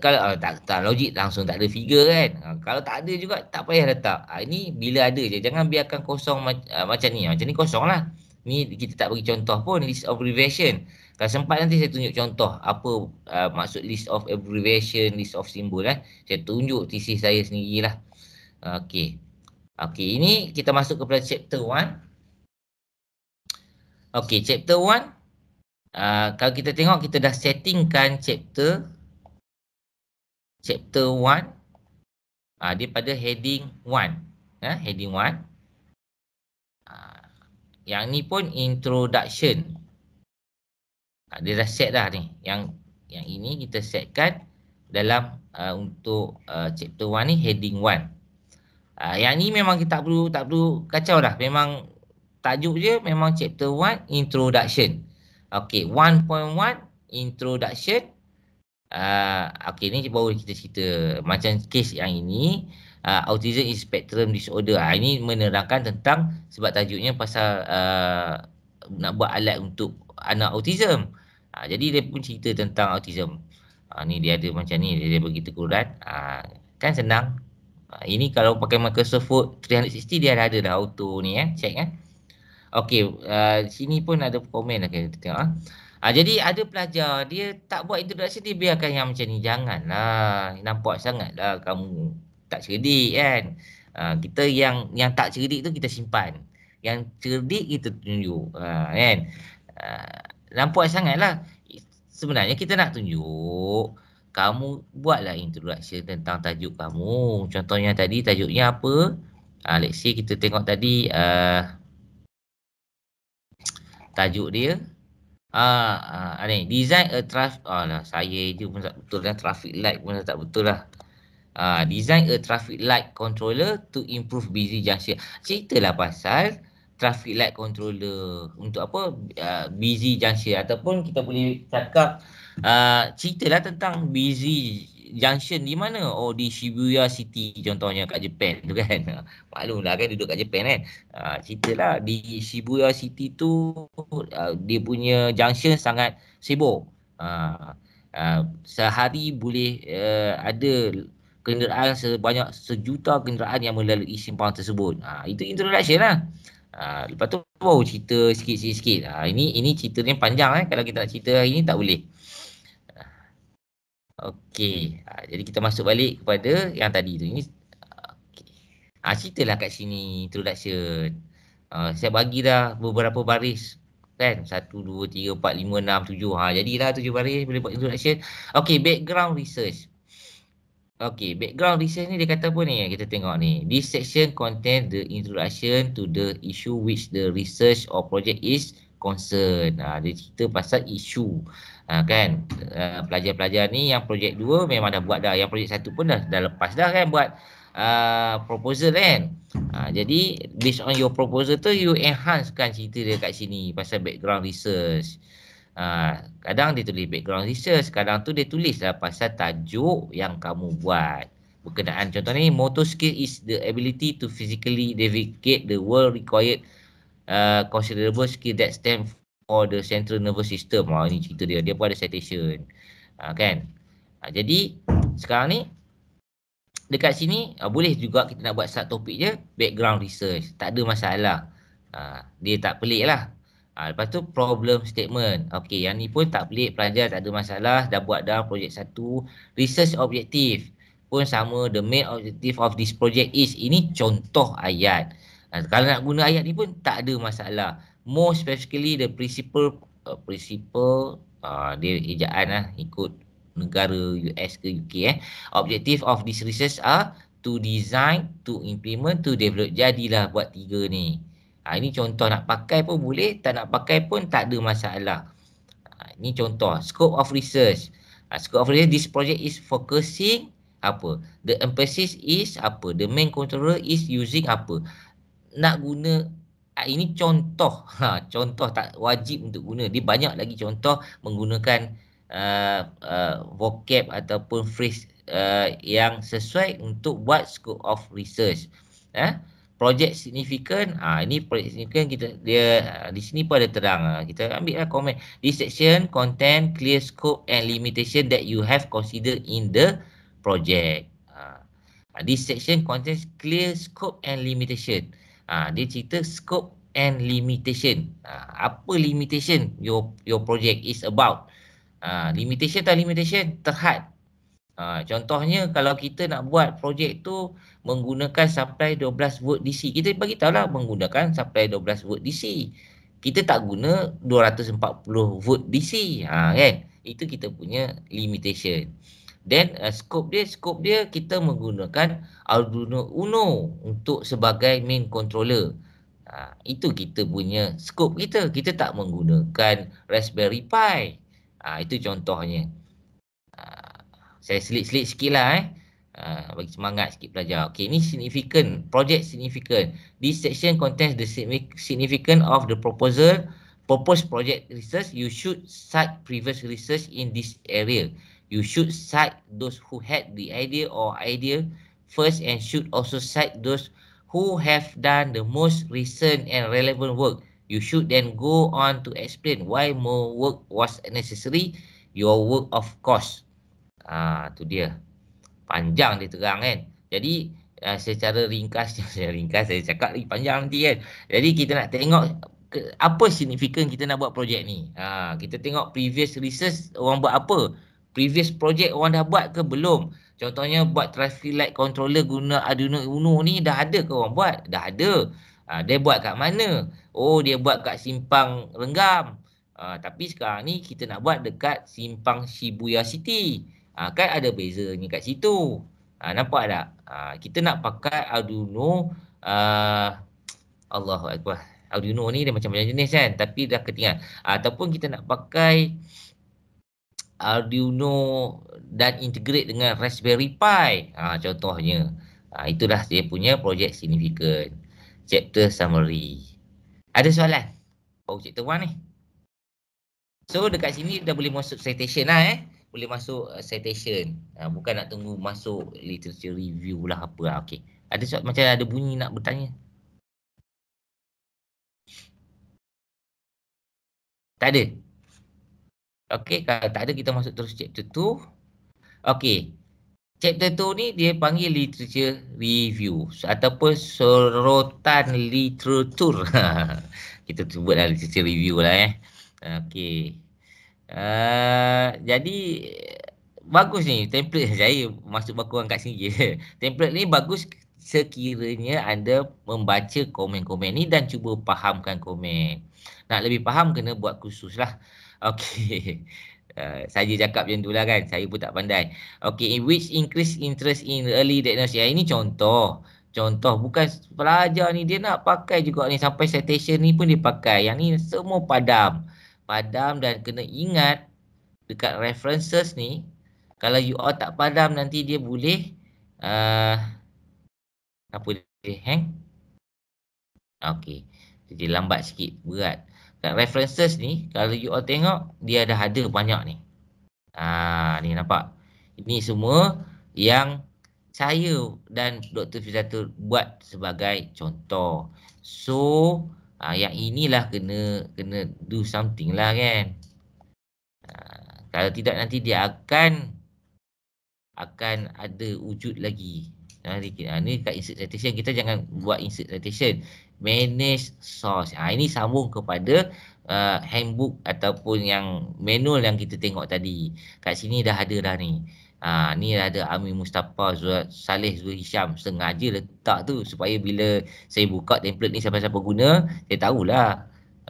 Kalau oh, tak, tak logik langsung tak ada figure kan. Ah, kalau tak ada juga tak payah letak. Ha, ini bila ada je. Jangan biarkan kosong mac macam ni. Macam ni kosong lah. Ni kita tak bagi contoh pun. List of abbreviation. Kalau sempat nanti saya tunjuk contoh apa uh, maksud list of abbreviation, list of symbol eh. Saya tunjuk thesis saya sendirilah. Okey. Okey, ini kita masuk kepada chapter 1. Okey, chapter 1. Uh, kalau kita tengok kita dah settingkan chapter chapter 1 Ha, uh, dia pada heading 1 ha, eh, Heading 1 uh, Yang ni pun introduction Ha, dia dah set dah ni. Yang yang ini kita setkan dalam uh, untuk uh, chapter 1 ni heading 1. Uh, yang ni memang kita tak perlu tak perlu kacau dah. Memang tajuk je memang chapter 1 introduction. Okey, 1.1 introduction. Uh, okay ni baru kita cerita macam case yang ini uh, autism is spectrum disorder uh, ini menerangkan tentang sebab tajuknya pasal uh, nak buat alat untuk anak autism. Ha, jadi dia pun cerita tentang autism. Ha, ni dia ada macam ni, dia, dia bagi Ha, kan senang. Ha, ini kalau pakai Microsoft Word 360 dia ada dah auto ni eh, check eh. Okey, uh, sini pun ada komen lah kita tengok. Ah, ha. ha, jadi ada pelajar dia tak buat introduction dia biarkan yang macam ni janganlah. Nampak sangatlah kamu tak cerdik kan. Ha, kita yang yang tak cerdik tu kita simpan. Yang cerdik kita tunjuk. Ha, kan. Ah, lampuan sangatlah. Sebenarnya kita nak tunjuk kamu buatlah introduction tentang tajuk kamu. Contohnya tadi tajuknya apa? Uh, let's say kita tengok tadi uh, tajuk dia ah uh, design a traffic oh, nah, lah, saya je pun tak betul lah traffic light pun tak betul lah uh, design a traffic light controller to improve busy junction ceritalah pasal uh, traffic light controller untuk apa uh, busy junction ataupun kita boleh cakap uh, ceritalah tentang busy junction di mana oh di Shibuya City contohnya kat Jepun tu kan (laughs) maklumlah kan duduk kat Jepun kan uh, ceritalah di Shibuya City tu uh, dia punya junction sangat sibuk uh, uh, sehari boleh uh, ada kenderaan sebanyak sejuta kenderaan yang melalui simpang tersebut uh, itu introduction lah Ha, lepas tu baru cerita sikit sikit Ha, ini ini ceritanya panjang eh. Kalau kita nak cerita hari ni tak boleh. Ha, okey. Ha, jadi kita masuk balik kepada yang tadi tu. Ini okey. Ha, ceritalah kat sini introduction. Ha, saya bagi dah beberapa baris kan 1 2 3 4 5 6 7 ha jadilah tujuh baris boleh buat introduction okey background research Okay, background research ni dia kata apa ni? Kita tengok ni. This section contain the introduction to the issue which the research or project is concerned. Ha, dia cerita pasal issue, Ha, kan? Uh, pelajar-pelajar ni yang projek dua memang dah buat dah. Yang projek satu pun dah, dah lepas dah kan buat uh, proposal kan? Ha, jadi, based on your proposal tu, you enhancekan cerita dia kat sini pasal background research. Uh, Ha, kadang dia tulis background research, kadang tu dia tulis lah pasal tajuk yang kamu buat. Berkenaan contoh ni, motor skill is the ability to physically navigate the world required uh, considerable skill that stem for the central nervous system. Ha, ini cerita dia. Dia pun ada citation. Ha, kan? Ha, jadi, sekarang ni, dekat sini ha, boleh juga kita nak buat satu topik je, background research. Tak ada masalah. Ha, dia tak pelik lah. Ha, lepas tu problem statement. Okey, yang ni pun tak pelik pelajar tak ada masalah dah buat dah projek satu. Research objective pun sama the main objective of this project is ini contoh ayat. Ha, kalau nak guna ayat ni pun tak ada masalah. Most specifically the principal uh, principal uh, dia ejaan lah ikut negara US ke UK eh. Objective of this research are to design, to implement, to develop. Jadilah buat tiga ni. Ha, ini contoh nak pakai pun boleh, tak nak pakai pun tak ada masalah. Ha, ini contoh, scope of research. Ha, scope of research, this project is focusing apa? The emphasis is apa? The main controller is using apa? Nak guna, ha, ini contoh. (laughs) Ha, contoh tak wajib untuk guna. Dia banyak lagi contoh menggunakan uh, uh, vocab ataupun phrase uh, yang sesuai untuk buat scope of research. Ha? projek signifikan ah ini projek signifikan kita dia ah, di sini pun ada terang ah. kita ambil lah komen this section content clear scope and limitation that you have considered in the project ah this section contains clear scope and limitation ah dia cerita scope and limitation ah apa limitation your your project is about ah limitation tak limitation terhad ah contohnya kalau kita nak buat projek tu menggunakan supply 12 volt DC. Kita bagi tahu lah menggunakan supply 12 volt DC. Kita tak guna 240 volt DC. Ha kan? Itu kita punya limitation. Then uh, scope dia scope dia kita menggunakan Arduino Uno untuk sebagai main controller. Ha, itu kita punya scope kita. Kita tak menggunakan Raspberry Pi. Ha, itu contohnya. Ha, saya selit-selit sikit lah, eh. Ah, bagi semangat sikit pelajar. Okay, ini significant, project significant. This section contains the significant of the proposal, purpose project research. You should cite previous research in this area. You should cite those who had the idea or idea first and should also cite those who have done the most recent and relevant work. You should then go on to explain why more work was necessary. Your work of course. Ah, tu dia panjang dia terang kan. Jadi uh, secara ringkas, (laughs) secara ringkas saya cakap lagi panjang nanti kan. Jadi kita nak tengok ke, apa signifikan kita nak buat projek ni. Uh, kita tengok previous research orang buat apa. Previous project orang dah buat ke belum? Contohnya buat traffic light controller guna Arduino Uno ni dah ada ke orang buat? Dah ada. Uh, dia buat kat mana? Oh dia buat kat simpang renggam. Uh, tapi sekarang ni kita nak buat dekat simpang Shibuya City. Ha, kan ada bezanya kat situ. Ha, nampak tak? Ha, kita nak pakai Arduino uh, ha, Allah Akbar. Arduino ni dia macam-macam jenis kan tapi dah ketinggalan. Ha, ataupun kita nak pakai Arduino dan integrate dengan Raspberry Pi. Ha, contohnya. Ha, itulah dia punya projek signifikan. Chapter summary. Ada soalan? Oh, chapter 1 ni. So, dekat sini dah boleh masuk citation lah eh boleh masuk uh, citation. Uh, bukan nak tunggu masuk literature review lah apa. Lah. Okey. Ada so, macam ada bunyi nak bertanya. Tak ada. Okey, kalau tak ada kita masuk terus chapter 2. Okey. Chapter 2 ni dia panggil literature review ataupun sorotan literatur. (laughs) kita sebutlah literature review lah eh. Okey. Ah, jadi bagus ni template (laughs) saya masuk bakuan kat sini je. (laughs) template ni bagus sekiranya anda membaca komen-komen ni dan cuba fahamkan komen. Nak lebih faham kena buat kursus lah. (laughs) Okay. Uh, saya cakap macam tu lah kan. Saya pun tak pandai. Okay. In which increase interest in early diagnosis. Ya, ini contoh. Contoh bukan pelajar ni dia nak pakai juga ni sampai citation ni pun dia pakai. Yang ni semua padam padam dan kena ingat dekat references ni kalau you all tak padam nanti dia boleh uh, apa dia hang okey jadi lambat sikit berat dekat references ni kalau you all tengok dia dah ada banyak ni ah ni nampak ini semua yang saya dan Dr. Fizatul buat sebagai contoh. So, Ha, yang inilah kena kena do something lah kan. Ha, kalau tidak nanti dia akan akan ada wujud lagi. Nanti ah, ha, ini kat insert citation kita jangan buat insert citation. Manage source. Ha, ini sambung kepada uh, handbook ataupun yang manual yang kita tengok tadi. Kat sini dah ada dah ni. Ha, ni ada Amir Mustafa Salih, Zul Hisham sengaja letak tu supaya bila saya buka template ni siapa-siapa guna, saya tahulah.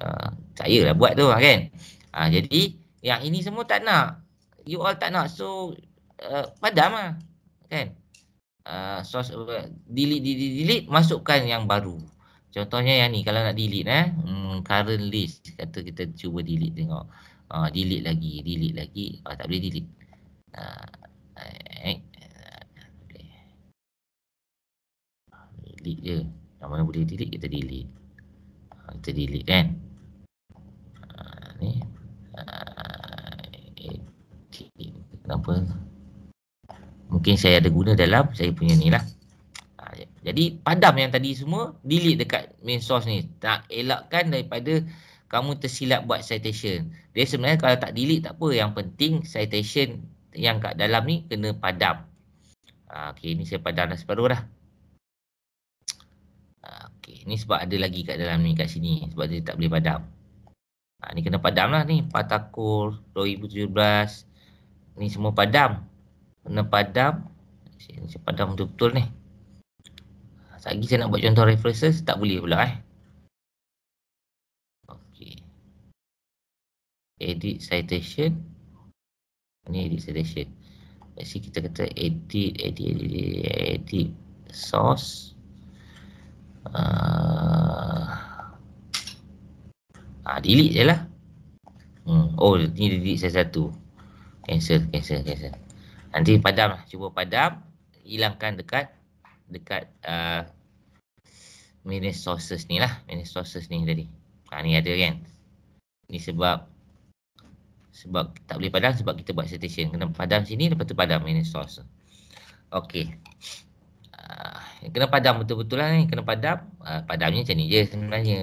Ha, saya lah buat tu ha, kan. Ha, jadi yang ini semua tak nak. You all tak nak. So uh, padam lah. Kan? Uh, source, uh, delete, delete, delete, masukkan yang baru. Contohnya yang ni kalau nak delete eh. Hmm, current list. Kata kita cuba delete tengok. Uh, delete lagi, delete lagi. Uh, tak boleh delete. Eh, eh, eh, delete je yang mana boleh delete kita delete ah, kita delete kan ah, ni ah, kenapa mungkin saya ada guna dalam saya punya ni lah ya. jadi padam yang tadi semua delete dekat main source ni tak elakkan daripada kamu tersilap buat citation dia sebenarnya kalau tak delete tak apa yang penting citation yang kat dalam ni kena padam. Ha, ah, okay, ni saya padam dah separuh dah. Ha, okay, ni sebab ada lagi kat dalam ni kat sini. Sebab dia tak boleh padam. Ha, ni kena padam lah ni. Patakur 2017. Ni semua padam. Kena padam. Ni saya padam betul-betul ni. Ah, lagi saya nak buat contoh references, tak boleh pula eh. Okay. Edit citation. Ini edit selection jadi kita kata edit edit edit edit source uh, ah, ah delete je lah hmm. oh ni delete saya satu cancel cancel cancel nanti padam lah cuba padam hilangkan dekat dekat uh, minus sources ni lah minus sources ni tadi ha, ni ada kan ni sebab sebab tak boleh padam sebab kita buat citation kena padam sini lepas tu padam ini source okey uh, kena padam betul-betul lah ni kena padam uh, padamnya macam ni je sebenarnya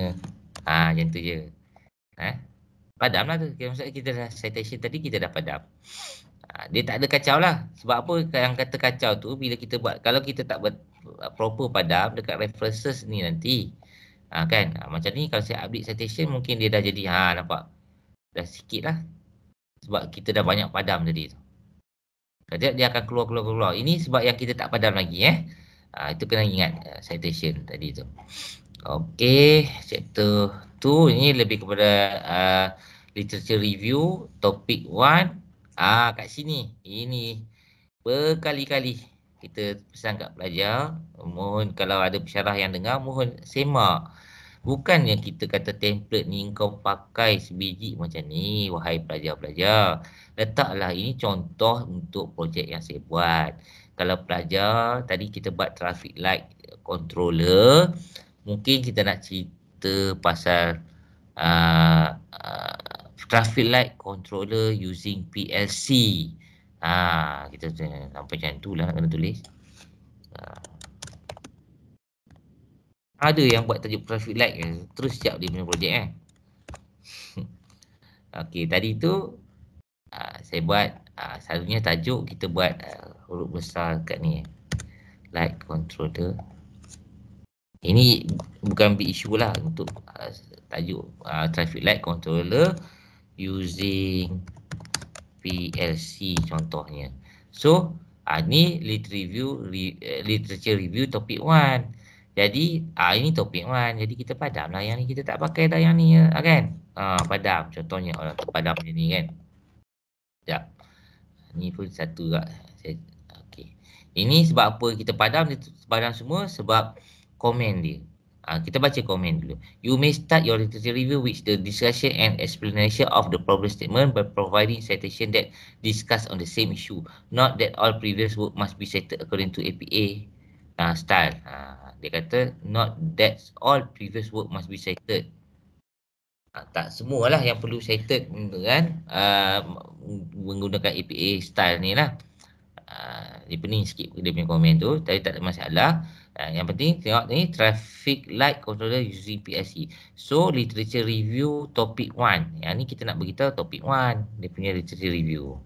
ha macam tu je ha padam lah tu maksudnya kita dah citation tadi kita dah padam dia tak ada kacau lah. Sebab apa yang kata kacau tu bila kita buat kalau kita tak buat proper padam dekat references ni nanti ha, kan ha, macam ni kalau saya update citation mungkin dia dah jadi ha nampak dah sikit lah sebab kita dah banyak padam tadi tu. Jadi dia akan keluar keluar keluar. Ini sebab yang kita tak padam lagi eh. Ha, itu kena ingat uh, citation tadi tu. Okey, chapter 2 ini lebih kepada uh, literature review topik 1. Ah ha, kat sini. Ini berkali-kali kita pesan kat pelajar mohon kalau ada pensyarah yang dengar mohon semak Bukan yang kita kata template ni kau pakai sebiji macam ni wahai pelajar-pelajar. Letaklah ini contoh untuk projek yang saya buat. Kalau pelajar tadi kita buat traffic light controller, mungkin kita nak cerita pasal uh, uh, traffic light controller using PLC. Ha, ah, kita sampai macam itulah nak kena tulis. Ada yang buat tajuk traffic light ke? Kan, terus siap dia punya projek kan. eh. (laughs) Okey, tadi tu uh, saya buat uh, selalunya tajuk kita buat uh, huruf besar kat ni. Eh. Light controller. Ini bukan big issue lah untuk uh, tajuk uh, traffic light controller using PLC contohnya. So, uh, ni lit review, re, uh, literature review eh, topik 1. Jadi ah ini topik Wan. Jadi kita padam lah yang ni kita tak pakai dah yang ni ya, ah, kan. Ah padam contohnya orang padam ni ni kan. Jap. Ni pun satu juga. okey. Ini sebab apa kita padam dia padam semua sebab komen dia. Ah kita baca komen dulu. You may start your literature review with the discussion and explanation of the problem statement by providing citation that discuss on the same issue. Not that all previous work must be cited according to APA. Ah style. Ah dia kata not that all previous work must be cited. Ha, tak semualah yang perlu cited dengan uh, ha, menggunakan APA style ni lah. Uh, dia pening sikit dia punya komen tu tapi tak ada masalah. Uh, yang penting tengok ni traffic light controller using PLC. E. So literature review topic one. Yang ni kita nak beritahu topic one. dia punya literature review.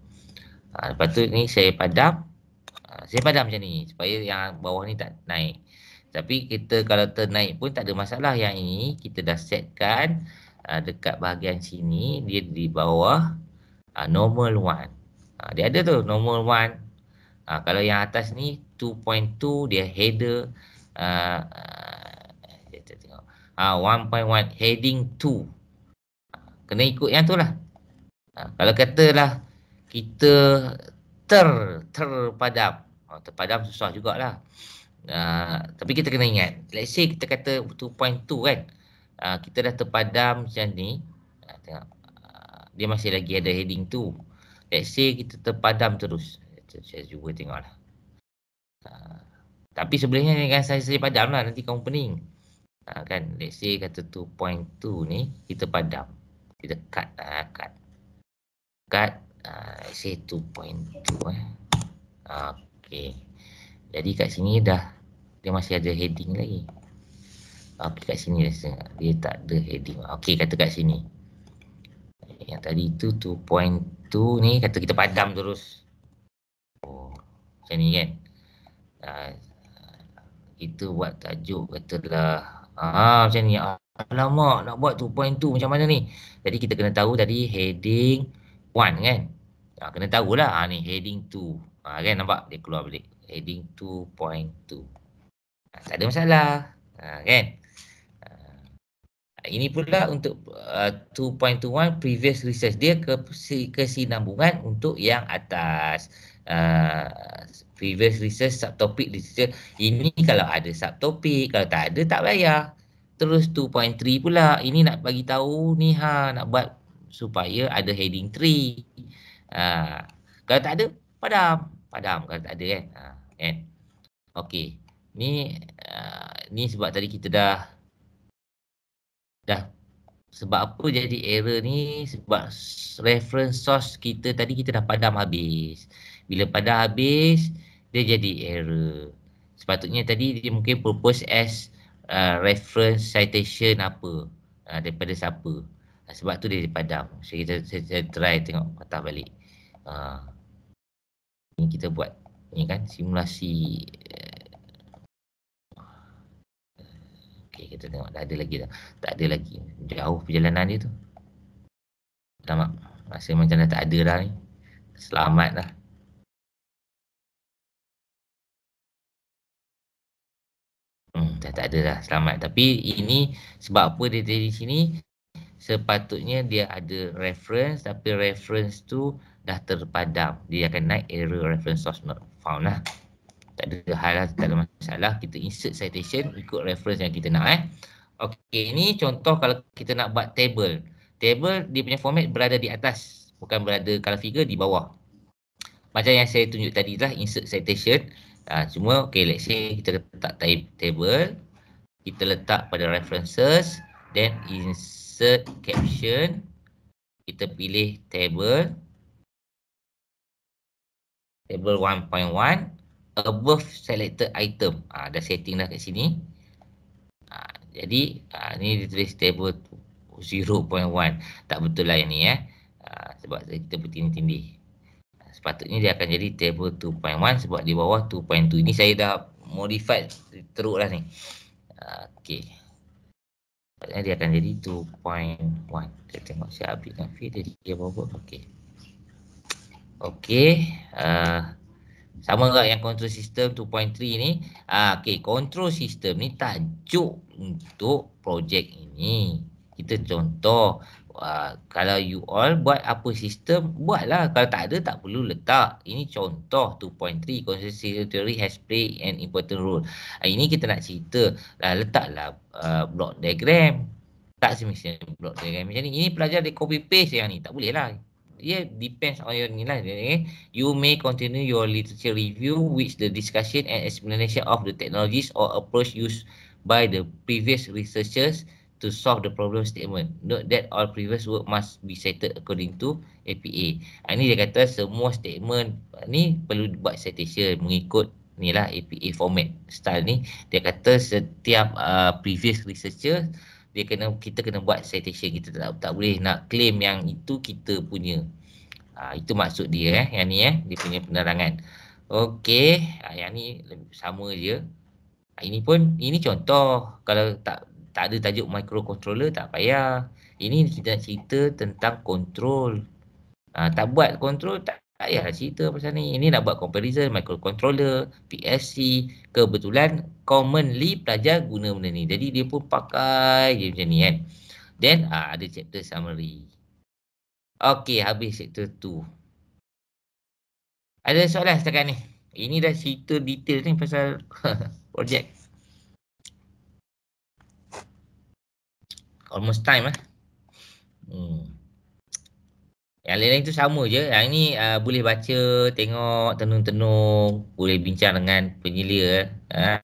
Uh, lepas tu ni saya padam. Uh, saya padam macam ni supaya yang bawah ni tak naik. Tapi kita kalau ternaik pun tak ada masalah yang ini kita dah setkan uh, dekat bahagian sini dia di bawah uh, normal one Uh, dia ada tu normal one Uh, kalau yang atas ni 2.2 dia header uh, uh, tengok. Uh, 1.1 heading 2. Uh, kena ikut yang tu lah. Uh, kalau katalah kita ter terpadam. Uh, terpadam susah jugalah. lah. Ah, tapi kita kena ingat let's say kita kata 2.2 kan uh, kita dah terpadam macam ni uh, tengok uh, dia masih lagi ada heading tu, let's say kita terpadam terus saya cuba tengoklah uh, tapi sebenarnya dengan saya saya padam lah nanti kamu pening uh, kan let's say kata 2.2 ni kita padam kita cut uh, cut cut uh, let's say 2.2 eh. okay. Jadi kat sini dah dia masih ada heading lagi. Okey kat sini dah dia tak ada heading. Okey kata kat sini. Yang tadi tu 2.2 ni kata kita padam terus. Oh, macam ni kan. Uh, ah, kita buat tajuk kata lah. Ah macam ni. Alamak nak buat 2.2 macam mana ni? Jadi kita kena tahu tadi heading 1 kan. Ah, kena tahulah ah, ni heading 2. Ha, kan nampak dia keluar balik. Heading 2.2. Ha, ah, tak ada masalah. Ha, kan? Ha, ini pula untuk uh, 2.21 previous research dia ke kesinambungan untuk yang atas. Uh, previous research subtopik research ini kalau ada subtopik kalau tak ada tak payah terus 2.3 pula ini nak bagi tahu ni ha nak buat supaya ada heading 3 uh, kalau tak ada padam padam kalau tak ada kan ha kan okey ni uh, ni sebab tadi kita dah dah sebab apa jadi error ni sebab reference source kita tadi kita dah padam habis bila padam habis dia jadi error sepatutnya tadi dia mungkin purpose as uh, reference citation apa uh, daripada siapa sebab tu dia padam. So, kita saya, saya try tengok patah balik. Uh ni kita buat ni kan simulasi eh, okey kita tengok tak ada lagi dah tak ada lagi jauh perjalanan dia tu pertama rasa macam dah tak ada dah ni selamat dah hmm, dah tak ada dah selamat tapi ini sebab apa dia dari sini sepatutnya dia ada reference tapi reference tu dah terpadam dia akan naik error reference source not found lah tak ada hal lah, tak ada masalah kita insert citation ikut reference yang kita nak eh Okey, ini contoh kalau kita nak buat table table dia punya format berada di atas bukan berada kalau figure di bawah macam yang saya tunjuk tadi lah insert citation uh, cuma okay let's say kita letak table kita letak pada references then insert caption kita pilih table table 1.1 above selected item. Ha, dah setting dah kat sini. Ha, jadi ha, ni tulis table 0.1. Tak betul lah yang ni. Eh. Ha, sebab kita bertindih-tindih. Sepatutnya dia akan jadi table 2.1 sebab di bawah 2.2. ini saya dah modify teruk lah ni. Ha, okay. Sepatutnya dia akan jadi 2.1. Kita tengok saya habiskan fee dia berapa. Okay. Okey. Uh, sama juga yang control system 2.3 ni. Uh, Okey, control system ni tajuk untuk projek ini. Kita contoh, uh, kalau you all buat apa sistem, buatlah. Kalau tak ada, tak perlu letak. Ini contoh 2.3, control system theory has played an important role. Uh, ini kita nak cerita, uh, letaklah uh, block diagram. Tak semestinya block diagram macam ni. Ini pelajar dia copy paste yang ni. Tak boleh lah. Ya, yeah, depends on your nilai eh. you may continue your literature review which the discussion and explanation of the technologies or approach used by the previous researchers to solve the problem statement note that all previous work must be cited according to APA ah, ini dia kata semua statement ni perlu buat citation mengikut ni lah APA format style ni dia kata setiap uh, previous researcher dia kena kita kena buat citation kita tak tak boleh nak claim yang itu kita punya. Ha, itu maksud dia eh yang ni eh dia punya penerangan. Okey, ha, yang ni sama je. Ha, ini pun ini contoh kalau tak tak ada tajuk microcontroller tak payah. Ini kita nak cerita tentang kontrol. Ha, tak buat kontrol tak tak payah cerita pasal ni. Ini nak buat comparison microcontroller, PSC. Kebetulan commonly pelajar guna benda ni. Jadi dia pun pakai je macam ni kan. Then uh, ada chapter summary. Okay habis chapter tu. Ada soalan setakat ni? Ini dah cerita detail ni pasal (laughs) project. Almost time lah. Eh? Hmm. Yang lain-lain tu sama je. Yang ni uh, boleh baca, tengok, tenung-tenung, boleh bincang dengan penyelia. Uh,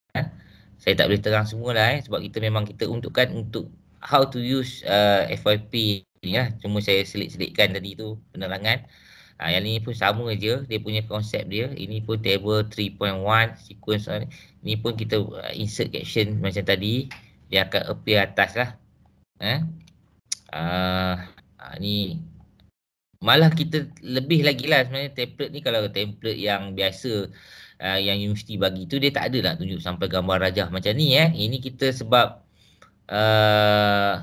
saya tak boleh terang semua lah eh, sebab kita memang kita untukkan untuk how to use uh, ah, FYP ni lah. Cuma saya selit-selitkan tadi tu penerangan. Uh, yang ni pun sama je. Dia punya konsep dia. Ini pun table 3.1 sequence. Uh, ni pun kita uh, insert caption macam tadi. Dia akan appear atas lah. Eh? uh, ni malah kita lebih lagi lah sebenarnya template ni kalau template yang biasa uh, yang universiti bagi tu dia tak ada lah tunjuk sampai gambar rajah macam ni eh ini kita sebab uh,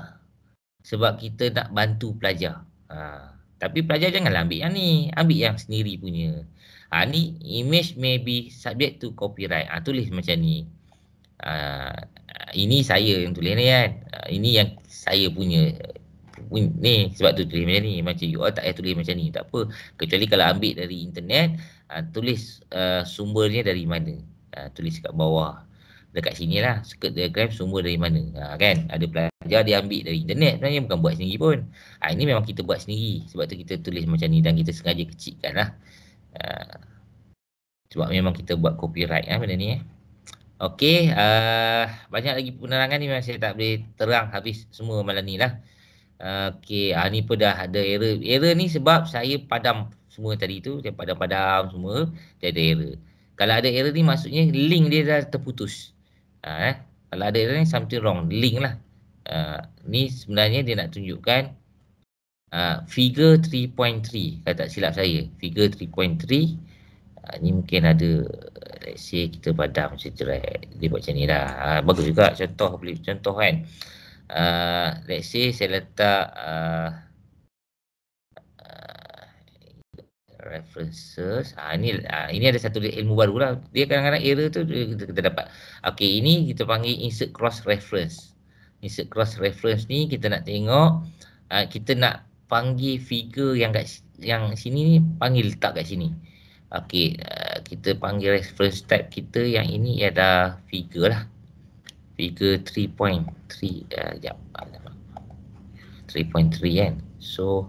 sebab kita nak bantu pelajar uh, tapi pelajar janganlah ambil yang ni ambil yang sendiri punya ha, ni image may be subject to copyright ha, tulis macam ni uh, ini saya yang tulis ni kan uh, ini yang saya punya ni sebab tu tulis macam ni macam you all tak payah tulis macam ni tak apa kecuali kalau ambil dari internet uh, tulis uh, sumbernya dari mana uh, tulis kat bawah dekat sini lah circuit diagram sumber dari mana uh, kan ada pelajar dia ambil dari internet sebenarnya bukan buat sendiri pun uh, ini memang kita buat sendiri sebab tu kita tulis macam ni dan kita sengaja kecikkan lah uh, sebab memang kita buat copyright lah benda ni eh Okey, uh, banyak lagi penerangan ni memang saya tak boleh terang habis semua malam ni lah. Okey, ha, ni pun dah ada error. Error ni sebab saya padam semua tadi tu, saya padam-padam semua, dia ada error. Kalau ada error ni maksudnya link dia dah terputus. Ha, eh? Kalau ada error ni something wrong, link lah. Ha, ni sebenarnya dia nak tunjukkan ha, figure 3.3, kalau tak silap saya. Figure 3.3, ha, ni mungkin ada, let's say kita padam macam tu, right? dia buat macam ni dah. Ha, bagus juga, contoh, boleh contoh kan uh, let's say saya letak uh, uh references. Ah ini ha, ini ada satu ilmu baru lah. Dia kadang-kadang error tu kita, kita dapat. Okay, ini kita panggil insert cross reference. Insert cross reference ni kita nak tengok ha, kita nak panggil figure yang kat yang sini ni panggil letak kat sini. Okay, uh, ah, kita panggil reference type kita yang ini ada figure lah figure 3.3 uh, jap 3.3 kan so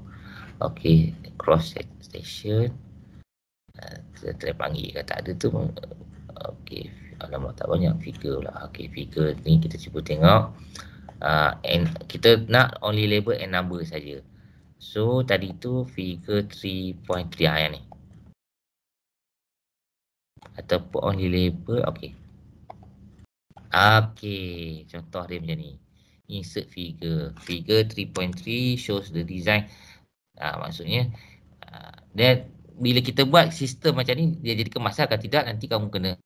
okay cross section uh, kita panggil kalau tak ada tu pun okay alamak tak banyak figure lah okay figure ni kita cuba tengok uh, and kita nak only label and number saja so tadi tu figure 3.3 ha, yang ni ataupun only label okay Okay, contoh dia macam ni. Insert figure. Figure 3.3 shows the design. Uh, maksudnya, dia uh, bila kita buat sistem macam ni, dia jadi kemasan. Lah. Kalau tidak, nanti kamu kena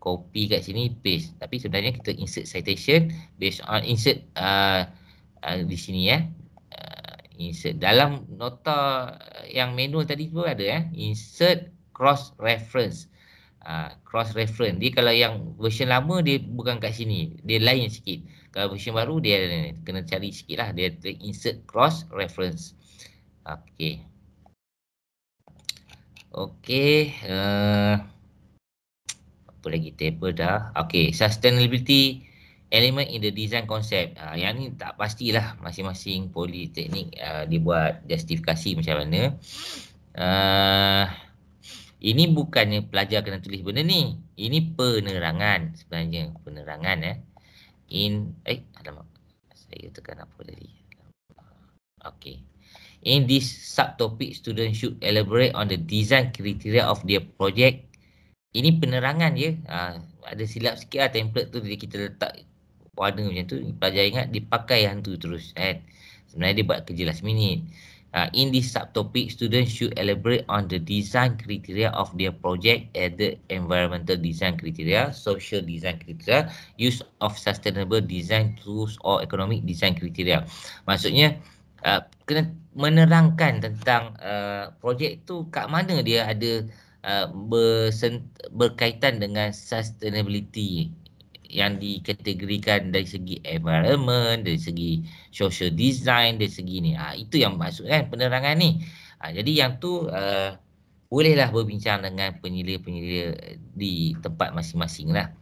copy kat sini, paste. Tapi sebenarnya kita insert citation based on insert uh, uh, di sini ya. Eh. Uh, insert dalam nota yang manual tadi pun ada ya. Eh. Insert cross reference. Ha, cross reference. Dia kalau yang version lama dia bukan kat sini. Dia lain sikit. Kalau version baru dia ada ni, kena cari sikit lah. Dia insert cross reference. Okay. Okay. Uh, apa lagi table dah. Okay. Sustainability element in the design concept. Uh, yang ni tak pastilah masing-masing politeknik uh, dia buat justifikasi macam mana. Uh, ini bukannya pelajar kena tulis benda ni. Ini penerangan sebenarnya. Penerangan eh. In, eh, alamak. Saya tekan apa tadi. Okay. In this subtopic, student should elaborate on the design criteria of their project. Ini penerangan ya. Ha, ada silap sikit lah template tu. Jadi kita letak warna macam tu. Pelajar ingat dipakai yang tu terus. Eh. Sebenarnya dia buat kerja last minute. Uh, in this subtopic, students should elaborate on the design criteria of their project and environmental design criteria, social design criteria, use of sustainable design tools or economic design criteria. Maksudnya, uh, kena menerangkan tentang uh, projek tu kat mana dia ada uh, berkaitan dengan sustainability yang dikategorikan dari segi environment, dari segi social design, dari segi ni. Ha, itu yang maksud kan penerangan ni. Ha, jadi yang tu uh, bolehlah berbincang dengan penyelia-penyelia eh, di tempat masing-masing lah.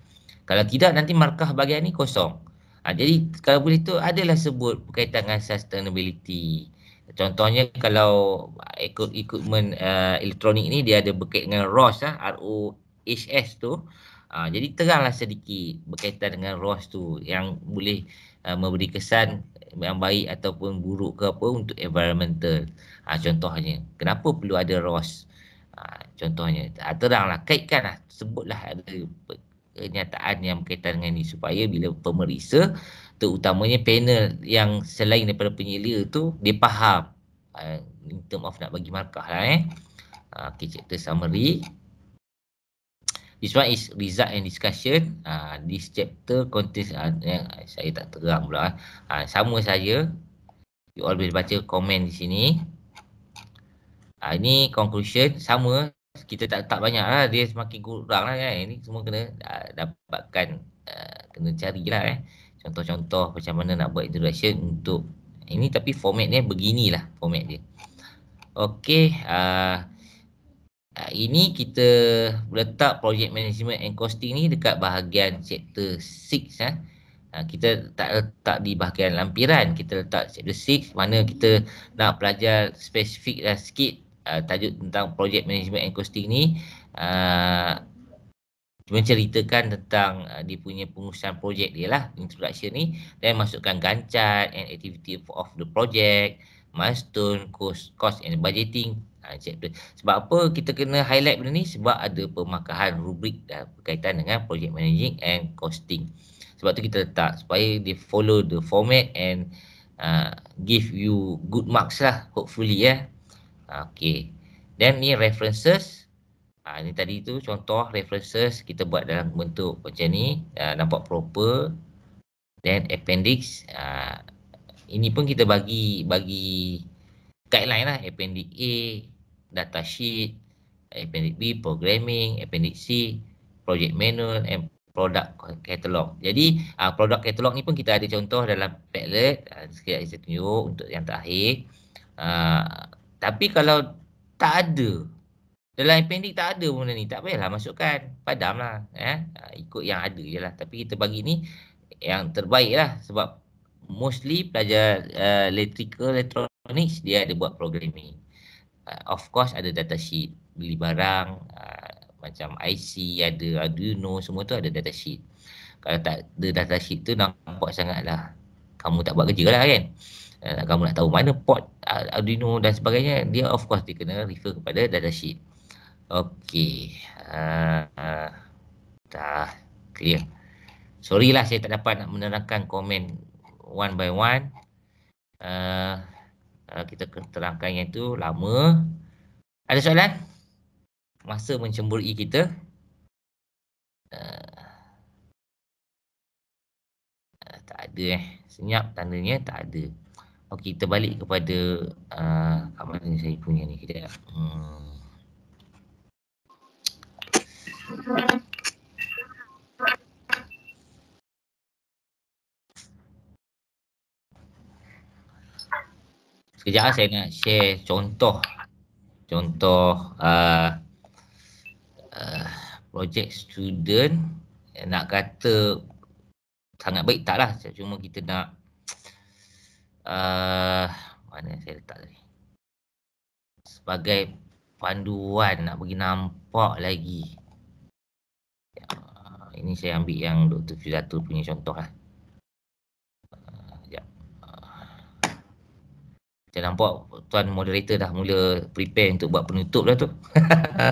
Kalau tidak nanti markah bahagian ni kosong. Ha, jadi kalau boleh tu adalah sebut berkaitan dengan sustainability. Contohnya kalau ikut equipment uh, elektronik ni dia ada berkait dengan ROS lah, r tu. Uh, jadi teranglah sedikit berkaitan dengan ruas tu yang boleh uh, memberi kesan yang baik ataupun buruk ke apa untuk environmental. Uh, contohnya, kenapa perlu ada ruas? Uh, contohnya, teranglah, kaitkanlah, sebutlah ada kenyataan yang berkaitan dengan ini supaya bila pemeriksa terutamanya panel yang selain daripada penyelia tu dia faham uh, in term of nak bagi markah lah eh. okay, chapter summary. This one is result and discussion. Uh, this chapter contains uh, yang saya tak terang pula. Uh, sama saja. You always baca komen di sini. Uh, ini conclusion sama. Kita tak tak banyak lah. Dia semakin kurang lah kan. Ini semua kena uh, dapatkan. Uh, kena carilah eh. Contoh-contoh macam mana nak buat introduction untuk ini tapi format dia beginilah format dia. Okey. Uh, Ah, ini kita letak project management and costing ni dekat bahagian chapter 6 ha. Ah, kita tak letak di bahagian lampiran, kita letak chapter 6 mana kita nak pelajar spesifik lah sikit ha, tajuk tentang project management and costing ni ha, menceritakan tentang ha, dia punya pengurusan projek dia lah introduction ni dan masukkan gancat and activity of the project milestone, cost, cost and budgeting chapter. Sebab apa kita kena highlight benda ni? Sebab ada pemakaian rubrik dan ha, berkaitan dengan project managing and costing. Sebab tu kita letak supaya dia follow the format and uh, give you good marks lah hopefully ya. Yeah. Ha, okay. Then ni references. Ha, ni tadi tu contoh references kita buat dalam bentuk macam ni. Ha, nampak proper. Then appendix. Ha, ini pun kita bagi bagi guideline lah. Appendix A, data sheet, appendix B, programming, appendix C, project manual and product catalog. Jadi uh, product catalog ni pun kita ada contoh dalam Padlet. Uh, ah, sekejap saya tunjuk untuk yang terakhir. Uh, tapi kalau tak ada, dalam appendix tak ada benda ni, tak payahlah masukkan. Padamlah. Eh? Uh, ikut yang ada je lah. Tapi kita bagi ni yang terbaik lah sebab mostly pelajar uh, electrical, electronics dia ada buat programming uh, of course ada data sheet beli barang uh, macam IC ada Arduino uh, semua tu ada data sheet kalau tak ada data sheet tu nampak sangatlah kamu tak buat kerja lah kan uh, kamu nak tahu mana port uh, Arduino dan sebagainya dia of course dia kena refer kepada data sheet Okey. Uh, uh, dah clear. Sorry lah saya tak dapat nak menerangkan komen one by one. Uh, Ha, kita terangkan yang itu lama. Ada soalan? Masa mencemburi e kita. Uh, tak ada eh. Senyap tandanya tak ada. Okey, kita balik kepada uh, kat mana saya punya ni. Kita, hmm. Sekejap lah saya nak share contoh contoh uh, uh, projek student nak kata sangat baik tak lah. Cuma kita nak uh, mana saya letak tadi. Sebagai panduan nak bagi nampak lagi. Ya, ini saya ambil yang Dr. Fizatul punya contoh lah. Kita nampak tuan moderator dah mula prepare untuk buat penutup dah tu.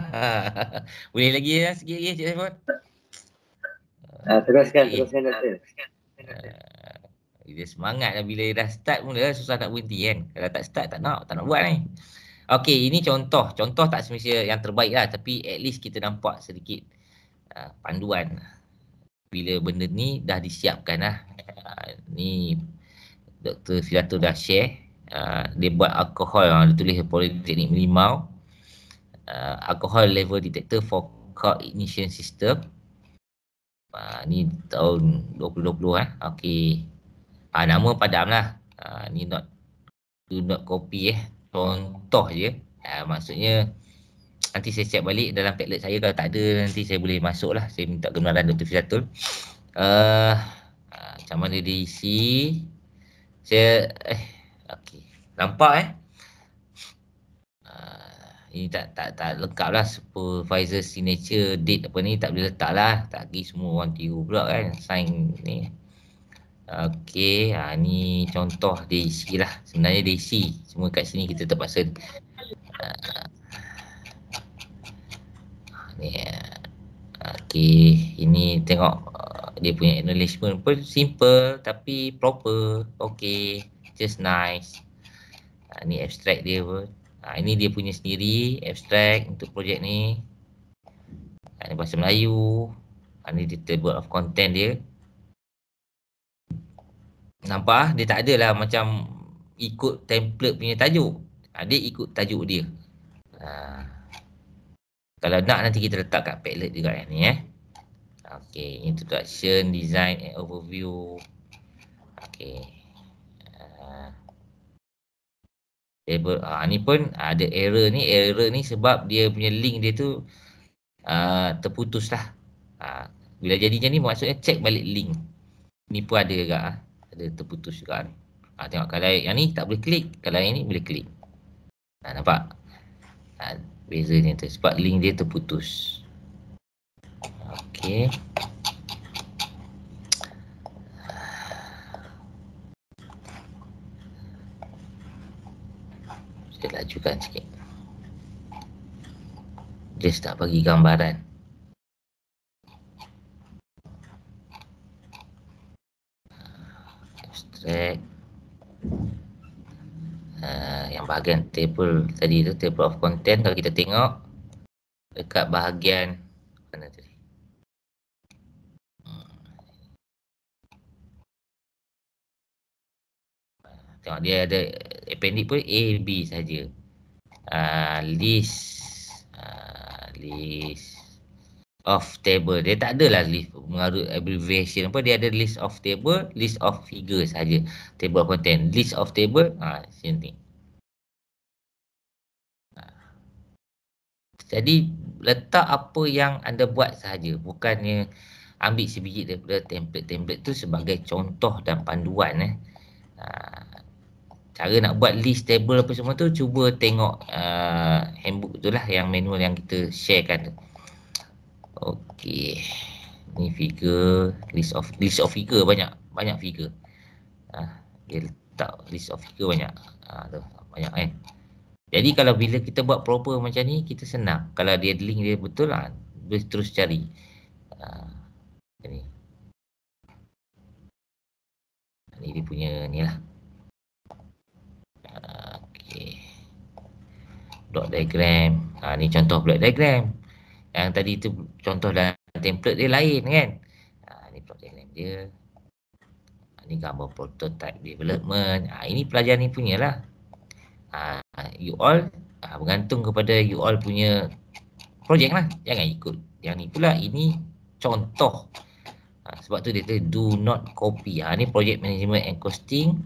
(laughs) Boleh lagi ya sikit lagi Cik Saifon? Ah, teruskan, okay. teruskan Doktor. Ah, dia semangat lah bila dah start mula susah nak berhenti kan. Kalau tak start tak nak, tak nak buat ni. Okay, ini contoh. Contoh tak semestinya yang terbaik lah tapi at least kita nampak sedikit uh, panduan bila benda ni dah disiapkan lah. Uh, ni Dr. Silatul dah share. Ah, dia buat alkohol uh, dia tulis politeknik limau uh, alkohol level detector for car ignition system uh, ni tahun 2020 eh okey uh, nama padamlah uh, ni not do not copy eh contoh je uh, maksudnya nanti saya check balik dalam padlet saya kalau tak ada nanti saya boleh masuk lah saya minta kebenaran Dr. Fizatul uh, macam mana dia isi saya eh Nampak eh? Uh, ini tak tak tak lengkap lah supervisor signature date apa ni tak boleh letak lah. Tak pergi semua orang tiru pula kan sign ni. Okay, ha, ah, ni contoh DC lah. Sebenarnya DC. Semua kat sini kita terpaksa. Uh, ni, Okey, ini tengok dia punya acknowledgement pun simple tapi proper. okay, just nice ha, ni abstract dia ha, ini dia punya sendiri abstract untuk projek ni ha, ni bahasa Melayu ha, ni dia table of content dia nampak dia tak ada lah macam ikut template punya tajuk ha, dia ikut tajuk dia ha, kalau nak nanti kita letak kat padlet juga yang ni eh Okay, introduction, design and overview. Okay. label uh, ah, ni pun uh, ada error ni error ni sebab dia punya link dia tu uh, ah, terputus lah uh, ah, bila jadi macam ni maksudnya check balik link ni pun ada juga uh, ada terputus juga ni uh, tengok kalau yang ni tak boleh klik kalau yang ni boleh klik uh, nampak uh, beza ni tu sebab link dia terputus Okay. kita lajukan sikit just tak bagi gambaran abstract uh, yang bahagian table tadi tu table of content kalau kita tengok dekat bahagian mana tadi hmm. Tengok dia ada appendix pun A B saja. Uh, list uh, list of table. Dia tak adalah list mengarut abbreviation apa dia ada list of table, list of figure saja. Table content, list of table ah uh, ah. sini. Jadi letak apa yang anda buat sahaja bukannya ambil sebiji daripada template-template tu sebagai contoh dan panduan eh. Uh cara nak buat list table apa semua tu cuba tengok uh, handbook tu lah yang manual yang kita sharekan tu Okey, ni figure list of list of figure banyak banyak figure ah dia letak list of figure banyak ah tu banyak kan jadi kalau bila kita buat proper macam ni kita senang kalau dia link dia betul lah boleh terus cari ah ni dia punya ni lah blok diagram. Ha, ni contoh blok diagram. Yang tadi tu contoh dan template dia lain kan. Ha, ni blok diagram dia. Ha, ni gambar prototype development. Ha, ini pelajaran ni punya lah. Ha, you all ha, bergantung kepada you all punya projek lah. Jangan ikut. Yang ni pula ini contoh. Ha, sebab tu dia kata do not copy. Ha, ni project management and costing.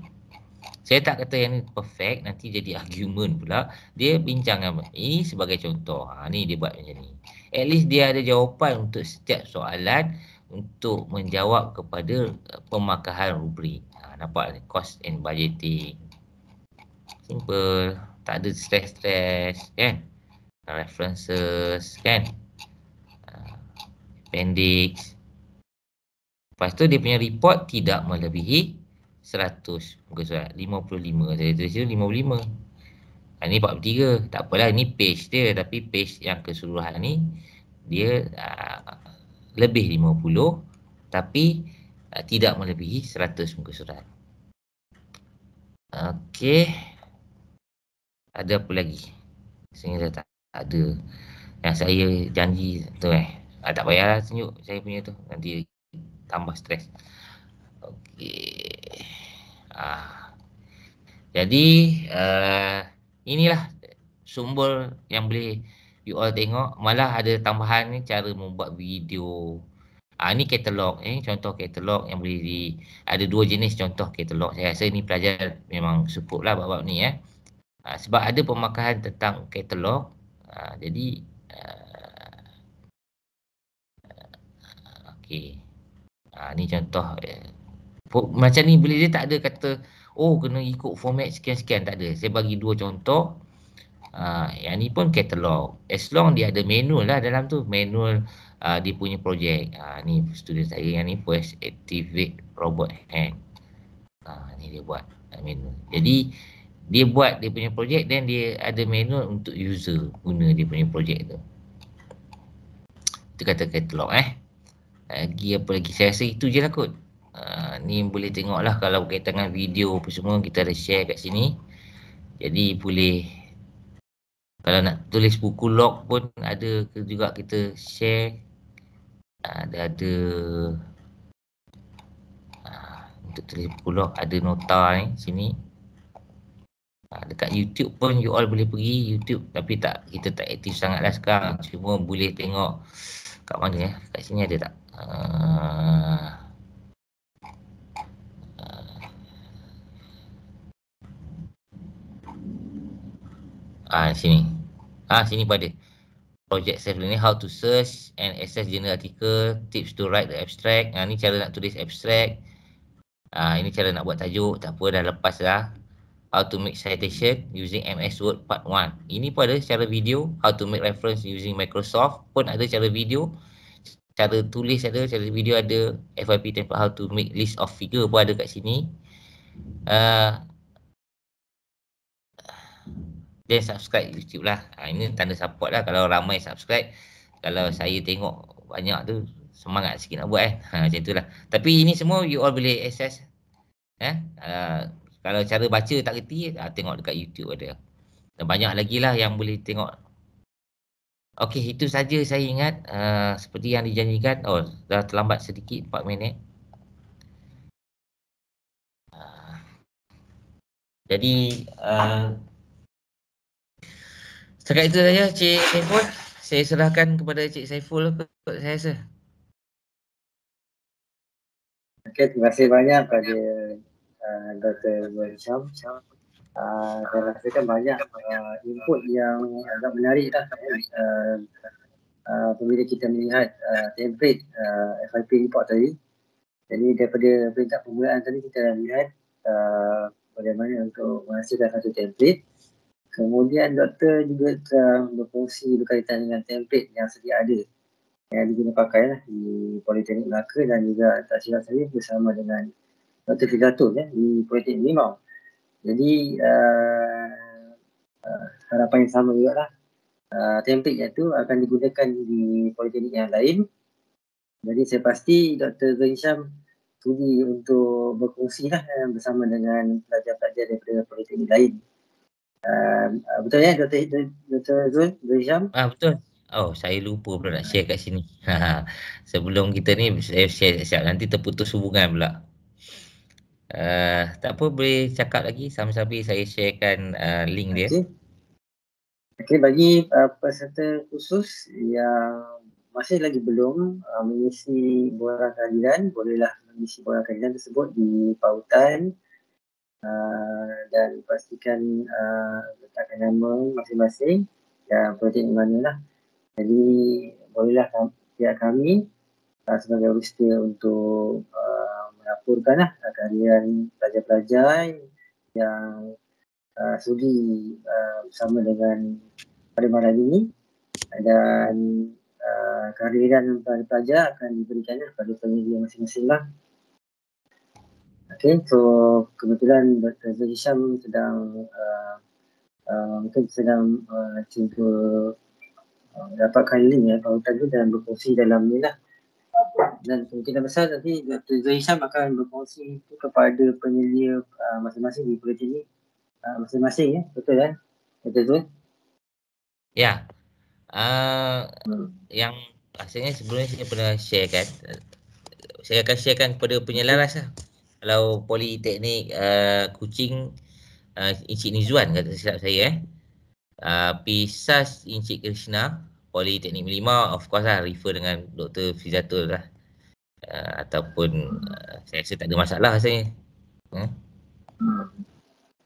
Saya tak kata yang ni perfect, nanti jadi argument pula. Dia bincangkan ini sebagai contoh. Ha, ni dia buat macam ni. At least dia ada jawapan untuk setiap soalan untuk menjawab kepada eh, pemakaian rubrik. Ha, nampak ni? Cost and budgeting. Simple. Tak ada stress-stress. Kan? References. Kan? Ha, appendix. Lepas tu dia punya report tidak melebihi 100 Muka surat 55 Saya tulis 55 Ini bab 3 Tak apalah ini page dia Tapi page yang keseluruhan ni Dia ha, Lebih 50 Tapi ha, Tidak melebihi 100 muka surat Okey Ada apa lagi? Sehingga saya tak ada Yang saya janji tu eh ha, Tak payahlah tunjuk saya punya tu Nanti tambah stres Okey Ah. Jadi uh, inilah sumber yang boleh you all tengok. Malah ada tambahan ni cara membuat video. Ah ni katalog ni eh. contoh katalog yang boleh di ada dua jenis contoh katalog. Saya rasa ni pelajar memang cukup lah bab-bab ni eh. Ah, sebab ada pemakaian tentang katalog. Ah, jadi uh, okey. Ah ni contoh eh macam ni boleh dia tak ada kata oh kena ikut format sekian-sekian tak ada saya bagi dua contoh uh, yang ni pun katalog as long dia ada manual lah dalam tu manual uh, dia punya projek uh, ni student saya yang ni push activate robot hand uh, ni dia buat manual jadi dia buat dia punya projek dan dia ada manual untuk user guna dia punya projek tu itu kata katalog eh lagi apa lagi saya rasa itu je lah kot ni boleh tengok lah kalau berkaitan dengan video apa semua kita ada share kat sini jadi boleh kalau nak tulis buku log pun ada juga kita share ada ada ha, untuk tulis buku log ada nota ni eh, sini ha, dekat YouTube pun you all boleh pergi YouTube tapi tak kita tak aktif sangatlah sekarang cuma boleh tengok kat mana ya kat sini ada tak uh, Ah sini. Ah sini pada Project Safely ni how to search and access journal article, tips to write the abstract. Ah ni cara nak tulis abstract. Ah ini cara nak buat tajuk, tak apa dah lepas dah. How to make citation using MS Word part 1. Ini pun ada secara video how to make reference using Microsoft pun ada cara video. Cara tulis ada, cara video ada FYP tempat how to make list of figure pun ada kat sini. uh, dan subscribe YouTube lah. Ha, ini tanda support lah kalau ramai subscribe. Kalau saya tengok banyak tu semangat sikit nak buat eh. Ha, macam lah. Tapi ini semua you all boleh access. Eh? Ha, kalau cara baca tak reti, ha, tengok dekat YouTube ada. Dan banyak lagi lah yang boleh tengok. Okey, itu saja saya ingat. Uh, seperti yang dijanjikan. Oh, dah terlambat sedikit 4 minit. Ha. jadi, uh, Cakap itu saja Cik Saiful. Saya serahkan kepada Cik Saiful kot saya rasa. Okay, terima kasih banyak pada uh, Dr. Wan Syam. Uh, saya rasakan banyak uh, input yang agak menarik lah. Uh, uh, kita melihat uh, template uh, FIP report tadi. Jadi daripada peringkat permulaan tadi kita melihat uh, bagaimana untuk menghasilkan satu template Kemudian doktor juga telah berfungsi berkaitan dengan template yang sedia ada yang digunakan pakai lah di Politeknik Melaka dan juga tak silap saya bersama dengan Dr. Fikratun ya, di Politeknik Limau. Jadi uh, uh, harapan yang sama juga lah. Uh, template yang tu akan digunakan di Politeknik yang lain. Jadi saya pasti Dr. Zainsyam sudi untuk berfungsi lah bersama dengan pelajar-pelajar daripada Politeknik lain. Ehm, ah, betul ya Dr. Hisham? Ah, betul. Oh, saya lupa pula nak share kat sini. (laughs) Sebelum kita ni, saya share siap. Nanti terputus hubungan pula. Uh, tak apa, boleh cakap lagi. Sambil-sambil saya sharekan uh, link dia. okay, bagi uh, peserta khusus yang masih lagi belum uh, mengisi borang kehadiran, bolehlah mengisi borang kehadiran tersebut di pautan Ah, dan pastikan uh, letakkan nama masing-masing dan projek di mana lah. Jadi bolehlah pihak kami uh, sebagai universiti untuk uh, melaporkan lah uh, kalian pelajar-pelajar yang uh, sudi uh, bersama dengan pada malam ini dan uh, kehadiran pelajar akan diberikan lah kepada penyedia masing-masing lah. Okay, so kebetulan Dr. Hisham sedang uh, uh, mungkin sedang uh, cuba uh, dapatkan link ya, eh, Pak Utan dan berfungsi dalam ni lah. Dan kemungkinan besar nanti Dr. Hisham akan berfungsi kepada penyelia uh, masing-masing di kereta ni. Uh, masing-masing eh, eh? ya, betul uh, kan? Dr. Zul? Ya. yang pastinya sebelumnya saya pernah share kan. Uh, saya akan sharekan kepada penyelaras lah kalau politeknik uh, eh, Kuching uh, eh, Encik Nizwan kata silap saya eh. Uh, Pisas Encik Krishna Politeknik Melima of course lah refer dengan Dr. Fizatul lah. Uh, ataupun uh, saya rasa tak ada masalah rasanya. Hmm?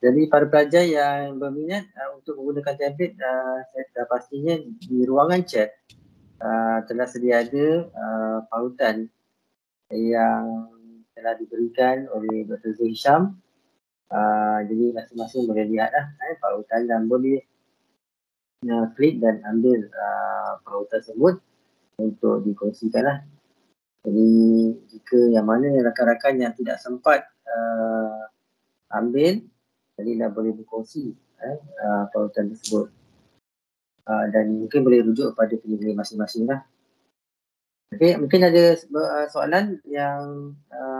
Jadi para pelajar yang berminat uh, untuk menggunakan tablet uh, pastinya di ruangan chat uh, telah sedia ada uh, parutan yang telah diberikan oleh Dr. Zul Uh, jadi masing-masing boleh lihatlah eh, Pak Hutan dan boleh uh, klik dan ambil uh, tersebut untuk dikongsikan lah. Jadi jika yang mana rakan-rakan yang tidak sempat uh, ambil, jadi dah boleh berkongsi eh, uh, tersebut. Uh, dan mungkin boleh rujuk pada pilih masing-masing lah. Okay, mungkin ada uh, soalan yang uh,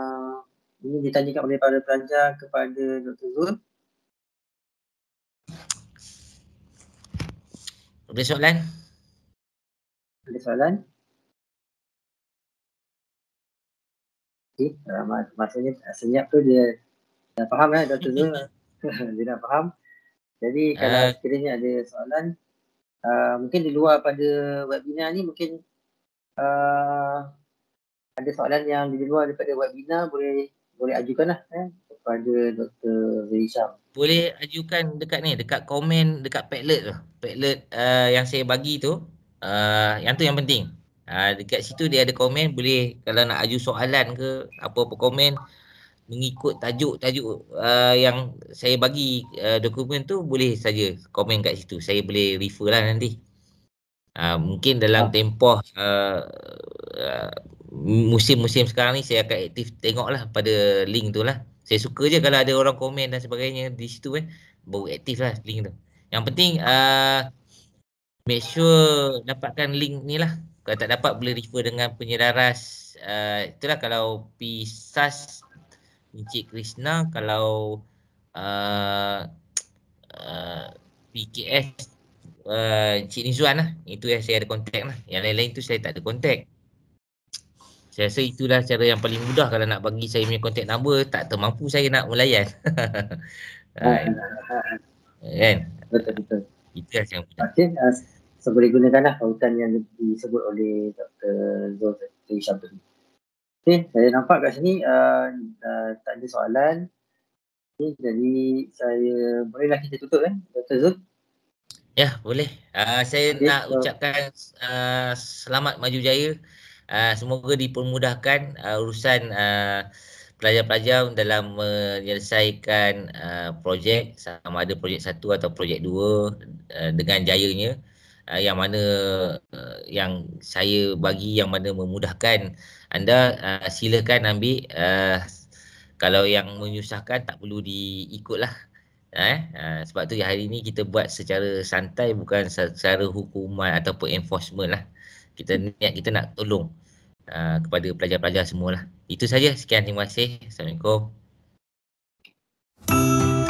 ini ditanyakan oleh para pelajar kepada Dr. Zul. Ada soalan? Ada soalan? Okey, ramai ah, maksudnya ah, senyap tu dia dah faham eh Dr. Zul. (laughs) dia dah faham. Jadi kalau uh, ah. kira ada soalan, uh, mungkin di luar pada webinar ni mungkin uh, ada soalan yang di luar daripada webinar boleh boleh ajukan lah eh, kepada Dr. Zaisyam. Boleh ajukan dekat ni, dekat komen dekat Padlet tu. Padlet uh, yang saya bagi tu, uh, yang tu yang penting. Uh, dekat situ dia ada komen, boleh kalau nak aju soalan ke, apa-apa komen mengikut tajuk-tajuk uh, yang saya bagi uh, dokumen tu boleh saja komen kat situ. Saya boleh refer lah nanti. Uh, mungkin dalam ha. tempoh uh, musim-musim sekarang ni saya akan aktif tengoklah pada link tu lah. Saya suka je kalau ada orang komen dan sebagainya di situ eh. Baru aktif lah link tu. Yang penting uh, make sure dapatkan link ni lah. Kalau tak dapat boleh refer dengan penyelaras. Uh, itulah kalau PISAS Encik Krishna kalau uh, uh, PKS Eh, Cik Nizwan lah. Itu yang saya ada kontak lah. Yang lain-lain tu saya tak ada kontak. Saya rasa itulah cara yang paling mudah kalau nak bagi saya punya kontak number, tak termampu saya nak melayan. (laughs) Kan? Betul-betul. Itu yang mudah. Okay. So boleh gunakan lah pautan yang disebut oleh Dr. Zul Dr. Isham tadi. Okay, saya nampak kat sini uh, uh, tak ada soalan. Okay, jadi saya bolehlah kita tutup kan eh, Dr. Zul. Ya, boleh. Uh, saya okay, nak ucapkan uh, selamat maju jaya. Uh, semoga dipermudahkan uh, urusan uh, pelajar-pelajar dalam menyelesaikan uh, projek sama ada projek satu atau projek dua uh, dengan jayanya uh, yang mana uh, yang saya bagi yang mana memudahkan anda uh, silakan ambil uh, kalau yang menyusahkan tak perlu diikutlah Eh, ha, sebab tu hari ini kita buat secara santai bukan secara hukuman ataupun enforcement lah. Kita niat kita nak tolong uh, kepada pelajar-pelajar semualah. Itu saja. Sekian terima kasih. Assalamualaikum. Thank